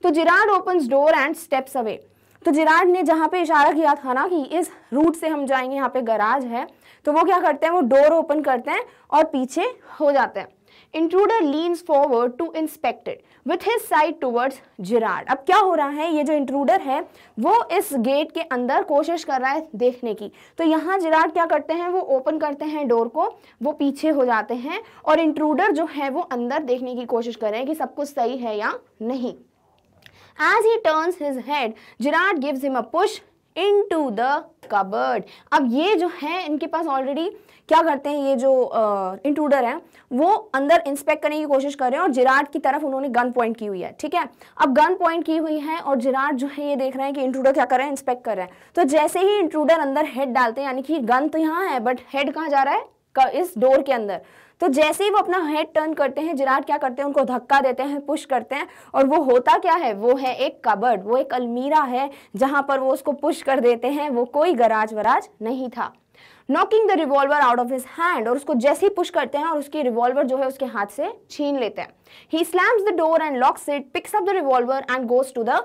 तो Gerard opens door and steps away तो जिराड ने जहाँ पे इशारा किया था ना कि इस रूट से हम जाएंगे यहाँ पे गराज है तो वो क्या करते हैं वो डोर ओपन करते हैं और पीछे हो जाते हैं intruder leans forward to inspected with his side towards Gerard अब क्या हो रहा है ये जो इंट्रूडर है वो इस गेट के अंदर कोशिश कर रहा है देखने की तो यहाँ जिराड क्या करते हैं वो ओपन करते हैं डोर को वो पीछे हो जाते हैं और इंट्रूडर जो है वो अंदर देखने की कोशिश कर रहे हैं कि सब कुछ सही है या नहीं as he turns his head Gerard gives him a push into the cupboard अब ये जो है इनके पास ऑलरेडी क्या करते हैं ये जो इंट्रूडर है वो अंदर इंस्पेक्ट करने की कोशिश कर रहे हैं और जिराट की तरफ उन्होंने गन पॉइंट की हुई है ठीक है अब गन पॉइंट की हुई है और जिराट जो है ये देख रहे हैं कि इंट्रूडर क्या कर रहे हैं इंस्पेक्ट कर रहे हैं तो जैसे ही इंट्रूडर अंदर हेड डालते हैं यानी कि गन तो यहाँ है बट हेड कहाँ जा रहा है इस डोर के अंदर तो जैसे ही वो अपना हेड टर्न करते हैं जिराट क्या करते हैं उनको धक्का देते हैं पुश करते हैं और वो होता क्या है वो है एक कबर्ड वो एक अलमीरा है जहां पर वो उसको पुश कर देते हैं वो कोई गराज वराज नहीं था knocking the revolver out of his hand और उसको जैसे ही पुश करते हैं और उसकी रिवॉल्वर जो है उसके हाथ से छीन लेते हैं he slams the door and locks it picks up the revolver and goes to the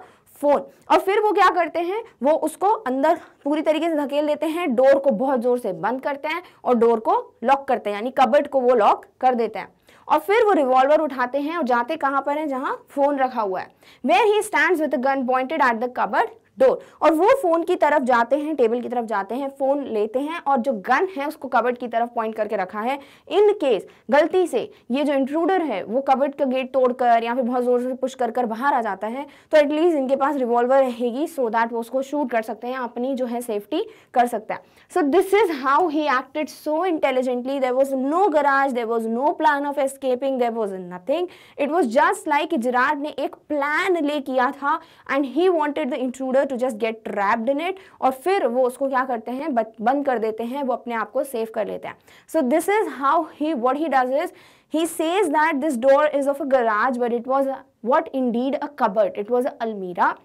phone और फिर वो क्या करते हैं वो उसको अंदर पूरी तरीके से धकेल देते हैं डोर को बहुत जोर से बंद करते हैं और डोर को लॉक करते हैं यानी कबर्ड को वो लॉक कर देते हैं और फिर वो रिवॉल्वर उठाते हैं और जाते कहां पर है जहां फोन रखा हुआ है where he stand with gun pointed at the cupboard door और वो फोन की तरफ जाते हैं टेबल की तरफ जाते हैं फोन लेते हैं और जो गन है उसको कबर्ड की तरफ पॉइंट करके रखा है इन केस गलती से ये जो इंट्रूडर है वो कबर्ड का गेट तोड़कर या फिर बहुत जोर से पुश कर कर बाहर आ जाता है तो एटलीस्ट इनके पास रिवॉल्वर रहेगी सो दैट वो उसको शूट कर सकते हैं अपनी जो है सेफ्टी कर सकता है so this is how he acted so intelligently there was no garage there was no plan of escaping there was nothing it was just like Gerard ने एक प्लान ले किया था and he wanted the intruder to just get trapped in it और फिर वो उसको क्या करते हैं बंद कर देते हैं वो अपने आप को सेव कर लेते हैं so this is how he what he does is he says that this door is of a garage but it was what indeed a cupboard it was अलमीरा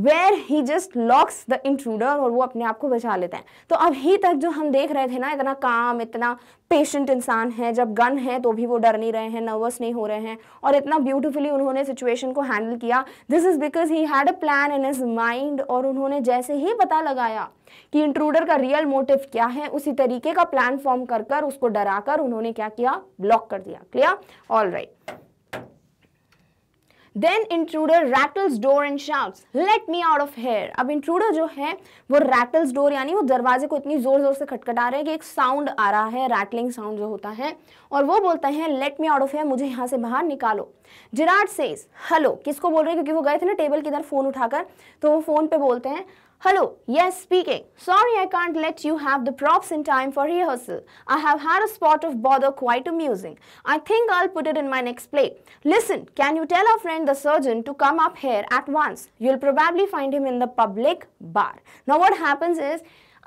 where he just locks the intruder और वो अपने आप को बचा लेते हैं तो अभी तक जो हम देख रहे थे ना इतना काम इतना पेशेंट इंसान है जब गन है तो भी वो डर नहीं रहे हैं नर्वस नहीं हो रहे हैं और इतना ब्यूटिफुली उन्होंने सिचुएशन को हैंडल किया this is because he had a plan in his mind और उन्होंने जैसे ही पता लगाया कि इंट्रूडर का रियल मोटिव क्या है उसी तरीके का प्लान फॉर्म कर कर उसको डरा कर उन्होंने क्या किया ब्लॉक कर दिया clear all right then intruder rattles door and shouts let me out of here अब इंट्रूडर जो है वो रैटल्स डोर यानी वो दरवाजे को इतनी ज़ोर ज़ोर से खटखटा रहे हैं कि एक साउंड आ रहा है रैटलिंग साउंड जो होता है और वो बोलते हैं let me out of here मुझे यहाँ से बाहर निकालो जिराड सेज हेलो किसको बोल रहे हैं क्योंकि वो गए थे ना टेबल की तरफ फ़ोन उठाकर तो वो फ़ोन पे बोलते हैं Hello, yes speaking. Sorry I can't let you have the props in time for rehearsal. I have had a spot of bother quite amusing. I think I'll put it in my next play. Listen, can you tell our friend the surgeon to come up here at once? You'll probably find him in the public bar. Now what happens is,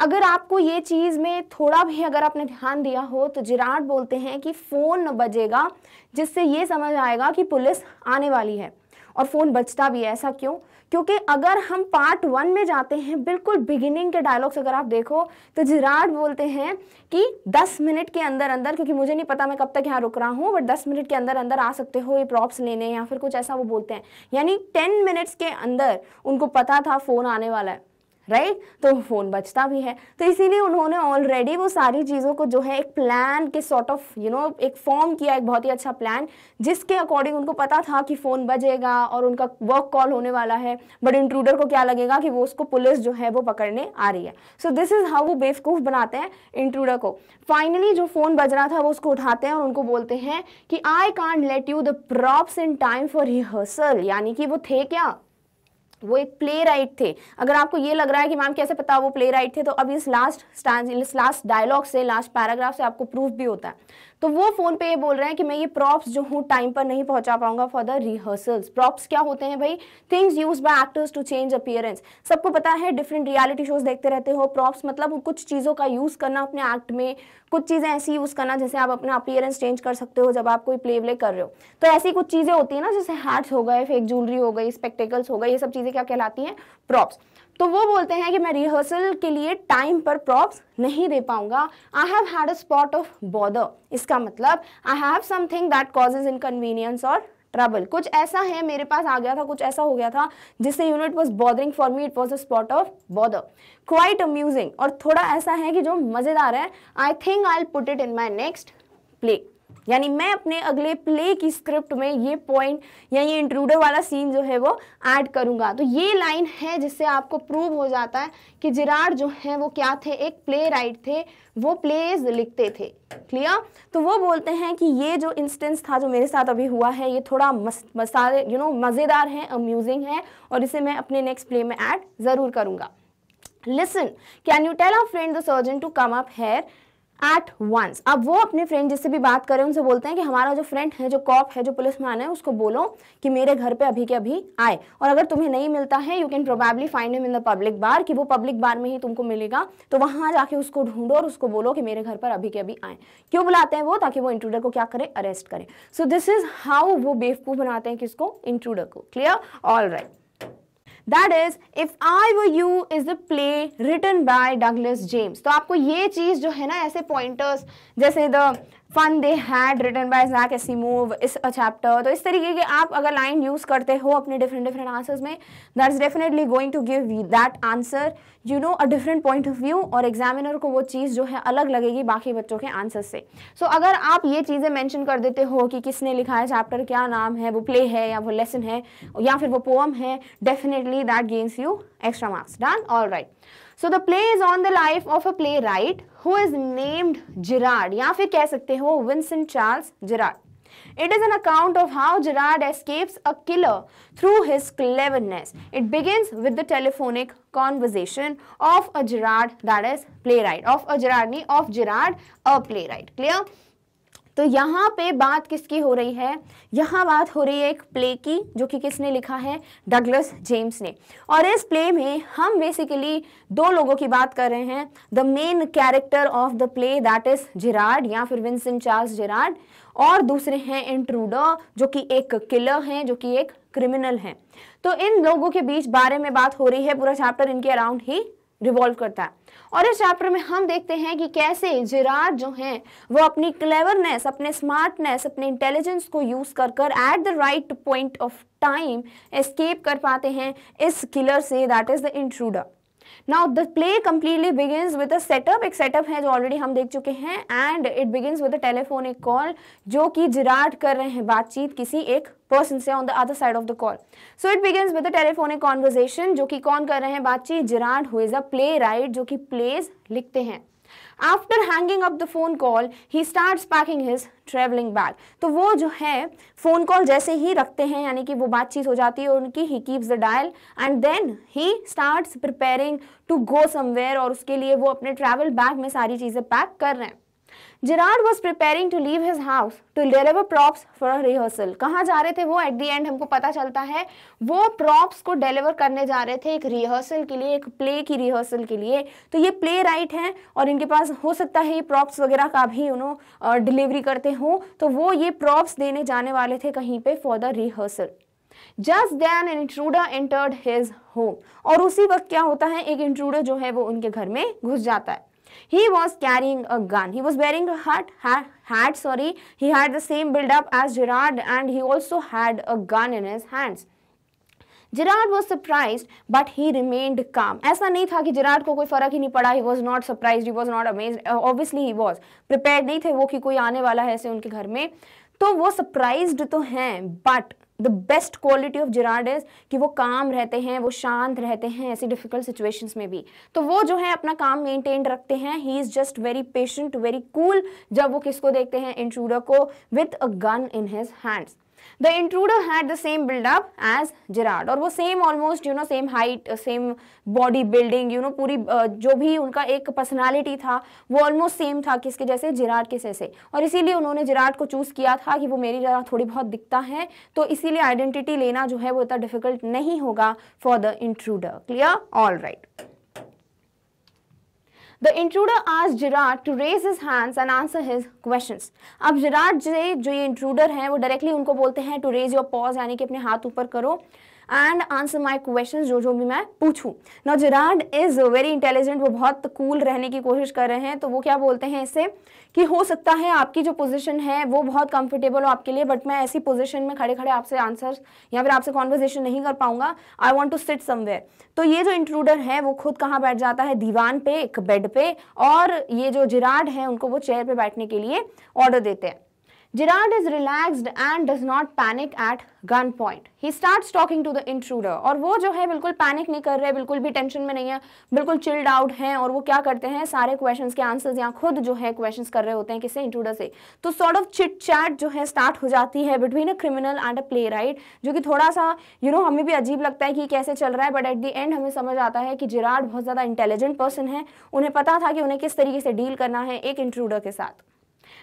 अगर आपको ये चीज़ में थोड़ा भी अगर आपने ध्यान दिया हो तो जिराड बोलते हैं कि फ़ोन न बजेगा जिससे ये समझ आएगा कि पुलिस आने वाली है और फ़ोन बचता भी है ऐसा क्यों क्योंकि अगर हम पार्ट वन में जाते हैं बिल्कुल बिगिनिंग के डायलॉग्स अगर आप देखो तो जिराड बोलते हैं कि 10 मिनट के अंदर अंदर क्योंकि मुझे नहीं पता मैं कब तक यहाँ रुक रहा हूँ बट 10 मिनट के अंदर अंदर आ सकते हो ये प्रॉप्स लेने या फिर कुछ ऐसा वो बोलते हैं यानी 10 मिनट्स के अंदर उनको पता था फ़ोन आने वाला है राइट तो फ़ोन बचता भी है तो इसीलिए उन्होंने ऑलरेडी वो सारी चीज़ों को जो है एक प्लान के सॉर्ट ऑफ यू नो एक फॉर्म किया एक बहुत ही अच्छा प्लान जिसके अकॉर्डिंग उनको पता था कि फ़ोन बजेगा और उनका वर्क कॉल होने वाला है बट इंट्रूडर को क्या लगेगा कि वो उसको पुलिस जो है वो पकड़ने आ रही है सो दिस इज़ हाउ वो बेवकूफ़ बनाते हैं इंट्रूडर को फाइनली जो फ़ोन बज रहा था वो उसको उठाते हैं और उनको बोलते हैं कि I can't let you the props in time for rehearsal यानी कि वो थे क्या वो एक प्ले राइट थे अगर आपको ये लग रहा है कि मैम कैसे पता वो प्ले राइट थे तो अब इस लास्ट इस लास्ट डायलॉग से लास्ट पैराग्राफ से आपको प्रूफ भी होता है तो वो फ़ोन पे ये बोल रहे हैं कि मैं ये प्रॉप्स जो हूँ टाइम पर नहीं पहुंचा पाऊंगा फॉर द रिहर्सल्स प्रॉप्स क्या होते हैं भाई things used by actors to change appearance सबको पता है डिफरेंट रियलिटी शोज देखते रहते हो प्रॉप्स मतलब कुछ चीज़ों का यूज़ करना अपने एक्ट में कुछ चीज़ें ऐसी यूज़ करना जैसे आप अपना अपियरेंस चेंज कर सकते हो जब आप कोई प्ले व्ले कर रहे हो तो ऐसी कुछ चीज़ें होती है ना जैसे हार्ट्स हो गए फेक ज्वेलरी हो गई स्पेक्टिकल्स हो गए ये सब चीज़ें क्या कहलाती हैं प्रॉप्स तो वो बोलते हैं कि मैं रिहर्सल के लिए टाइम पर प्रॉप्स नहीं दे पाऊंगा I have had a spot of bother इसका मतलब I have something that causes inconvenience और ट्रबल कुछ ऐसा है मेरे पास आ गया था कुछ ऐसा हो गया था जिससे unit was bothering for me it was a spot of bother quite amusing और थोड़ा ऐसा है कि जो मज़ेदार है I think I put it in my next play यानी मैं अपने अगले प्ले की स्क्रिप्ट में ये पॉइंट या ये इंट्रूडर वाला सीन जो है वो ऐड करूंगा तो ये लाइन है जिससे आपको प्रूव हो जाता है कि जिराड जो है वो क्या थे एक प्ले राइट थे वो प्लेज लिखते थे क्लियर तो वो बोलते हैं कि ये जो इंस्टेंस था जो मेरे साथ अभी हुआ है ये थोड़ा मसाले यू नो मज़ेदार है अम्यूजिंग है और इसे मैं अपने नेक्स्ट प्ले में ऐड ज़रूर करूंगा listen can you tell our friend the surgeon to come up here at once अब वो अपने फ्रेंड जिससे भी बात करें उनसे बोलते हैं कि हमारा जो फ्रेंड है जो कॉप है जो पुलिस मैन है उसको बोलो कि मेरे घर पे अभी के अभी आए और अगर तुम्हें नहीं मिलता है you can probably find him in the public bar कि वो पब्लिक बार में ही तुमको मिलेगा तो वहां जाके उसको ढूंढो और उसको बोलो कि मेरे घर पर अभी के अभी आए क्यों बुलाते हैं वो ताकि वो इंट्रूडर को क्या करें अरेस्ट करें सो दिस इज हाउ वो बेवकूफ़ बनाते हैं किसको इंट्रूडर को clear all right that is if I वो you is the play written by Douglas James तो आपको ये चीज जो है ना ऐसे पॉइंटर्स जैसे the fun they had written by Jack Asimov इस चैप्टर तो इस तरीके के आप अगर लाइन यूज़ करते हो अपने डिफरेंट डिफरेंट आंसर्स में that is definitely going to give that answer you know a different point of view और एग्जामिनर को वो चीज़ जो है अलग लगेगी बाकी बच्चों के आंसर से सो so, अगर आप ये चीज़ें मैंशन कर देते हो कि किसने लिखा है चैप्टर क्या नाम है वो प्ले है या वो लेसन है या फिर वो पोम है definitely that gains you extra marks done all right so the play is on the life of a playwright who is named Gerard या फिर कह सकते हो Vincent Charles Gerard it is an account of how Gerard escapes a killer through his cleverness it begins with the telephonic conversation of a Gerard that is playwright of a Gerard knee of Gerard a play right clear तो यहाँ पे बात किसकी हो रही है यहाँ बात हो रही है एक प्ले की जो कि किसने लिखा है डगलस जेम्स ने और इस प्ले में हम बेसिकली दो लोगों की बात कर रहे हैं the main character of the play that is Gerard या फिर विंसेंट चार्ल्स जेराड और दूसरे हैं इंट्रूडर जो कि एक किलर हैं जो कि एक क्रिमिनल हैं तो इन लोगों के बीच बारे में बात हो रही है पूरा चैप्टर इनके अराउंड ही रिवॉल्व करता है और इस चैप्टर में हम देखते हैं कि कैसे जिरार जो हैं वो अपनी क्लेवरनेस अपने स्मार्टनेस अपने इंटेलिजेंस को यूज़ कर कर at the right point of time escape कर पाते हैं इस किलर से that is the intruder now the play completely begins with a setup एक सेटअप है जो ऑलरेडी हम देख चुके हैं and it begins with a telephonic call जो कि जिराट कर रहे हैं बातचीत किसी एक पर्सन से on the other side of the call so it begins with a telephonic conversation जो कि कौन कर रहे हैं बातचीत Gerard who is a playwright जो कि प्लेज लिखते हैं after hanging up the phone call he start packing his travelling bag तो वो जो है फ़ोन कॉल जैसे ही रखते हैं यानी कि वो बातचीत हो जाती है और उनकी ही keeps the dial and then he start preparing to go somewhere और उसके लिए वो अपने ट्रैवल बैग में सारी चीज़ें पैक कर रहे हैं Gerard was preparing to leave his house to deliver props for rehearsal कहाँ जा रहे थे वो एट दी एंड हमको पता चलता है वो प्रॉप्स को डिलीवर करने जा रहे थे एक रिहर्सल के लिए एक प्ले की रिहर्सल के लिए तो ये प्ले राइट है और इनके पास हो सकता है ये प्रॉप्स वगैरह का भी उन्होंने डिलीवरी करते हों तो वो ये प्रॉप्स देने जाने वाले थे कहीं पे for the rehearsal just then an intruder entered his home और उसी वक्त क्या होता है एक इंट्रूडर जो है वो उनके घर में घुस जाता है he was carrying a gun he was wearing a hat hat, hat sorry he had the same build up as gerard and he also had a gun in his hands Gerard was surprise but he remained calm ऐसा नहीं था कि Gerard को कोई फर्क ही नहीं पड़ा he was not surprise he was not amaze obviously he was prepare नहीं थे वो कि कोई आने वाला है ऐसे उनके घर में तो वो सरप्राइज तो हैं but the best quality of Gerard is कि वो काम रहते हैं वो शांत रहते हैं ऐसी डिफिकल्ट सिचुएशंस में भी तो वो जो है अपना काम मेंटेन रखते हैं he is just very patient very cool जब वो किसको देखते हैं इंट्रूडर को with a gun in his hands the intruder had the same buildup as Gerard और वो same almost you know same height same body building you know पूरी जो भी उनका एक पर्सनैलिटी था वो ऑलमोस्ट सेम था किसके जैसे जिराड के जैसे और इसीलिए उन्होंने जिराड को चूज़ किया था कि वो मेरी जरा थोड़ी बहुत दिखता है तो इसीलिए आइडेंटिटी लेना जो है वो इतना डिफिकल्ट नहीं होगा for the intruder clear all right The intruder आज Gerard to raise his hands and answer his question अब Gerard से जो ये इंट्रूडर हैं वो डायरेक्टली उनको बोलते हैं टू रेज your paws यानी कि अपने हाथ ऊपर करो एंड आंसर माई क्वेश्चन जो जो भी मैं पूछूँ ना जिराड इज़ वेरी इंटेलिजेंट वो बहुत कूल cool रहने की कोशिश कर रहे हैं तो वो क्या बोलते हैं इससे कि हो सकता है आपकी जो पोजिशन है वो बहुत कंफर्टेबल हो आपके लिए बट मैं ऐसी पोजिशन में खड़े खड़े आपसे आंसर या फिर आपसे कॉन्वर्जेशन नहीं कर पाऊंगा I want to sit somewhere तो ये जो इंट्रूडर है वो खुद कहाँ बैठ जाता है दीवान पे एक बेड पे और ये जो जिराड है उनको वो चेयर पे बैठने के लिए ऑर्डर देते हैं Gerard is relaxed and does not panic at gunpoint. He starts talking to the intruder. और वो जो है बिल्कुल panic नहीं कर रहे बिल्कुल भी tension में नहीं है बिल्कुल chilled out है और वो क्या करते हैं सारे questions के answers या खुद जो है questions कर रहे होते हैं किसी intruder से तो sort of chit chat जो है start हो जाती है between a criminal and a playwright, जो कि थोड़ा सा you know, हमें भी अजीब लगता है कि कैसे चल रहा है but at the end हमें समझ आता है कि जिराड बहुत ज़्यादा इंटेलिजेंट पर्सन है उन्हें पता था कि उन्हें किस तरीके से डील करना है एक इंट्रूडर के साथ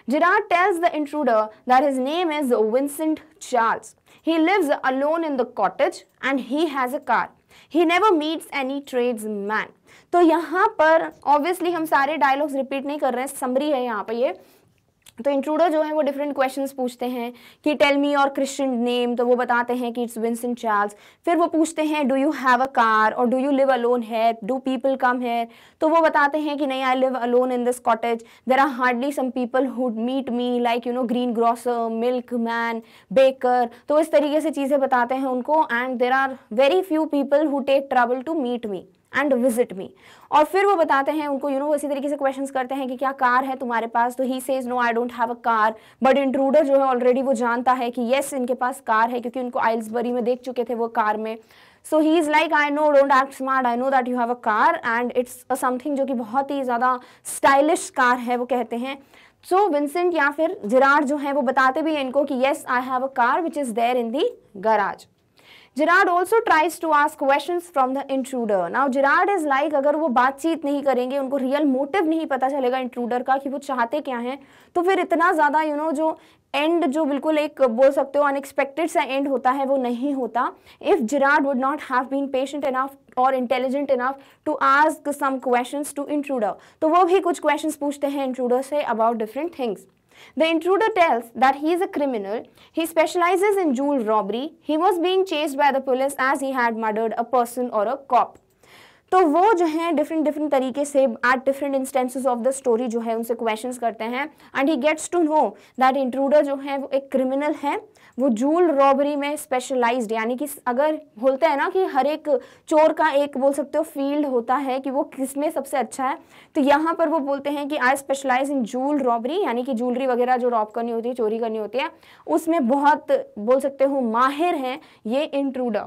Gerard tells the intruder that his name is Vincent Charles. He lives alone in the cottage and he has a car. He never meets any tradesman. So, here obviously, we are not repeating dialogues. This is a summary. Hai तो intruder जो है वो different questions पूछते हैं कि tell me और Christian name तो वो बताते हैं कि इट्स विंसेंट चार्ल्स फिर वो पूछते हैं do you have a car और डू यू लिव अलोन है डू पीपल कम है तो वो बताते हैं कि नहीं I live alone in this cottage there are hardly some people who'd meet me like you know green grocer milk man baker तो इस तरीके से चीज़ें बताते हैं उनको and there are very few people who take travel to meet me and visit me और फिर वो बताते हैं उनको यू नो इसी तरीके से क्वेश्चंस करते हैं कि क्या कार है तुम्हारे पास तो he says no I don't have a car but intruder जो है ऑलरेडी वो जानता है कि येस इनके पास कार है क्योंकि उनको आइल्सबरी में देख चुके थे वो कार में so he is like I know don't act smart I know that you have a car and it's a something जो कि बहुत ही ज़्यादा स्टाइलिश कार है वो कहते हैं सो so, विंसेंट या फिर जिराड जो है वो बताते भी हैं इनको कि yes I have a car which is there in the garage Gerard also tries to ask question from the intruder now Gerard is like अगर वो बातचीत नहीं करेंगे उनको रियल मोटिव नहीं पता चलेगा इंट्रूडर का कि वो चाहते क्या हैं तो फिर इतना ज़्यादा यू नो जो एंड जो बिल्कुल एक बोल सकते हो अनएक्सपेक्टेड सा एंड होता है वो नहीं होता if Gerard would not have been patient enough और intelligent enough to ask some questions to intruder तो वो भी कुछ क्वेश्चंस पूछते हैं इंट्रूडर से about different things The intruder tells that he is a criminal. He specializes in jewel robbery. He was being chased by the police as he had murdered a person or a cop. तो वो जो है different different तरीके से at different instances of the story जो है उनसे questions करते हैं and he gets to know that intruder जो है वो एक क्रिमिनल है वो जूल रॉबरी में स्पेशलाइज्ड यानी कि अगर बोलते हैं ना कि हर एक चोर का एक बोल सकते हो फील्ड होता है कि वो किस में सबसे अच्छा है तो यहाँ पर वो बोलते हैं कि I specialize in jewel robbery यानी कि ज्वेलरी वगैरह जो रॉब करनी होती है चोरी करनी होती है उसमें बहुत बोल सकते हो माहिर हैं ये इंट्रूडर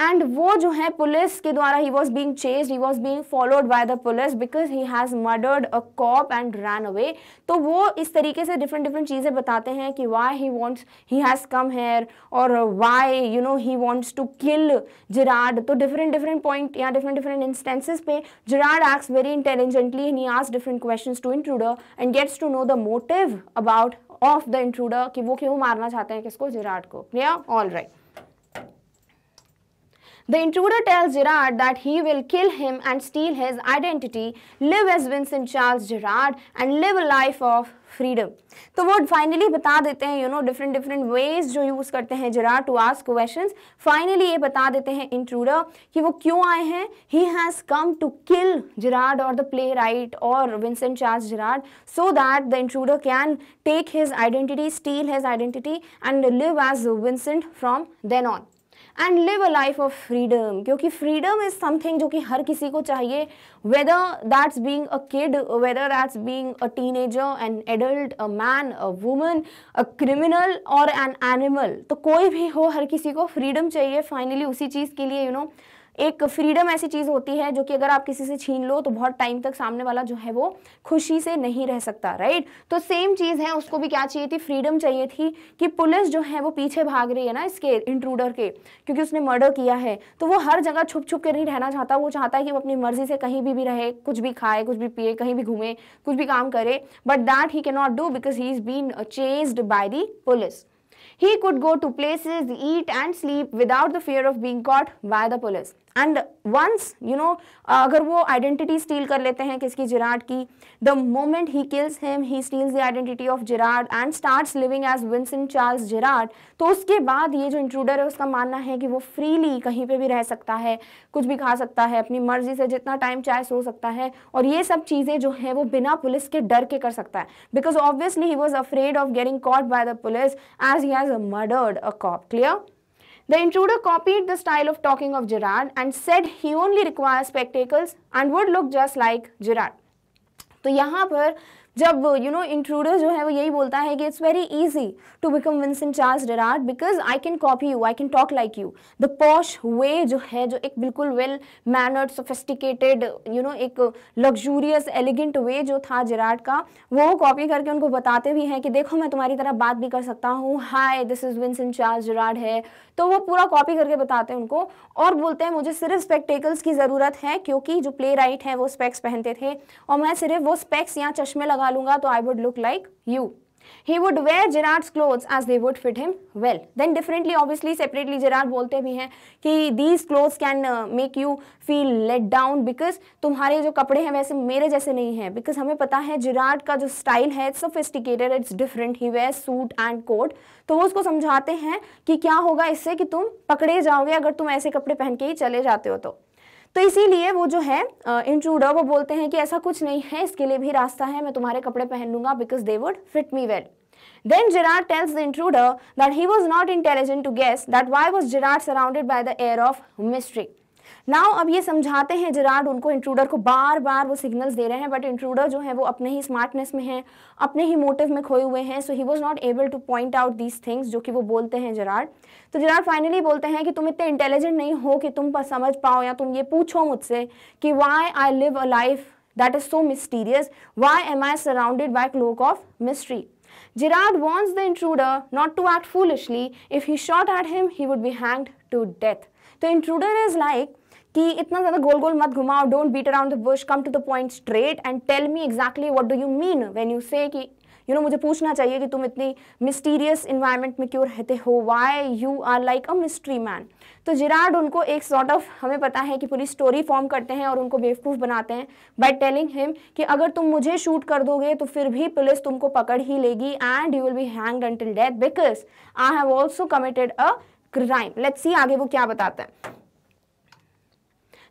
एंड वो जो है पुलिस के द्वारा he was being chase he was being followed by the police because he has murdered a cop and run away तो वो इस तरीके से डिफरेंट डिफरेंट चीज़ें बताते हैं कि why he wants he has come here और why you know he wants to kill Gerard तो डिफरेंट डिफरेंट पॉइंट या डिफरेंट डिफरेंट इंस्टेंसेज पे Gerard acts very intelligently and he आज different question to intruder and gets to know the motive about of the intruder कि वो क्यों मारना चाहते हैं किसको जिराड को clear all right The intruder tells Gerard that he will kill him and steal his identity, live as Vincent Charles Gerard and live a life of freedom. So, what finally bata dete hai, you know, different different ways jo use karte to ask questions. Finally, ye bata dete hai intruder ki He has come to kill Gerard or the playwright or Vincent Charles Gerard so that the intruder can take his identity, steal his identity and live as Vincent from then on. And live a life of freedom क्योंकि freedom is something जो कि हर किसी को चाहिए whether that's being a kid whether that's being a teenager an adult a man a woman a criminal और an animal तो कोई भी हो हर किसी को फ्रीडम चाहिए फाइनली उसी चीज़ के लिए यू you नो know, एक फ्रीडम ऐसी चीज़ होती है जो कि अगर आप किसी से छीन लो तो बहुत टाइम तक सामने वाला जो है वो खुशी से नहीं रह सकता राइट तो सेम चीज़ है उसको भी क्या चाहिए थी फ्रीडम चाहिए थी कि पुलिस जो है वो पीछे भाग रही है ना इसके इंट्रूडर के क्योंकि उसने मर्डर किया है तो वो हर जगह छुप छुप के नहीं रहना चाहता वो चाहता है कि वो अपनी मर्जी से कहीं भी भी रहे कुछ भी खाए कुछ भी पिए कहीं भी घूमे कुछ भी काम करे but that he not do because he is been chased by the police He could go to places, eat and sleep without the fear of being caught by the police. And once you know अगर वो identity steel कर लेते हैं किसकी Gerard की the moment he kills him he steals the identity of Gerard and starts living as Vincent Charles Gerard तो उसके बाद ये जो इंट्रूडर है उसका मानना है कि वो फ्रीली कहीं पे भी रह सकता है कुछ भी खा सकता है अपनी मर्जी से जितना टाइम चाहे सो सकता है और ये सब चीज़ें जो हैं वो बिना पुलिस के डर के कर सकता है because obviously he was afraid of getting caught by the police as he has murdered a cop clear The intruder copied the style of talking of Gerard and said he only requires spectacles and would look just like Gerard. तो यहाँ पर जब you know intruder जो है वो यही बोलता है कि it's very easy to become Vincent Charles Gerard because I can copy you I can talk like you the posh way जो है जो एक बिल्कुल well mannered sophisticated you know एक लग्जूरियस एलिगेंट वे जो था जेराड का वो कॉपी करके उनको बताते भी हैं कि देखो मैं तुम्हारी तरह बात भी कर सकता हूँ hi this is Vincent Charles Gerard है तो वो पूरा कॉपी करके बताते हैं उनको और बोलते हैं मुझे सिर्फ स्पेक्टेकल्स की ज़रूरत है क्योंकि जो प्ले राइट है वो स्पेक्स पहनते थे और मैं सिर्फ वो स्पेक्स या चश्मे लगा लगा लूंगा तो I would look like you he would wear Gerard's clothes as they would fit him well then differently obviously separately Gerard बोलते भी हैं कि these clothes can make you feel let down because तुम्हारे जो कपड़े हैं वैसे मेरे जैसे नहीं है बिकॉज हमें पता है जेरार्ड का जो स्टाइल है it's sophisticated it's different he wear suit and coat तो वो उसको समझाते हैं कि क्या होगा इससे कि तुम पकड़े जाओगे अगर तुम ऐसे कपड़े पहन के ही चले जाते हो तो तो इसीलिए वो जो है इंट्रूडर वो बोलते हैं कि ऐसा कुछ नहीं है इसके लिए भी रास्ता है मैं तुम्हारे कपड़े पहन लूंगा because they would fit me well then Gerard tells the intruder that he was not intelligent to guess that why was Gerard surrounded by the air of mystery now अब ये समझाते हैं जिराड उनको इंट्रूडर को बार बार वो signals दे रहे हैं but intruder जो है वो अपने ही स्मार्टनेस में है अपने ही मोटिव में खोए हुए हैं so he was not able to point out these things जो कि वो बोलते हैं जिराड तो जिराड फाइनली बोलते हैं कि तुम इतने इंटेलिजेंट नहीं हो कि तुम समझ पाओ या तुम ये पूछो मुझसे कि why I live a life that is so mysterious why am I surrounded by cloak of mystery Gerard wants the intruder not to act foolishly. If he shot at him he would be hanged to death तो intruder is like, कि इतना ज्यादा गोल गोल मत घुमाओ don't beat around the bush come to the point straight and tell me exactly what do you mean when you say कि you no मुझे पूछना चाहिए कि तुम इतनी मिस्टीरियस इन्वायरमेंट में क्यों रहते हो why you are like a mystery man तो जिराड उनको एक सॉर्ट sort ऑफ of, हमें पता है कि पूरी स्टोरी फॉर्म करते हैं और उनको बेवकूफ़ बनाते हैं बाय टेलिंग हिम कि अगर तुम मुझे शूट कर दोगे तो फिर भी पुलिस तुमको पकड़ ही लेगी and you will be hang until death because I have also committed a crime let's see आगे वो क्या बताते हैं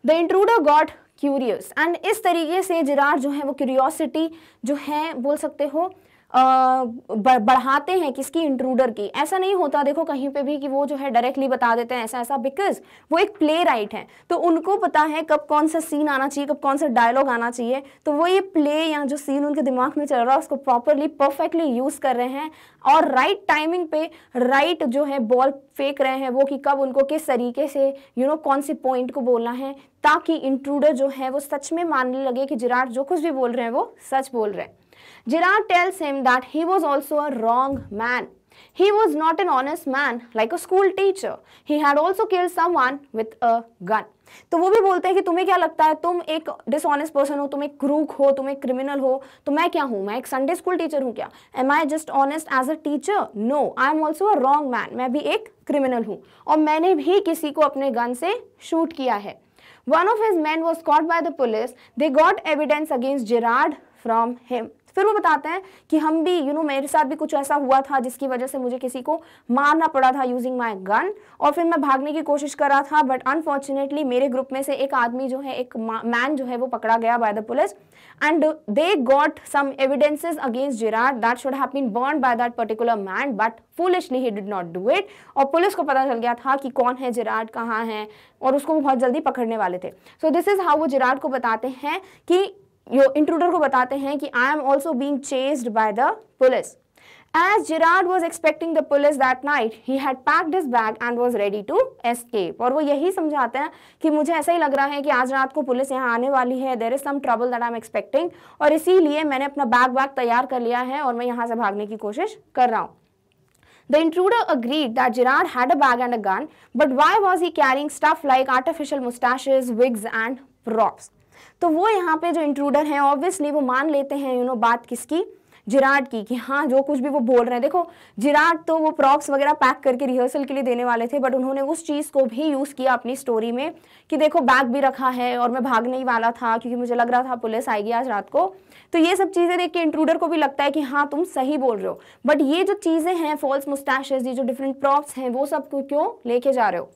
the intruder got curious and इस तरीके से जिरार जो है वो क्यूरियोसिटी जो है बोल सकते हो बढ़ाते हैं किसकी इंट्रूडर की ऐसा नहीं होता देखो कहीं पे भी कि वो जो है डायरेक्टली बता देते हैं ऐसा ऐसा बिकॉज वो एक प्ले राइट है तो उनको पता है कब कौन सा सीन आना चाहिए कब कौन सा डायलॉग आना चाहिए तो वो ये प्ले या जो सीन उनके दिमाग में चल रहा है उसको प्रॉपरली परफेक्टली यूज़ कर रहे हैं और राइट टाइमिंग पे राइट जो है बॉल फेंक रहे हैं वो कि कब उनको किस तरीके से यू you नो know, कौन से पॉइंट को बोलना है ताकि इंट्रूडर जो है वो सच में मानने लगे कि जिराट जो कुछ भी बोल रहे हैं वो सच बोल रहे हैं Gerard tells him that he was also a wrong man. He was not an honest man like a school teacher. He had also killed someone with a gun. तो वो भी बोलते हैं कि तुम्हें क्या लगता है तुम एक डिसऑनेस्ट पर्सन हो तुम एक क्रूक हो तुम एक क्रिमिनल हो तो मैं क्या हूँ मैं एक संडे स्कूल टीचर हूँ क्या am I just honest as a teacher no I am also a wrong man मैं भी एक क्रिमिनल हूँ और मैंने भी किसी को अपने गन से शूट किया है one of his man was caught by the police they got evidence against Gerard from him फिर वो बताते हैं कि हम भी यू you नो know, मेरे साथ भी कुछ ऐसा हुआ था जिसकी वजह से मुझे किसी को मारना पड़ा था यूजिंग माई गन और फिर मैं भागने की कोशिश कर रहा था बट अनफॉर्चुनेटली मेरे ग्रुप में से एक आदमी जो है एक मैन जो है वो पकड़ा गया by the police and they got some evidences against Gerard that should have been burn by that particular man but foolishly he did not do it और पुलिस को पता चल गया था कि कौन है जिराट कहाँ है और उसको वो बहुत जल्दी पकड़ने वाले थे सो दिस इज हाउ वो जिराट को बताते हैं कि यो इंट्रूडर को बताते हैं कि I am also being chased by the police as Gerard was expecting the police that night he had packed his bag and was ready to escape और वो यही समझाते हैं कि मुझे ऐसा ही लग रहा है कि आज रात को पुलिस यहाँ आने वाली है there is some trouble that I am expecting और इसीलिए मैंने अपना बैग वैग तैयार कर लिया है और मैं यहाँ से भागने की कोशिश कर रहा हूँ The intruder agreed that Gerard had a bag and a gun, but why was he carrying stuff like artificial mustaches, wigs, and props? तो वो यहाँ पे जो इंट्रूडर हैं ऑब्वियसली वो मान लेते हैं यू नो बात किसकी जिराड की कि हाँ जो कुछ भी वो बोल रहे हैं देखो जिराड तो वो प्रॉक्स वगैरह पैक करके रिहर्सल के लिए देने वाले थे बट उन्होंने उस चीज़ को भी यूज़ किया अपनी स्टोरी में कि देखो बैग भी रखा है और मैं भागने ही वाला था क्योंकि मुझे लग रहा था पुलिस आएगी आज रात को तो ये सब चीज़ें देख के इंट्रूडर को भी लगता है कि हाँ तुम सही बोल रहे हो बट ये जो चीज़ें हैं फॉल्स मुस्टैशेज ये जो डिफरेंट प्रॉप्स हैं वो सब क्यों लेके जा रहे हो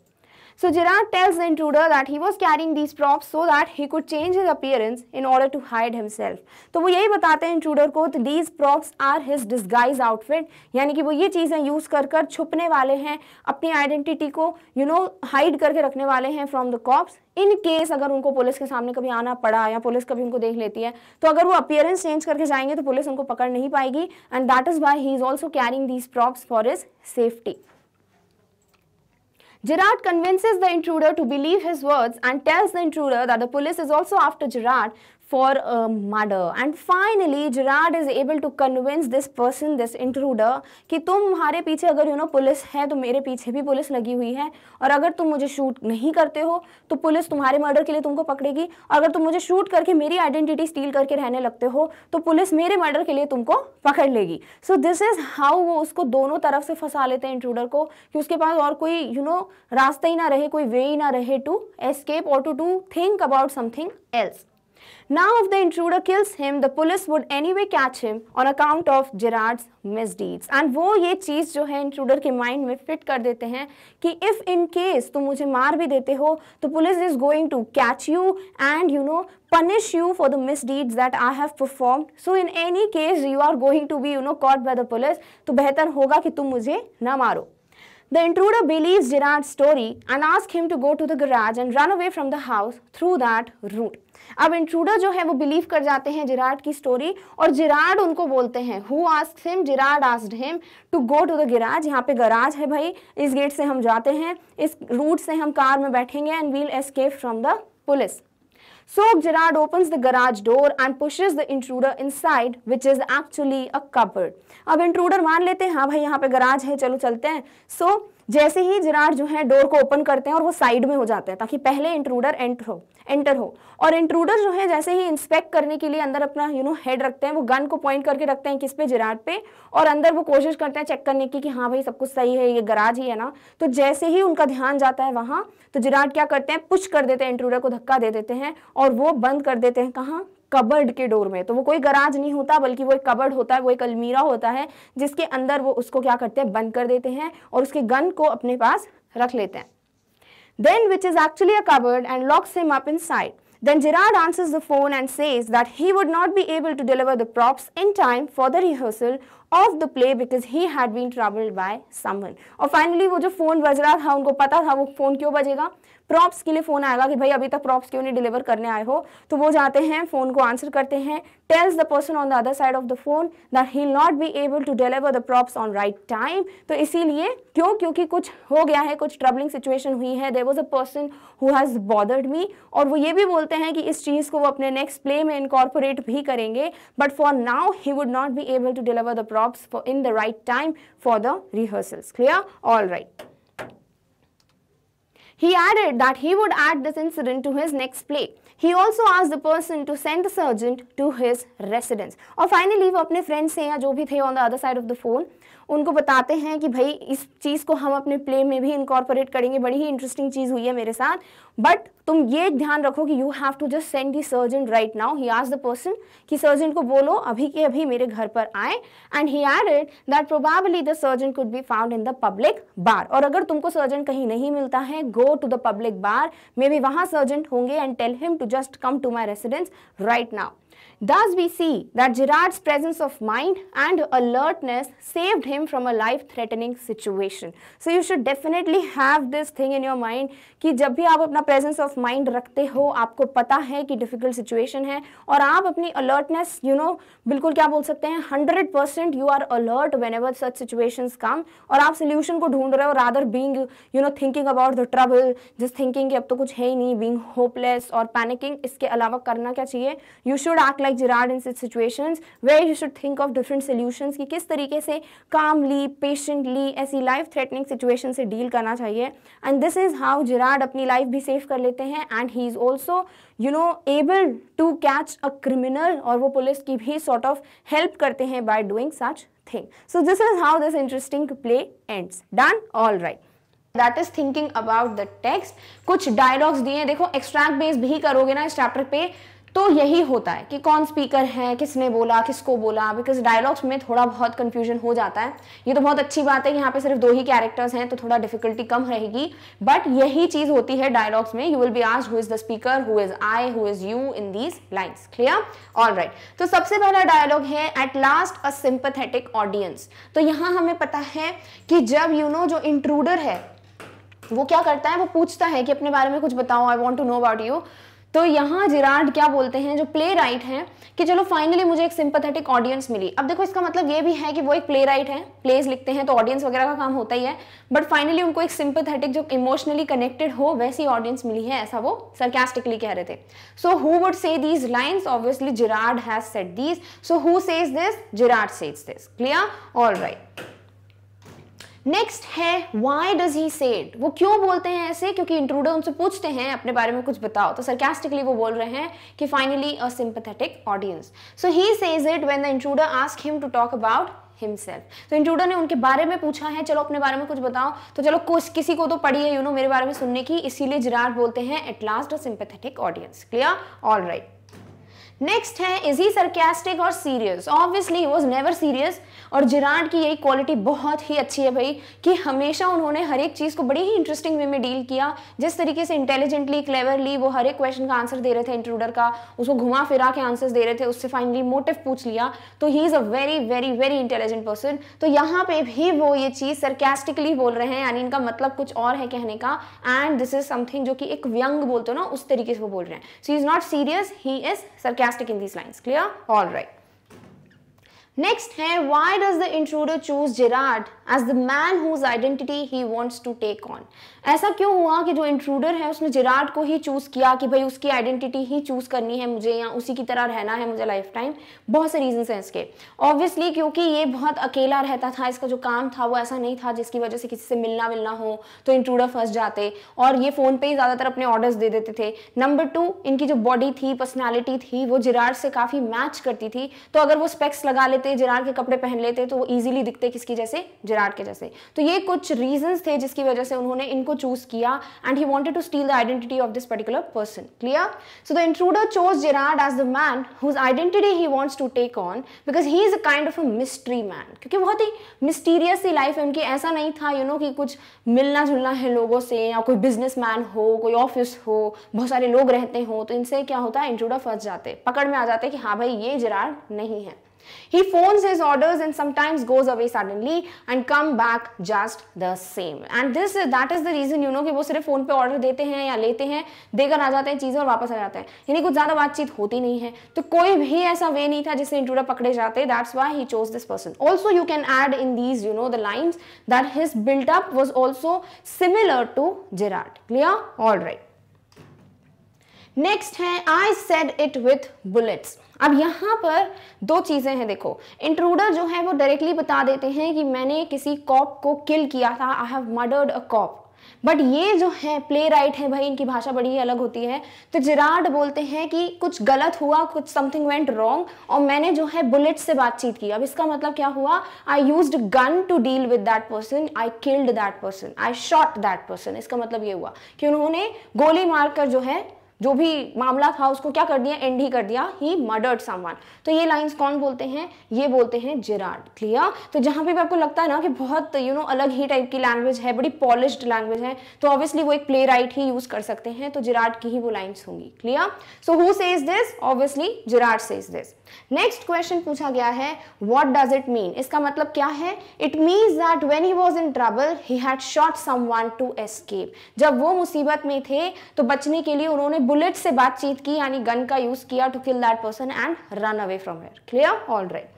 So Gerard tells the intruder that he was carrying these props so that he could change his appearance in order to hide himself. तो वो यही बताते हैं intruder को that these props are his disguise outfit यानी कि वो ये चीज़ें use कर कर छुपने वाले हैं अपनी identity को you know hide करके रखने वाले हैं from the cops. In case अगर उनको पुलिस के सामने कभी आना पड़ा या पुलिस कभी उनको देख लेती है तो अगर वो अपियरेंस चेंज करके जाएंगे तो पुलिस उनको पकड़ नहीं पाएगी and that is why he is also carrying these props for is safety Gerard convinces the intruder to believe his words and tells the intruder that the police is also after Gerard for a murder and finally Gerard is able to convince this person this intruder कि तुम हमारे पीछे अगर you you know know, police है तो मेरे पीछे भी पुलिस लगी हुई है और अगर तुम मुझे शूट नहीं करते हो तो पुलिस तुम्हारे मर्डर के लिए तुमको पकड़ेगी और अगर तुम मुझे शूट करके मेरी आइडेंटिटी स्टील करके रहने लगते हो तो पुलिस मेरे मर्डर के लिए तुमको पकड़ लेगी सो दिस इज हाउ वो उसको दोनों तरफ से फंसा लेते हैं इंट्रूडर को कि उसके पास और कोई यू you नो know, रास्ता ही ना रहे कोई वे ही ना रहे टू एस्केप और to do think about something else Now if the intruder kills him, the police would anyway catch him on account of Gerard's misdeeds. And वो ये चीज़ जो है intruder के mind में fit कर देते हैं कि if in case तुम मुझे मार भी देते हो तो police is going to catch you and you know punish you for the misdeeds that I have performed. So in any case you are going to be you know caught by the police. तो बेहतर होगा कि तुम मुझे ना मारो The intruder believes Gerard's story and asks him to go to the garage and run away from the house through that route. अब intruder जो है वो बिलीव कर जाते हैं जिराड की स्टोरी और जिराड उनको बोलते हैं who ask him Gerard asked him to go to the garage यहाँ पे गराज है भाई इस गेट से हम जाते हैं इस रूट से हम कार में बैठेंगे and we'll escape from the police so Gerard open the garage door and pushes the intruder inside which is actually a cupboard. अब इंट्रूडर मान लेते हैं हाँ भाई यहाँ पे गराज है चलो चलते हैं सो So जैसे ही जिराड जो है डोर को ओपन करते हैं और वो साइड में हो जाते हैं ताकि पहले इंट्रूडर एंटर हो एंटर हो और इंट्रूडर जो है जैसे ही इंस्पेक्ट करने के लिए अंदर अपना यू नो हेड रखते हैं वो गन को पॉइंट करके रखते हैं किस पे जिराड पे और अंदर वो कोशिश करते हैं चेक करने की कि हाँ भाई सब कुछ सही है ये गराज ही है ना तो जैसे ही उनका ध्यान जाता है वहां तो जिराड क्या करते हैं पुश कर देते हैं इंट्रूडर को धक्का दे देते हैं और वो बंद कर देते हैं कहाँ कबर्ड के डोर में तो वो कोई गराज नहीं होता बल्कि वो एक कबर्ड होता है वो एक अलमीरा होता है जिसके अंदर वो उसको क्या करते हैं बंद कर देते हैं और उसके गन को अपने पास रख लेते हैं then which is actually a cupboard and locks him up inside then Gerard answers the phone and says that he would not be able to deliver the props in time for the rehearsal of the play because he had been travelled by someone और finally वो जो phone बज रहा था उनको पता था वो फ़ोन क्यों बजेगा प्रॉप्स के लिए फ़ोन आएगा कि भाई अभी तक प्रॉप्स क्यों नहीं डिलीवर करने आए हो तो वो जाते हैं फ़ोन को आंसर करते हैं tells the person on the other side of the phone that he not be able to deliver the props on right time तो इसीलिए क्यों क्योंकि कुछ हो गया है कुछ ट्रबलिंग सिचुएशन हुई है there was a person who has bothered me और वो ये भी बोलते हैं कि इस चीज़ को वो अपने नेक्स्ट प्ले में इनकॉर्पोरेट भी करेंगे but for now he would not be able to deliver the prop in the right time for the rehearsals. Clear? All right. He added that he would add this incident to his next play. He also asked the person to send the sergeant to his residence. Or finally, friends on the other side of the phone, उनको बताते हैं कि भाई इस चीज़ को हम अपने play में भी इंकॉर्पोरेट करेंगे बड़ी ही इंटरेस्टिंग चीज़ हुई है मेरे साथ बट तुम ये ध्यान रखो कि you have to just send the surgeon right now he आज द पर्सन कि सर्जन को बोलो अभी के अभी मेरे घर पर आए and he are it that probably the surgeon could be found in the public bar और अगर तुमको सर्जन कहीं नहीं मिलता है go to the public bar may be वहाँ सर्जेंट होंगे and tell him to just come to my residence right now Thus, we see that gerard's presence of mind and alertness saved him from a life-threatening situation. So, you should definitely have this thing in your mind कि जब भी आप अपना presence of mind रखते हो आपको पता है कि difficult situation है और आप अपनी alertness you know बिल्कुल क्या बोल सकते हैं 100% you are alert whenever such situations come situations come और आप सोल्यूशन को ढूंढ रहे हो rather being you know thinking about the trouble just thinking कि अब तो कुछ है ही नहीं बींग होपलेस और पैनिकिंग इसके अलावा करना क्या चाहिए you should like Gerard in situation where you should think of different solution कि किस तरीके से कामली पेशेंटली ऐसी लाइफ थ्रेटनिंग सिचुएशन से डील करना चाहिए and this is how Gerard अपनी लाइफ भी सेव कर लेते हैं and he is also you know able to catch a criminal और वो पुलिस की भी सॉर्ट ऑफ हेल्प करते हैं by doing such thing so this is how this interesting play ends done all right That is thinking about the text. कुछ dialogues दिए देखो extract based भी करोगे ना इस chapter पे तो यही होता है कि कौन स्पीकर है किसने बोला किसको बोला बिकॉज डायलॉग्स में थोड़ा बहुत कंफ्यूजन हो जाता है ये तो बहुत अच्छी बात है यहाँ पे सिर्फ दो ही कैरेक्टर्स हैं तो थोड़ा डिफिकल्टी कम रहेगी बट यही चीज़ होती है डायलॉग्स में यू विल बी आज who is the speaker who is I who is you in these lines clear all right तो सबसे पहला डायलॉग है at last a sympathetic audience तो यहाँ हमें पता है कि जब यू you नो know, जो इंट्रूडर है वो क्या करता है वो पूछता है कि अपने बारे में कुछ बताओ I want to know about you तो यहाँ जिराड क्या बोलते हैं जो प्ले राइट है कि चलो फाइनली मुझे एक सिंपथेटिक ऑडियंस मिली अब देखो इसका मतलब ये भी है कि वो एक प्ले राइट है प्लेज लिखते हैं तो ऑडियंस वगैरह का काम होता ही है बट फाइनली उनको एक सिंपथेटिक जो इमोशनली कनेक्टेड हो वैसी ऑडियंस मिली है ऐसा वो सरकेस्टिकली कह रहे थे so who would say these lines obviously Gerard has set these so who says this Gerard says this clear all right next है वाई डज ही सेड वो क्यों बोलते हैं ऐसे क्योंकि इंट्रूडर उनसे पूछते हैं अपने बारे में कुछ बताओ तो सरकेस्टिकली वो बोल रहे हैं कि finally a sympathetic audience so he says it when the intruder ask him to talk about himself तो इंट्रूडर ने उनके बारे में पूछा है चलो अपने बारे में कुछ बताओ तो चलो कुछ किसी को तो पड़ी है यू नो मेरे बारे में सुनने की इसीलिए जिराट बोलते हैं at last a sympathetic audience clear all right next है इज ही सरकेस्टिक और serious obviously was never serious और जिराड की यही क्वालिटी बहुत ही अच्छी है भाई कि हमेशा उन्होंने हर एक चीज़ को बड़ी ही इंटरेस्टिंग वे में डील किया जिस तरीके से इंटेलिजेंटली क्लेवरली वो हर एक क्वेश्चन का आंसर दे रहे थे इंट्रूडर का उसको घुमा फिरा के आंसर दे रहे थे उससे फाइनली मोटिव पूछ लिया तो he is a very very very intelligent person तो यहाँ पे भी वो ये चीज़ सरकेस्टिकली बोल रहे हैं यानी इनका मतलब कुछ और है कहने का एंड दिस इज समथिंग जो कि एक व्यंग बोलते हो ना उस तरीके से वो बोल रहे हैं so is not serious he is sarcastic in these lines. Clear? Alright. Next है why does the intruder choose Gerard as the man whose identity he wants to take on? ऐसा क्यों हुआ कि जो intruder है उसने जेरार्ड को ही choose किया कि भाई उसकी identity ही choose करनी है मुझे या उसी की तरह रहना है मुझे लाइफ टाइम बहुत से रीजंस हैं इसके ऑब्वियसली क्योंकि ये बहुत अकेला रहता था इसका जो काम था वो ऐसा नहीं था जिसकी वजह से किसी से मिलना मिलना हो तो इंट्रूडर फंस जाते और ये फ़ोन पे ही ज़्यादातर अपने ऑर्डर्स दे देते थे नंबर टू इनकी जो बॉडी थी पर्सनैलिटी थी वो जिराड से काफ़ी मैच करती थी तो अगर वो स्पेक्स लगा लेते जाते जेराड के कपड़े पहन लेते तो वो ईजिली दिखते किसकी जैसे जेराड के जैसे तो ये कुछ रीजंस थे जिसकी वजह से उन्होंने इनको चूज किया and he wanted to steal the identity of this particular person clear so the intruder chose Gerard as the man whose identity he wants to take on because he is a kind of a mystery man क्योंकि बहुत ही mysterious सी life है उनकी ऐसा नहीं था you you know know, कि कुछ मिलना जुलना है लोगों से या कोई बिजनेस हो कोई ऑफिस हो बहुत सारे लोग रहते हो तो इनसे क्या होता है इंट्रूडर फंस जाते पकड़ में आ जाते कि हाँ भाई ये जरार नहीं है He phones his orders and sometimes goes away suddenly and come back just the same. And this that is the reason you know कि वो सिर्फ फ़ोन पे ऑर्डर देते हैं या लेते हैं देकर आ जाते हैं चीज़ें और वापस आ जाते हैं यानी कुछ ज़्यादा बातचीत होती नहीं है तो कोई भी ऐसा वे नहीं था जिससे इंट्रूडर पकड़े जाते that's why he chose this person also you can add in these you know the lines that his buildup was also similar to Gerard clear all right next है I said it with bullets अब यहाँ पर दो चीज़ें हैं देखो intruder जो है वो डायरेक्टली बता देते हैं कि मैंने किसी कॉप को किल किया था I have murdered a cop but ये जो है प्ले राइट है भाई इनकी भाषा बड़ी ही अलग होती है तो जिराड बोलते हैं कि कुछ गलत हुआ कुछ समथिंग वेंट रॉन्ग और मैंने जो है बुलेट से बातचीत की अब इसका मतलब क्या हुआ I use gun to deal with that person I killed that person I shot that person इसका मतलब ये हुआ कि उन्होंने गोली मारकर जो है जो भी मामला था उसको क्या कर दिया एंड ही कर दिया ही मर्डर्ड समवन तो ये लाइंस कौन बोलते हैं ये बोलते हैं जेराड क्लियर तो जहां पे भी आपको लगता है ना कि बहुत यू you नो know, अलग ही टाइप की लैंग्वेज है बड़ी पॉलिश लैंग्वेज है तो ऑब्वियसली वो एक प्ले राइट ही यूज कर सकते हैं तो जिराड की ही वो लाइन्स होंगी clear so who says this obviously Gerard says this next question पूछा गया है वॉट डज इट मीन इसका मतलब क्या है it means that when he was in trouble he had shot one to escape जब वो मुसीबत में थे तो बचने के लिए उन्होंने बुलेट से बातचीत की यानी गन का यूज किया to kill that person and run away from here clear all right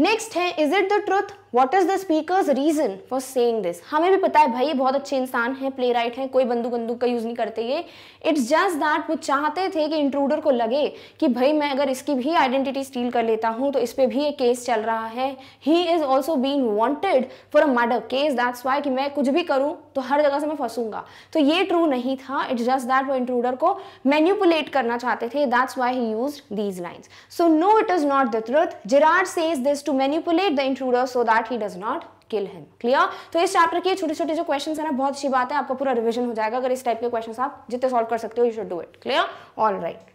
next है is it the truth what is the speaker reason for saying this हमें भी पता है भाई ये बहुत अच्छे इंसान हैं प्ले राइट हैं कोई बंदूक बंदूक का यूज़ नहीं करते ये इट्स जस्ट दैट वो चाहते थे कि इंट्रूडर को लगे कि भाई मैं अगर इसकी भी आइडेंटिटी स्टील कर लेता हूँ तो इस पर भी एक केस चल रहा है he is also being wanted for a murder case that's why कि मैं कुछ भी करूँ तो हर जगह से मैं फंसूंगा तो ये ट्रू नहीं था इट्स जस्ट दैट वो इंट्रूडर को मैन्यूपुलेट करना चाहते थे that's why he use these lines so no it is not the truth Gerard says this to manipulate the intruder so that that he does not kill him clear तो इस chapter के छोटे छोटे जो question है ना बहुत अच्छी बात है आपका पूरा रिविजन हो जाएगा अगर इस टाइप के क्वेश्चन आप जितने सॉल्व कर सकते हो you should do it clear all right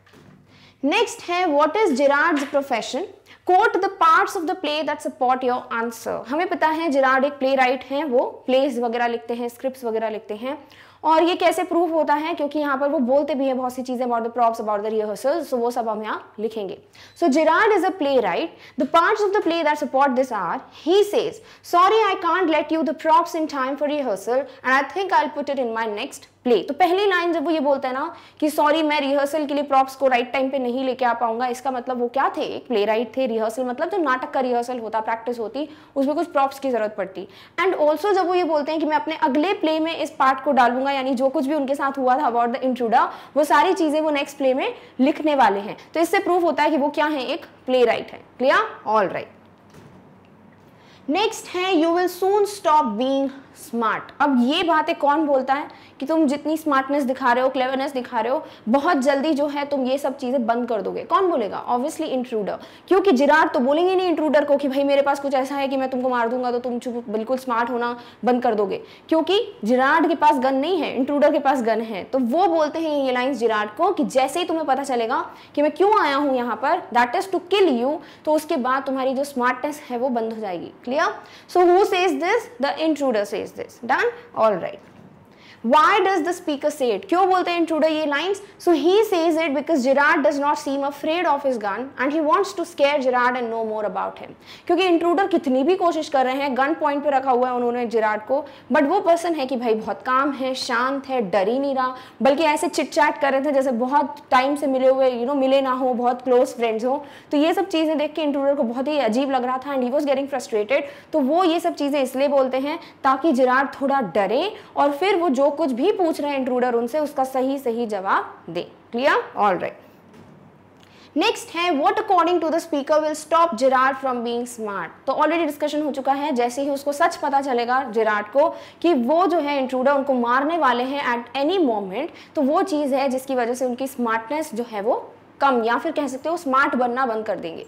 next है what is Gerard profession quote the part of the play that support your answer हमें पता है जिराड एक प्ले राइट है वो प्लेस वगैरह लिखते हैं स्क्रिप्ट वगैरह लिखते हैं और ये कैसे प्रूफ होता है क्योंकि यहाँ पर वो बोलते भी हैं बहुत सी चीज़ें about the props about the rehearsal so वो सब हम यहाँ लिखेंगे so Gerard is a playwright the part of the play that support this are he says sorry I can't let you the props in time for rehearsal and I think I put it in my next play तो पहली line जब वो ये बोलते हैं ना कि sorry मैं रिहर्सल के लिए प्रॉप्स को राइट टाइम पे नहीं लेके आ पाऊंगा इसका मतलब वो क्या थे एक प्ले राइट थे रिहर्सल मतलब जो नाटक का रिहर्सल होता प्रैक्टिस होती उसमें कुछ प्रॉप्स की जरूरत पड़ती एंड ऑल्सो जब वो ये बोलते हैं कि मैं अपने अगले प्ले में इस पार्ट को डालूंगा यानी जो कुछ भी उनके साथ हुआ था अबाउट द इंट्रूडा वो सारी चीज़ें वो नेक्स्ट प्ले में लिखने वाले हैं तो इससे प्रूफ होता है कि वो क्या है एक प्ले राइट है क्लियर ऑल राइट नेक्स्ट है you will soon stop being smart अब ये बातें कौन बोलता है कि तुम जितनी स्मार्टनेस दिखा रहे हो क्लेवरनेस दिखा रहे हो बहुत जल्दी जो है तुम ये सब चीज़ें बंद कर दोगे कौन बोलेगा ऑब्वियसली इंट्रूडर क्योंकि जिरार तो बोलेंगे नहीं इंट्रूडर को कि भाई मेरे पास कुछ ऐसा है कि मैं तुमको मार दूंगा तो तुम चुप बिल्कुल स्मार्ट होना बंद कर दोगे क्योंकि जिराट के पास गन नहीं है इंट्रूडर के पास गन है तो वो बोलते हैं ये लाइन जिरार्ड को कि जैसे ही तुम्हें पता चलेगा कि मैं क्यों आया हूं यहां पर that is to kill you तो उसके बाद तुम्हारी जो स्मार्टनेस है वो बंद हो जाएगी clear so who says this the intruder says this done all right why does the speaker say it क्यों बोलते हैं intruder ये lines so he says it because Gerard does not seem afraid of his gun and he wants to scare Gerard and know more about him क्योंकि intruder कितनी भी कोशिश कर रहे हैं gun point पे रखा हुआ है उन्होंने Gerard को but वो person है कि भाई बहुत काम है शांत है डर ही नहीं रहा बल्कि ऐसे चिट चैट कर रहे थे जैसे बहुत टाइम से मिले हुए यू you नो know, मिले ना हो बहुत क्लोज फ्रेंड्स हो तो ये सब चीज़ें देख के इंट्रूडर को बहुत ही अजीब लग रहा था and he was getting frustrated तो वो ये सब चीज़ें इसलिए बोलते हैं ताकि जिराड थोड़ा डरे और फिर वो जोक कुछ भी पूछ रहे हैं इंट्रूडर उनसे उसका सही सही जवाब दे क्लियर ऑल राइट नेक्स्ट है what according to the speaker will stop Gerard from being smart तो ऑलरेडी डिस्कशन हो चुका है जैसे ही उसको सच पता चलेगा जेराड को कि वो जो है इंट्रूडर उनको मारने वाले हैं एट एनी मोमेंट तो वो चीज़ है जिसकी वजह से उनकी स्मार्टनेस जो है वो कम या फिर कह सकते हो स्मार्ट बनना बंद कर देंगे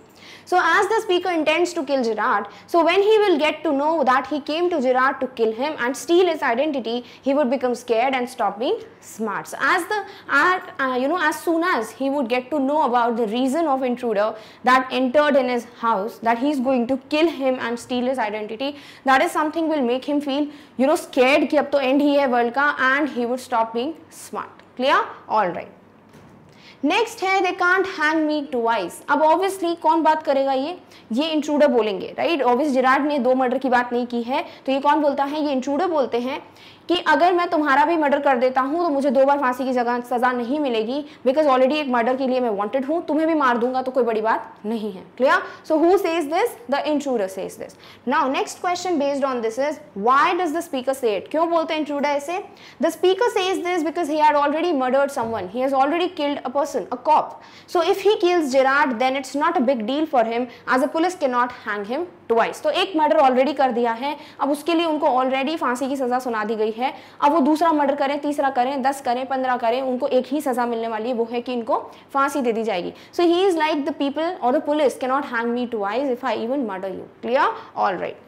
So as the speaker intends to kill Gerard, so when he will get to know that he came to Gerard to kill him and steal his identity, he would become scared and stop being smart. So as the, uh, you know, as soon as he would get to know about the reason of intruder that entered in his house, that he is going to kill him and steal his identity, that is something will make him feel, you know, scared ki ab to end hi hai world ka and he would stop being smart. Clear? Alright. Next है they can't hang me twice अब obviously कौन बात करेगा ये ये intruder बोलेंगे right obvious Gerard ने दो मर्डर की बात नहीं की है तो ये कौन बोलता है ये इंट्रूडर बोलते हैं कि अगर मैं तुम्हारा भी मर्डर कर देता हूँ तो मुझे दो बार फांसी की जगह सज़ा नहीं मिलेगी बिकॉज ऑलरेडी एक मर्डर के लिए मैं वॉन्टेड हूँ तुम्हें भी मार दूंगा तो कोई बड़ी बात नहीं है clear so who says this the intruder says this now next question based on this is why does the speaker say it क्यों बोलते हैं इंट्रूडर ऐसे the speaker says this because he are already murdered someone he has already killed a person uh so if he kills kills then it's not a big deal for him as a police can not hang him twice तो एक murder already कर दिया है अब उसके लिए उनको already फांसी की सज़ा सुना दी गई है अब वो दूसरा मर्डर करें तीसरा करें दस करें पंद्रह करें उनको एक ही सज़ा मिलने वाली है वो है कि इनको फांसी दे दी जाएगी so he is like the people और the police can not hang me twice if I even murder you clear all right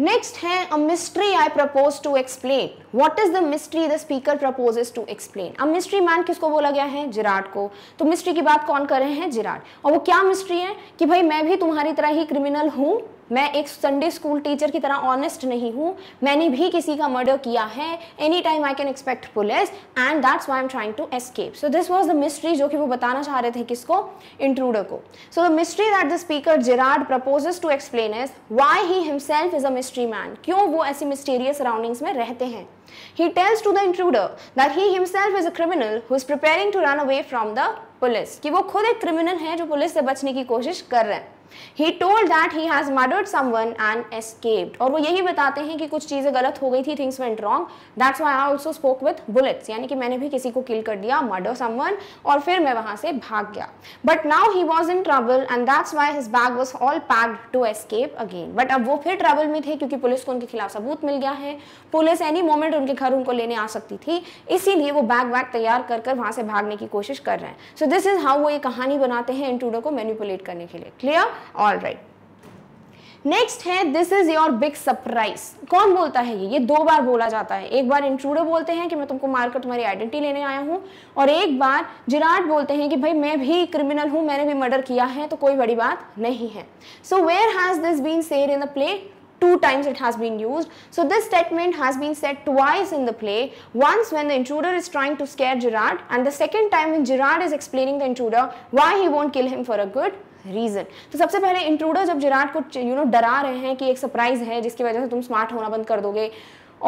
next है a mystery I propose to explain what is the mystery the speaker proposes to explain अब mystery man किसको बोला गया है Gerard को तो mystery की बात कौन कर रहे हैं जिराट और वो क्या मिस्ट्री है कि भाई मैं भी तुम्हारी तरह ही क्रिमिनल हूँ मैं एक संडे स्कूल टीचर की तरह ऑनेस्ट नहीं हूँ मैंने भी किसी का मर्डर किया है any time I can expect police and that's why am trying to escape so this was the mystery जो कि वो बताना चाह रहे थे किसको इंट्रूडर को so the mystery that the speaker Gerard proposes to explain is why he himself is a mystery man क्यों वो ऐसी मिस्टीरियस सराउंडिंग्स में रहते हैं He tells to the intruder that he himself is a criminal who is preparing to run away from the police ki wo khud ek criminal hai jo police se bachne ki koshish kar raha hai He told that he has murdered someone and escaped. और वो यही बताते हैं कि कुछ चीज़ें गलत हो गई थी things went wrong that's why I also spoke with bullets यानी कि मैंने भी किसी को किल कर दिया मर्डर समवन और फिर मैं वहाँ से भाग गया but now he was in trouble and that's why his bag was all packed to escape again but अब वो फिर ट्रबल में थे क्योंकि पुलिस को उनके खिलाफ सबूत मिल गया है पुलिस एनी मोमेंट उनके घर उनको लेने आ सकती थी इसीलिए वो बैग वैग तैयार कर कर वहाँ से भागने की कोशिश कर रहे हैं सो दिस इज़ हाउ वो ये कहानी बनाते हैं इन टूडो को मैनिपुलेट करने के लिए क्लियर ऑल राइट नेक्स्ट है this is your big surprise कौन बोलता है ये ये दो बार बोला जाता है एक बार इंट्रूडर बोलते हैं कि मैं तुमको मारकर तुम्हारी आइडेंटिटी लेने आया हूँ और एक बार जिराट बोलते हैं कि भाई मैं भी क्रिमिनल हूँ मैंने भी मर्डर किया है तो कोई बड़ी बात नहीं है so where has this been said in the play two times it has been used. So this statement has been said twice in the play. Once when the intruder is trying to scare Gerard and the second time when Gerard is explaining the intruder why he won't kill him for a good reason तो सबसे पहले intruder जब जिराट को you know डरा रहे हैं कि एक सरप्राइज़ है जिसकी वजह से तुम स्मार्ट होना बंद कर दोगे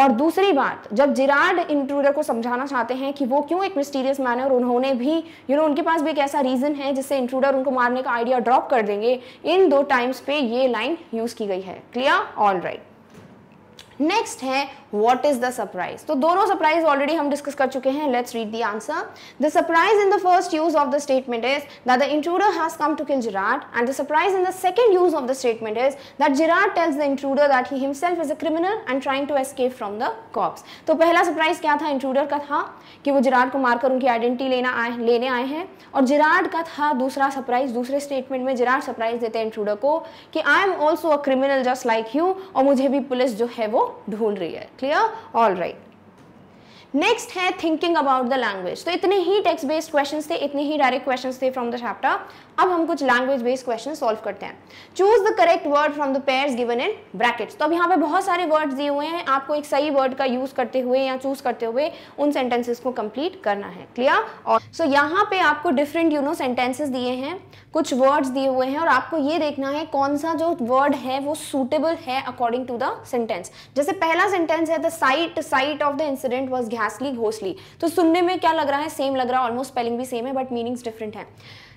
और दूसरी बात जब जिराड इंट्रूडर को समझाना चाहते हैं कि वो क्यों एक मिस्टीरियस मैन है और उन्होंने भी यू you नो know, उनके पास भी एक ऐसा रीज़न है जिससे इंट्रूडर उनको मारने का आइडिया ड्रॉप कर देंगे इन दो टाइम्स पे ये लाइन यूज़ की गई है क्लियर ऑल राइट नेक्स्ट है वॉट इज द सरप्राइज तो दोनों सरप्राइज ऑलरेडी हम डिस्कस कर चुके हैं let's read the answer the surprise in the first use of the statement is that the intruder has come to kill Gerard and the surprise in the second use of the statement is that Gerard tells the intruder that he himself is a criminal and trying to escape from the cops तो पहला surprise क्या था intruder का था कि वो जिराट को मारकर उनकी आइडेंटिटी लेना आए लेने आए हैं और जिराट का था दूसरा सरप्राइज दूसरे स्टेटमेंट में जिराट सरप्राइज देते हैं इंट्रूडर को कि I am also a criminal just like you और मुझे भी पुलिस जो है वो ढूंढ रही है क्लियर ऑल राइट नेक्स्ट है थिंकिंग अबाउट द लैंग्वेज तो इतने ही टेक्स्ट बेस्ड क्वेश्चंस थे इतने ही डायरेक्ट क्वेश्चंस थे फ्रॉम द चैप्टर अब हम कुछ लैंग्वेज बेस्ड क्वेश्चन सॉल्व करते हैं choose the correct word from the pair given in brackets तो अब यहाँ पे बहुत सारे वर्ड्स दिए हुए हैं आपको एक सही वर्ड का यूज करते हुए या चूज करते हुए उन सेंटेंसेस को कंप्लीट करना है क्लियर और सो so यहाँ पे आपको डिफरेंट यू नो सेंटेंसेस दिए हैं कुछ वर्ड्स दिए हुए हैं और आपको ये देखना है कौन सा जो वर्ड है वो सूटेबल है अकॉर्डिंग टू द सेंटेंस जैसे पहला सेंटेंस है the site site of the incident was घासली घोसली तो सुनने में क्या लग रहा है सेम लग रहा है ऑलमोस्ट स्पेलिंग भी सेम है बट मीनिंग्स डिफरेंट है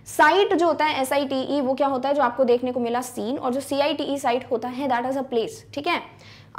साइट जो होता है एस आई टी ई वो क्या होता है जो आपको देखने को मिला सीन और जो सी आई टी ई साइट होता है दैट इज अ प्लेस ठीक है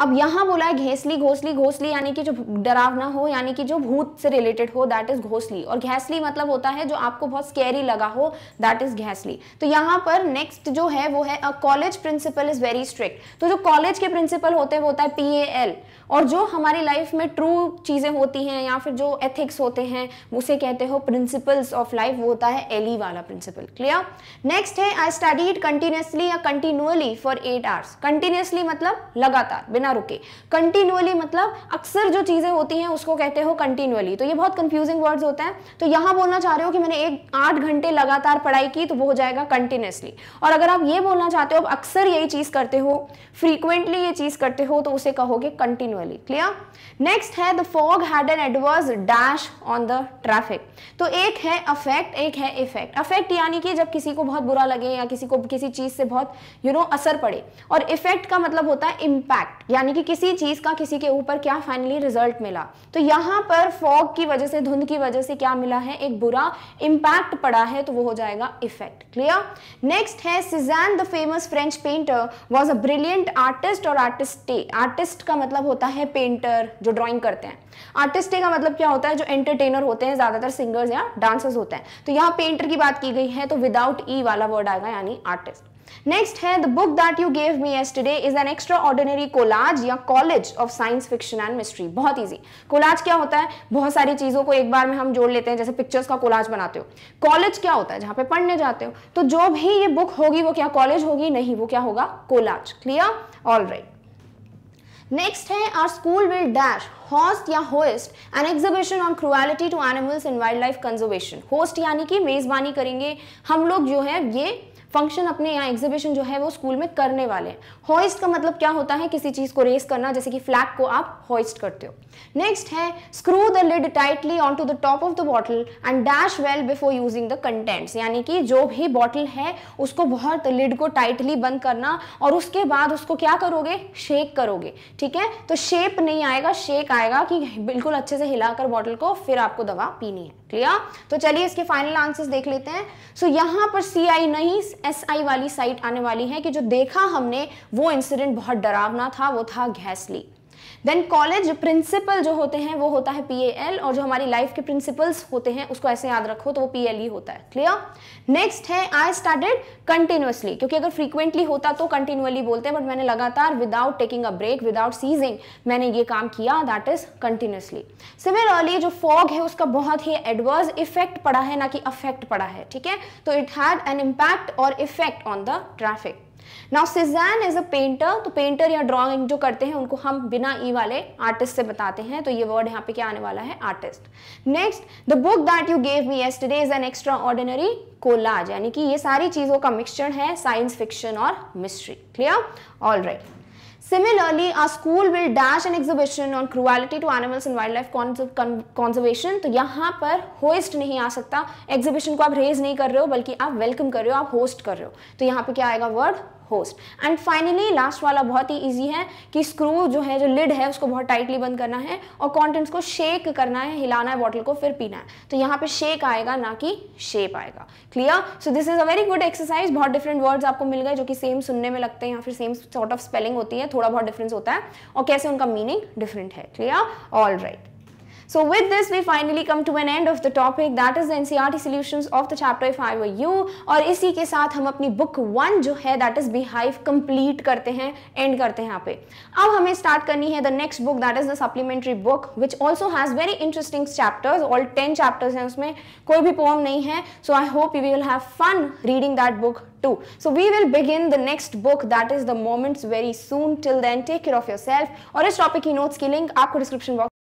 अब यहां बोला है घेसली घोसली घोसली यानी कि जो डरावना हो यानी कि जो भूत से रिलेटेड हो दैट इज घोसली और घैसली मतलब होता है जो आपको बहुत स्केरी लगा हो दैट इज घैसली तो यहां पर नेक्स्ट जो है वो है a college principal is very strict तो जो कॉलेज के प्रिंसिपल होते हैं वो होता है पी ए एल और जो हमारी लाइफ में ट्रू चीज़ें होती हैं या फिर जो एथिक्स होते हैं उसे कहते हो प्रिंसिपल्स ऑफ लाइफ वो होता है एली e वाला प्रिंसिपल क्लियर नेक्स्ट है आई स्टडी इट कंटिन्यूसली या continually for eight hours continuously मतलब लगातार बिना रुके कंटिन्यूअली मतलब अक्सर जो चीज़ें होती हैं उसको कहते हो कंटिन्यूअली तो ये बहुत कंफ्यूजिंग वर्ड्स होते हैं तो यहाँ बोलना चाह रहे हो कि मैंने एक आठ घंटे लगातार पढ़ाई की तो वो हो जाएगा कंटिन्यूसली और अगर आप ये बोलना चाहते हो आप अक्सर यही चीज़ करते हो फ्रीक्वेंटली ये चीज़ करते हो तो उसे कहोगे कंटिन्यू वाली क्लियर नेक्स्ट है the fog had an adverse dash on the traffic तो एक है अफेक्ट एक है इफेक्ट अफेक्ट यानी कि जब किसी को बहुत बुरा लगे या किसी को किसी चीज से बहुत यू you नो know, असर पड़े और इफेक्ट का मतलब होता है इम्पैक्ट यानी कि किसी चीज का किसी के ऊपर क्या फाइनली रिजल्ट मिला तो यहां पर फॉग की वजह से धुंध की वजह से क्या मिला है एक बुरा इम्पैक्ट पड़ा है तो वो हो जाएगा इफेक्ट क्लियर नेक्स्ट है Cezanne the famous French painter was a brilliant artist और आर्टिस्ट आर्टिस्ट का मतलब होता होता है पेंटर जो ड्राइंग करते हैं आर्टिस्टे का मतलब क्या होता है जो एंटरटेनर होते हैं ज़्यादातर सिंगर्स या डांसर्स होते हैं तो यहाँ पेंटर की बात की गई है तो विदाउट ई e वाला वर्ड आएगा यानी आर्टिस्ट नेक्स्ट है the book that you gave me yesterday is an extraordinary collage या college of science fiction and mystery बहुत इजी कोलाज क्या होता है बहुत सारी चीज़ों को एक बार में हम जोड़ लेते हैं जैसे पिक्चर्स का कोलाज बनाते हो कॉलेज क्या होता है जहां पे पढ़ने जाते हो तो जो भी ये बुक होगी वो क्या कॉलेज होगी नहीं वो क्या होगा collage clear all right next है our school will dash host या host an exhibition on cruelty to animals in wildlife conservation host यानी कि मेज़बानी करेंगे हम लोग जो है ये फंक्शन अपने यहाँ एग्जीबिशन जो है वो स्कूल में करने वाले हैं हॉइस्ट का मतलब क्या होता है किसी चीज़ को रेस करना जैसे कि फ्लैग को आप हॉइस्ट करते हो नेक्स्ट है screw the lid tightly on to the top of the bottle and dash well before using the contents यानी कि जो भी बॉटल है उसको बहुत लिड को टाइटली बंद करना और उसके बाद उसको क्या करोगे शेक करोगे ठीक है तो शेप नहीं आएगा शेक आएगा कि बिल्कुल अच्छे से हिलाकर बॉटल को फिर आपको दवा पीनी है क्लियर तो चलिए इसके फाइनल आंसर्स देख लेते हैं सो so, यहां पर सी आई नहीं आई वाली साइट आने वाली है कि जो देखा हमने वो इंसिडेंट बहुत डरावना था वो था घैसली देन कॉलेज प्रिंसिपल जो होते हैं वो होता है एल और जो हमारी लाइफ के प्रिंसिपल्स होते हैं उसको ऐसे याद रखो तो वो पीएल ही होता है क्लियर नेक्स्ट है आई स्टार्टेड कंटिन्यूसली क्योंकि अगर फ्रीक्वेंटली होता तो कंटिन्यूअली बोलते हैं बट मैंने लगातार without taking a break without ceasing मैंने ये काम किया दैट इज कंटिन्यूसली सिमिलरली जो फॉग है उसका बहुत ही एडवर्स इफेक्ट पड़ा है ना कि अफेक्ट पड़ा है ठीक है तो इट हैड एन इम्पैक्ट और effect on the traffic now Cezanne as a painter तो पेंटर या ड्राइंग जो करते हैं उनको हम बिना ई वाले आर्टिस्ट से बताते हैं तो ये वर्ड यहाँ पे क्या आने वाला है artist next the book that you gave me yesterday is an extraordinary collage यानी कि ये सारी चीज़ों का मिक्सचर है साइंस फिक्शन और mystery clear all right similarly a school will dash an exhibition on on to animals and wildlife conservation तो यहाँ पर होस्ट नहीं आ सकता एग्जिबिशन को आप रेज नहीं कर रहे हो बल्कि आप वेलकम कर रहे हो आप होस्ट कर रहे हो तो यहाँ पे क्या आएगा word host and finally last वाला बहुत ही ईजी है कि स्क्रू जो है जो लिड है उसको बहुत टाइटली बंद करना है और कॉन्टेंट्स को शेक करना है हिलाना है बॉटल को फिर पीना है तो यहाँ पे शेक आएगा ना कि शेप आएगा clear so this is a very good exercise बहुत डिफरेंट वर्ड्स आपको मिल गए जो कि सेम सुनने में लगते हैं या फिर सेम सॉर्ट ऑफ स्पेलिंग होती है थोड़ा बहुत डिफरेंस होता है और कैसे उनका मीनिंग डिफरेंट है clear all right So with this we finally come to an end of the topic that is the NCRT e solutions of the chapter if I were you और इसी के साथ हम अपनी बुक वन जो है that is beehive complete करते हैं एंड करते हैं यहाँ पे अब हमें स्टार्ट करनी है the next book that is the supplementary book which also has very interesting chapters all ten chapters हैं उसमें कोई भी पोम नहीं है so I hope you will have fun reading that book too. So we will begin the next book that is the moments very soon. Till then take care of yourself और इस topic की notes की link आपको description box